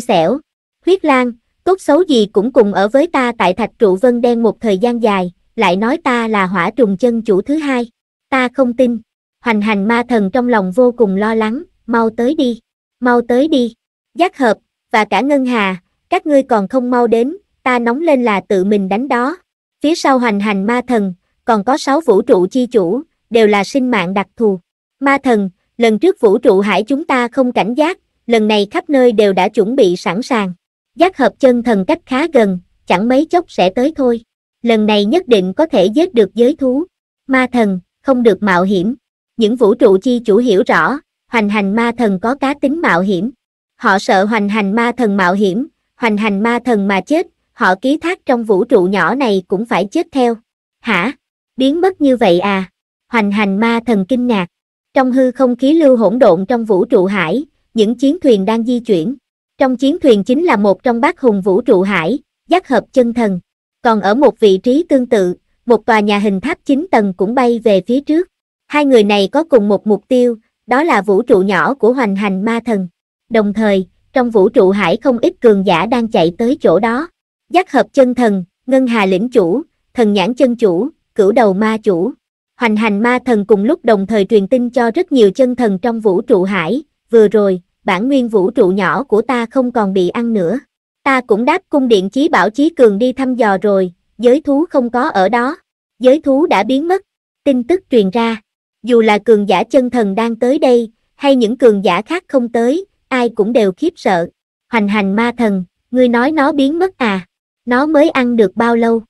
xẻo. Huyết Lan, tốt xấu gì cũng cùng ở với ta tại thạch trụ vân đen một thời gian dài, lại nói ta là hỏa trùng chân chủ thứ hai. Ta không tin. Hoành hành ma thần trong lòng vô cùng lo lắng, mau tới đi, mau tới đi. Giác hợp, và cả ngân hà, các ngươi còn không mau đến, ta nóng lên là tự mình đánh đó. Phía sau hoành hành ma thần, còn có sáu vũ trụ chi chủ, đều là sinh mạng đặc thù. Ma thần, lần trước vũ trụ hải chúng ta không cảnh giác, lần này khắp nơi đều đã chuẩn bị sẵn sàng. Giác hợp chân thần cách khá gần, chẳng mấy chốc sẽ tới thôi. Lần này nhất định có thể giết được giới thú. Ma thần, không được mạo hiểm. Những vũ trụ chi chủ hiểu rõ, hoành hành ma thần có cá tính mạo hiểm. Họ sợ hoành hành ma thần mạo hiểm, hoành hành ma thần mà chết, họ ký thác trong vũ trụ nhỏ này cũng phải chết theo. Hả? Biến mất như vậy à? Hoành hành ma thần kinh ngạc. Trong hư không khí lưu hỗn độn trong vũ trụ hải, những chiến thuyền đang di chuyển, trong chiến thuyền chính là một trong bát hùng vũ trụ hải, giác hợp chân thần. Còn ở một vị trí tương tự, một tòa nhà hình tháp 9 tầng cũng bay về phía trước. Hai người này có cùng một mục tiêu, đó là vũ trụ nhỏ của hoành hành ma thần. Đồng thời, trong vũ trụ hải không ít cường giả đang chạy tới chỗ đó. Giác hợp chân thần, ngân hà lĩnh chủ, thần nhãn chân chủ, cửu đầu ma chủ. Hoành hành ma thần cùng lúc đồng thời truyền tin cho rất nhiều chân thần trong vũ trụ hải, vừa rồi, bản nguyên vũ trụ nhỏ của ta không còn bị ăn nữa. Ta cũng đáp cung điện chí bảo chí cường đi thăm dò rồi, giới thú không có ở đó. Giới thú đã biến mất, tin tức truyền ra. Dù là cường giả chân thần đang tới đây, hay những cường giả khác không tới, ai cũng đều khiếp sợ. Hoành hành ma thần, ngươi nói nó biến mất à? Nó mới ăn được bao lâu?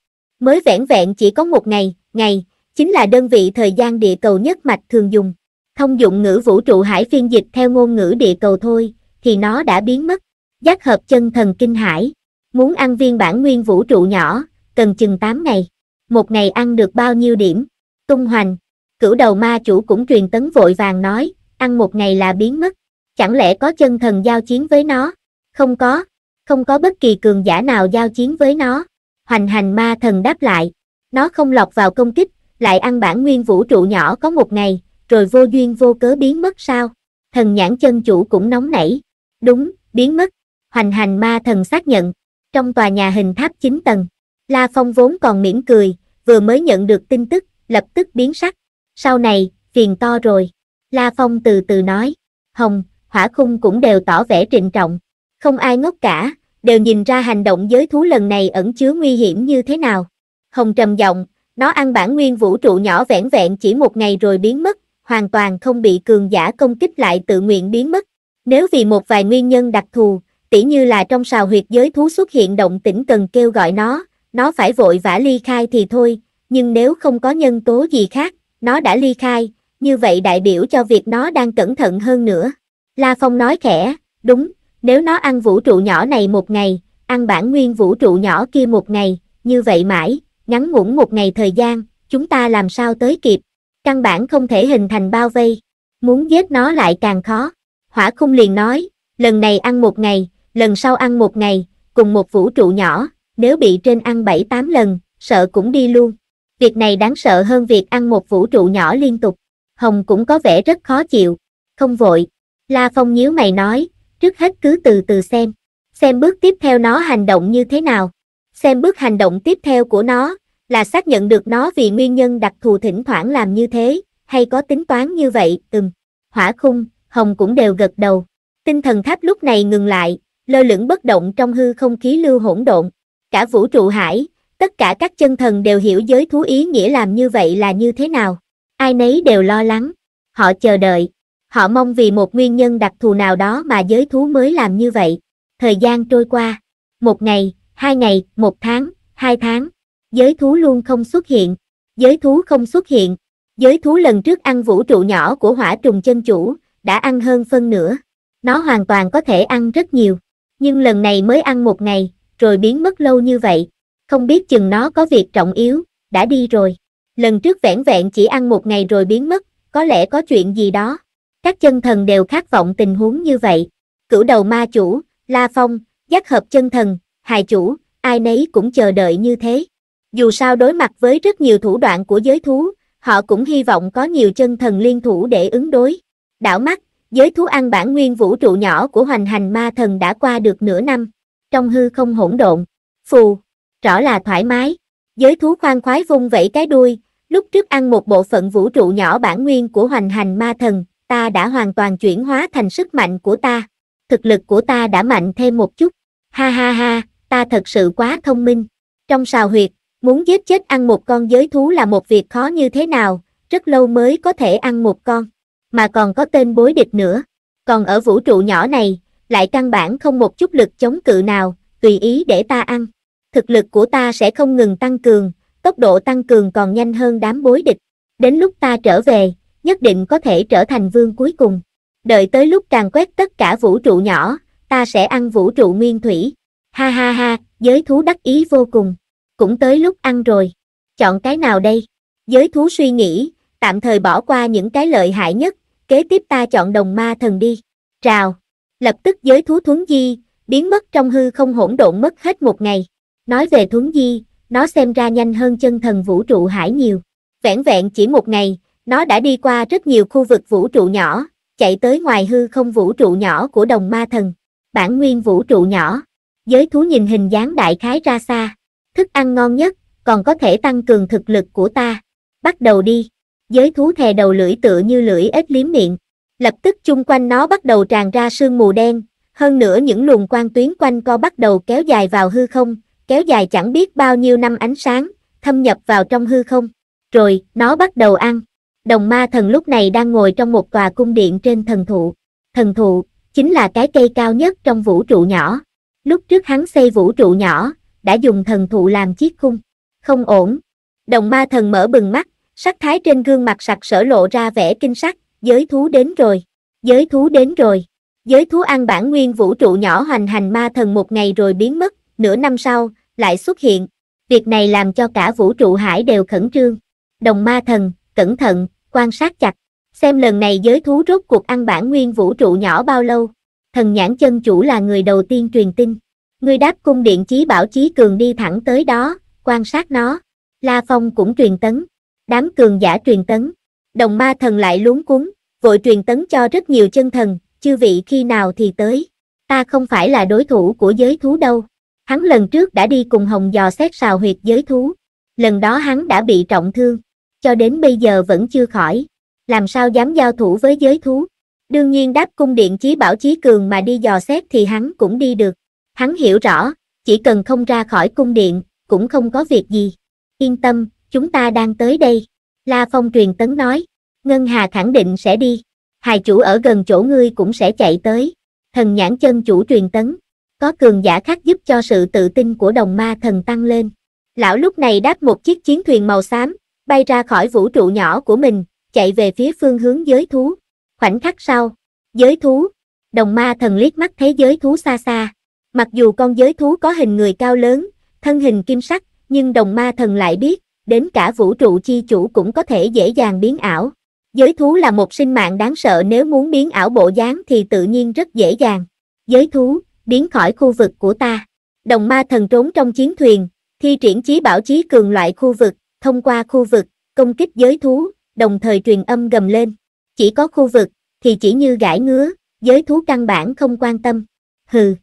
Mới vẻn vẹn chỉ có một ngày, ngày, chính là đơn vị thời gian địa cầu nhất mạch thường dùng thông dụng ngữ vũ trụ hải phiên dịch theo ngôn ngữ địa cầu thôi, thì nó đã biến mất. Giác hợp chân thần kinh hải, muốn ăn viên bản nguyên vũ trụ nhỏ, cần chừng 8 ngày. Một ngày ăn được bao nhiêu điểm? Tung hoành, cửu đầu ma chủ cũng truyền tấn vội vàng nói, ăn một ngày là biến mất. Chẳng lẽ có chân thần giao chiến với nó? Không có, không có bất kỳ cường giả nào giao chiến với nó. Hoành hành ma thần đáp lại, nó không lọt vào công kích, lại ăn bản nguyên vũ trụ nhỏ có một ngày, rồi vô duyên vô cớ biến mất sao? Thần nhãn chân chủ cũng nóng nảy. Đúng, biến mất. Hoành hành ma thần xác nhận. Trong tòa nhà hình tháp 9 tầng, La Phong vốn còn mỉm cười, vừa mới nhận được tin tức, lập tức biến sắc. Sau này, phiền to rồi. La Phong từ từ nói. Hồng, hỏa khung cũng đều tỏ vẻ trịnh trọng. Không ai ngốc cả, đều nhìn ra hành động giới thú lần này ẩn chứa nguy hiểm như thế nào. Hồng trầm giọng, nó ăn bản nguyên vũ trụ nhỏ vẻn vẹn chỉ một ngày rồi biến mất, hoàn toàn không bị cường giả công kích lại tự nguyện biến mất. Nếu vì một vài nguyên nhân đặc thù, tỉ như là trong sào huyệt giới thú xuất hiện động tĩnh cần kêu gọi nó, nó phải vội vã ly khai thì thôi, nhưng nếu không có nhân tố gì khác, nó đã ly khai, như vậy đại biểu cho việc nó đang cẩn thận hơn nữa. La Phong nói khẽ, đúng, nếu nó ăn vũ trụ nhỏ này một ngày, ăn bản nguyên vũ trụ nhỏ kia một ngày, như vậy mãi, ngắn ngủn một ngày thời gian, chúng ta làm sao tới kịp. Căn bản không thể hình thành bao vây, muốn giết nó lại càng khó. Hỏa khung liền nói, lần này ăn một ngày, lần sau ăn một ngày, cùng một vũ trụ nhỏ, nếu bị trên ăn 7-8 lần, sợ cũng đi luôn. Việc này đáng sợ hơn việc ăn một vũ trụ nhỏ liên tục. Hồng cũng có vẻ rất khó chịu. Không vội. La Phong nhíu mày nói, trước hết cứ từ từ xem. Xem bước tiếp theo nó hành động như thế nào. Xem bước hành động tiếp theo của nó, là xác nhận được nó vì nguyên nhân đặc thù thỉnh thoảng làm như thế, hay có tính toán như vậy, ừm. Hỏa khung, Hồng cũng đều gật đầu. Tinh thần tháp lúc này ngừng lại, lơ lửng bất động trong hư không khí lưu hỗn độn. Cả vũ trụ hải, tất cả các chân thần đều hiểu giới thú ý nghĩa làm như vậy là như thế nào. Ai nấy đều lo lắng. Họ chờ đợi. Họ mong vì một nguyên nhân đặc thù nào đó mà giới thú mới làm như vậy. Thời gian trôi qua. Một ngày, hai ngày, một tháng, hai tháng, giới thú luôn không xuất hiện, giới thú không xuất hiện, giới thú lần trước ăn vũ trụ nhỏ của hỏa trùng chân chủ, đã ăn hơn phân nửa. Nó hoàn toàn có thể ăn rất nhiều, nhưng lần này mới ăn một ngày, rồi biến mất lâu như vậy, không biết chừng nó có việc trọng yếu, đã đi rồi. Lần trước vẻn vẹn chỉ ăn một ngày rồi biến mất, có lẽ có chuyện gì đó. Các chân thần đều khát vọng tình huống như vậy. Cửu đầu ma chủ, La Phong, giác hợp chân thần, hài chủ, ai nấy cũng chờ đợi như thế. Dù sao đối mặt với rất nhiều thủ đoạn của giới thú, họ cũng hy vọng có nhiều chân thần liên thủ để ứng đối. Đảo mắt, giới thú ăn bản nguyên vũ trụ nhỏ của hoành hành ma thần đã qua được nửa năm. Trong hư không hỗn độn, phù, rõ là thoải mái. Giới thú khoan khoái vung vẫy cái đuôi, lúc trước ăn một bộ phận vũ trụ nhỏ bản nguyên của hoành hành ma thần, ta đã hoàn toàn chuyển hóa thành sức mạnh của ta. Thực lực của ta đã mạnh thêm một chút. Ha ha ha, ta thật sự quá thông minh. Trong sào huyệt, Muốn giết chết ăn một con giới thú là một việc khó như thế nào, rất lâu mới có thể ăn một con. Mà còn có tên bối địch nữa. Còn ở vũ trụ nhỏ này, lại căn bản không một chút lực chống cự nào, tùy ý để ta ăn. Thực lực của ta sẽ không ngừng tăng cường, tốc độ tăng cường còn nhanh hơn đám bối địch. Đến lúc ta trở về, nhất định có thể trở thành vương cuối cùng. Đợi tới lúc càng quét tất cả vũ trụ nhỏ, ta sẽ ăn vũ trụ nguyên thủy. Ha ha ha, giới thú đắc ý vô cùng cũng tới lúc ăn rồi. Chọn cái nào đây? Giới thú suy nghĩ, tạm thời bỏ qua những cái lợi hại nhất, kế tiếp ta chọn đồng ma thần đi. Rào. Lập tức giới thú thuấn di, biến mất trong hư không hỗn độn mất hết một ngày. Nói về thuấn di, nó xem ra nhanh hơn chân thần vũ trụ hải nhiều. Vẹn vẹn chỉ một ngày, nó đã đi qua rất nhiều khu vực vũ trụ nhỏ, chạy tới ngoài hư không vũ trụ nhỏ của đồng ma thần. Bản nguyên vũ trụ nhỏ. Giới thú nhìn hình dáng đại khái ra xa. Thức ăn ngon nhất, còn có thể tăng cường thực lực của ta. Bắt đầu đi. Giới thú thè đầu lưỡi tựa như lưỡi ếch liếm miệng. Lập tức chung quanh nó bắt đầu tràn ra sương mù đen, hơn nữa những luồng quang tuyến quanh co bắt đầu kéo dài vào hư không, kéo dài chẳng biết bao nhiêu năm ánh sáng, thâm nhập vào trong hư không. Rồi, nó bắt đầu ăn. Đồng ma thần lúc này đang ngồi trong một tòa cung điện trên thần thụ. Thần thụ, chính là cái cây cao nhất trong vũ trụ nhỏ. Lúc trước hắn xây vũ trụ nhỏ, đã dùng thần thụ làm chiếc khung. Không ổn. Đồng ma thần mở bừng mắt, sắc thái trên gương mặt sặc sở lộ ra vẻ kinh sắc, giới thú đến rồi. Giới thú đến rồi. Giới thú ăn bản nguyên vũ trụ nhỏ hoành hành ma thần một ngày rồi biến mất, nửa năm sau, lại xuất hiện. Việc này làm cho cả vũ trụ hải đều khẩn trương. Đồng ma thần, cẩn thận, quan sát chặt. Xem lần này giới thú rốt cuộc ăn bản nguyên vũ trụ nhỏ bao lâu. Thần nhãn chân chủ là người đầu tiên truyền tin ngươi đáp cung điện chí bảo chí cường đi thẳng tới đó, quan sát nó. La Phong cũng truyền tấn, đám cường giả truyền tấn. Đồng ma thần lại luống cuốn, vội truyền tấn cho rất nhiều chân thần, chư vị khi nào thì tới. Ta không phải là đối thủ của giới thú đâu. Hắn lần trước đã đi cùng Hồng dò xét xào huyệt giới thú. Lần đó hắn đã bị trọng thương, cho đến bây giờ vẫn chưa khỏi. Làm sao dám giao thủ với giới thú? Đương nhiên đáp cung điện chí bảo chí cường mà đi dò xét thì hắn cũng đi được. Hắn hiểu rõ, chỉ cần không ra khỏi cung điện, cũng không có việc gì. Yên tâm, chúng ta đang tới đây. La Phong truyền tấn nói. Ngân Hà khẳng định sẽ đi. Hài chủ ở gần chỗ ngươi cũng sẽ chạy tới. Thần nhãn chân chủ truyền tấn. Có cường giả khác giúp cho sự tự tin của đồng ma thần tăng lên. Lão lúc này đáp một chiếc chiến thuyền màu xám, bay ra khỏi vũ trụ nhỏ của mình, chạy về phía phương hướng giới thú. Khoảnh khắc sau, giới thú, đồng ma thần liếc mắt thấy giới thú xa xa. Mặc dù con giới thú có hình người cao lớn, thân hình kim sắc, nhưng đồng ma thần lại biết, đến cả vũ trụ chi chủ cũng có thể dễ dàng biến ảo. Giới thú là một sinh mạng đáng sợ nếu muốn biến ảo bộ dáng thì tự nhiên rất dễ dàng. Giới thú, biến khỏi khu vực của ta. Đồng ma thần trốn trong chiến thuyền, thi triển chí bảo chí cường loại khu vực, thông qua khu vực, công kích giới thú, đồng thời truyền âm gầm lên. Chỉ có khu vực, thì chỉ như gãi ngứa, giới thú căn bản không quan tâm. Hừ.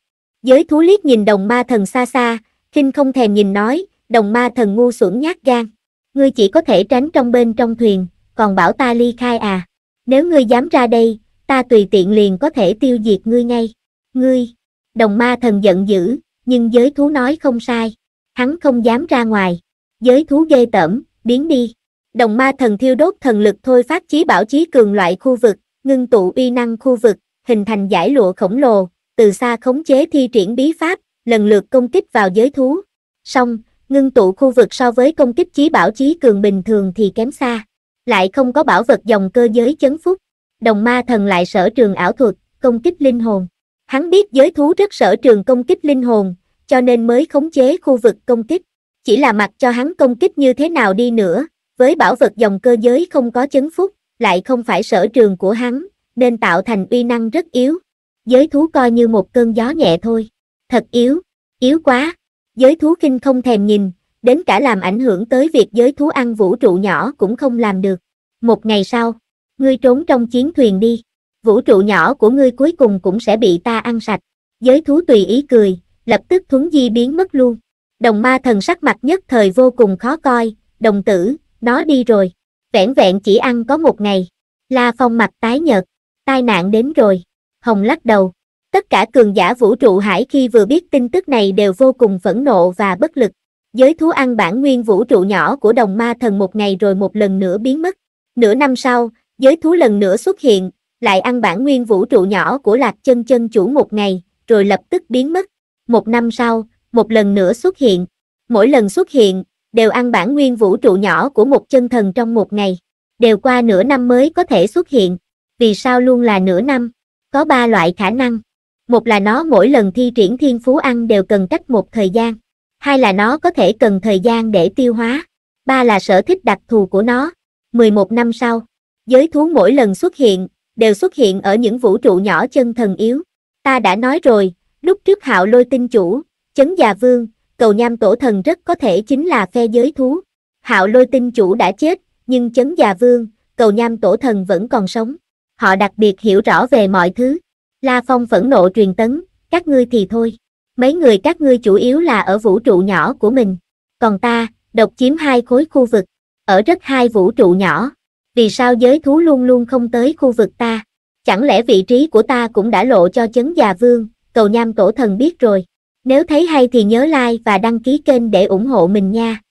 Giới thú liếc nhìn đồng ma thần xa xa, khinh không thèm nhìn nói, đồng ma thần ngu xuẩn nhát gan. Ngươi chỉ có thể tránh trong bên trong thuyền, còn bảo ta ly khai à. Nếu ngươi dám ra đây, ta tùy tiện liền có thể tiêu diệt ngươi ngay. Ngươi, đồng ma thần giận dữ, nhưng giới thú nói không sai. Hắn không dám ra ngoài. Giới thú ghê tởm, biến đi. Đồng ma thần thiêu đốt thần lực thôi phát chí bảo chí cường loại khu vực, ngưng tụ uy năng khu vực, hình thành giải lụa khổng lồ, từ xa khống chế thi triển bí pháp, lần lượt công kích vào giới thú. Song, ngưng tụ khu vực so với công kích chí bảo chí cường bình thường thì kém xa. Lại không có bảo vật dòng cơ giới chấn phúc. Đồng ma thần lại sở trường ảo thuật, công kích linh hồn. Hắn biết giới thú rất sở trường công kích linh hồn, cho nên mới khống chế khu vực công kích. Chỉ là mặc cho hắn công kích như thế nào đi nữa, với bảo vật dòng cơ giới không có chấn phúc, lại không phải sở trường của hắn, nên tạo thành uy năng rất yếu giới thú coi như một cơn gió nhẹ thôi. Thật yếu, yếu quá. Giới thú kinh không thèm nhìn, đến cả làm ảnh hưởng tới việc giới thú ăn vũ trụ nhỏ cũng không làm được. Một ngày sau, ngươi trốn trong chiến thuyền đi. Vũ trụ nhỏ của ngươi cuối cùng cũng sẽ bị ta ăn sạch. Giới thú tùy ý cười, lập tức thuấn di biến mất luôn. Đồng ma thần sắc mặt nhất thời vô cùng khó coi, đồng tử, nó đi rồi. Vẹn vẹn chỉ ăn có một ngày. La Phong mặt tái nhợt, tai nạn đến rồi. Hồng lắc đầu. Tất cả cường giả vũ trụ hải khi vừa biết tin tức này đều vô cùng phẫn nộ và bất lực. Giới thú ăn bản nguyên vũ trụ nhỏ của đồng ma thần một ngày rồi một lần nữa biến mất. Nửa năm sau, giới thú lần nữa xuất hiện, lại ăn bản nguyên vũ trụ nhỏ của lạc chân chân chủ một ngày, rồi lập tức biến mất. Một năm sau, một lần nữa xuất hiện. Mỗi lần xuất hiện, đều ăn bản nguyên vũ trụ nhỏ của một chân thần trong một ngày. Đều qua nửa năm mới có thể xuất hiện. Vì sao luôn là nửa năm? Có ba loại khả năng. Một là nó mỗi lần thi triển thiên phú ăn đều cần cách một thời gian. Hai là nó có thể cần thời gian để tiêu hóa. Ba là sở thích đặc thù của nó. 11 năm sau, giới thú mỗi lần xuất hiện, đều xuất hiện ở những vũ trụ nhỏ chân thần yếu. Ta đã nói rồi, lúc trước hạo lôi tinh chủ, chấn già vương, cầu nham tổ thần rất có thể chính là phe giới thú. Hạo lôi tinh chủ đã chết, nhưng chấn già vương, cầu nham tổ thần vẫn còn sống họ đặc biệt hiểu rõ về mọi thứ. La Phong phẫn nộ truyền tấn, các ngươi thì thôi. Mấy người các ngươi chủ yếu là ở vũ trụ nhỏ của mình. Còn ta, độc chiếm hai khối khu vực, ở rất hai vũ trụ nhỏ. Vì sao giới thú luôn luôn không tới khu vực ta? Chẳng lẽ vị trí của ta cũng đã lộ cho chấn già vương, cầu nham tổ thần biết rồi. Nếu thấy hay thì nhớ like và đăng ký kênh để ủng hộ mình nha.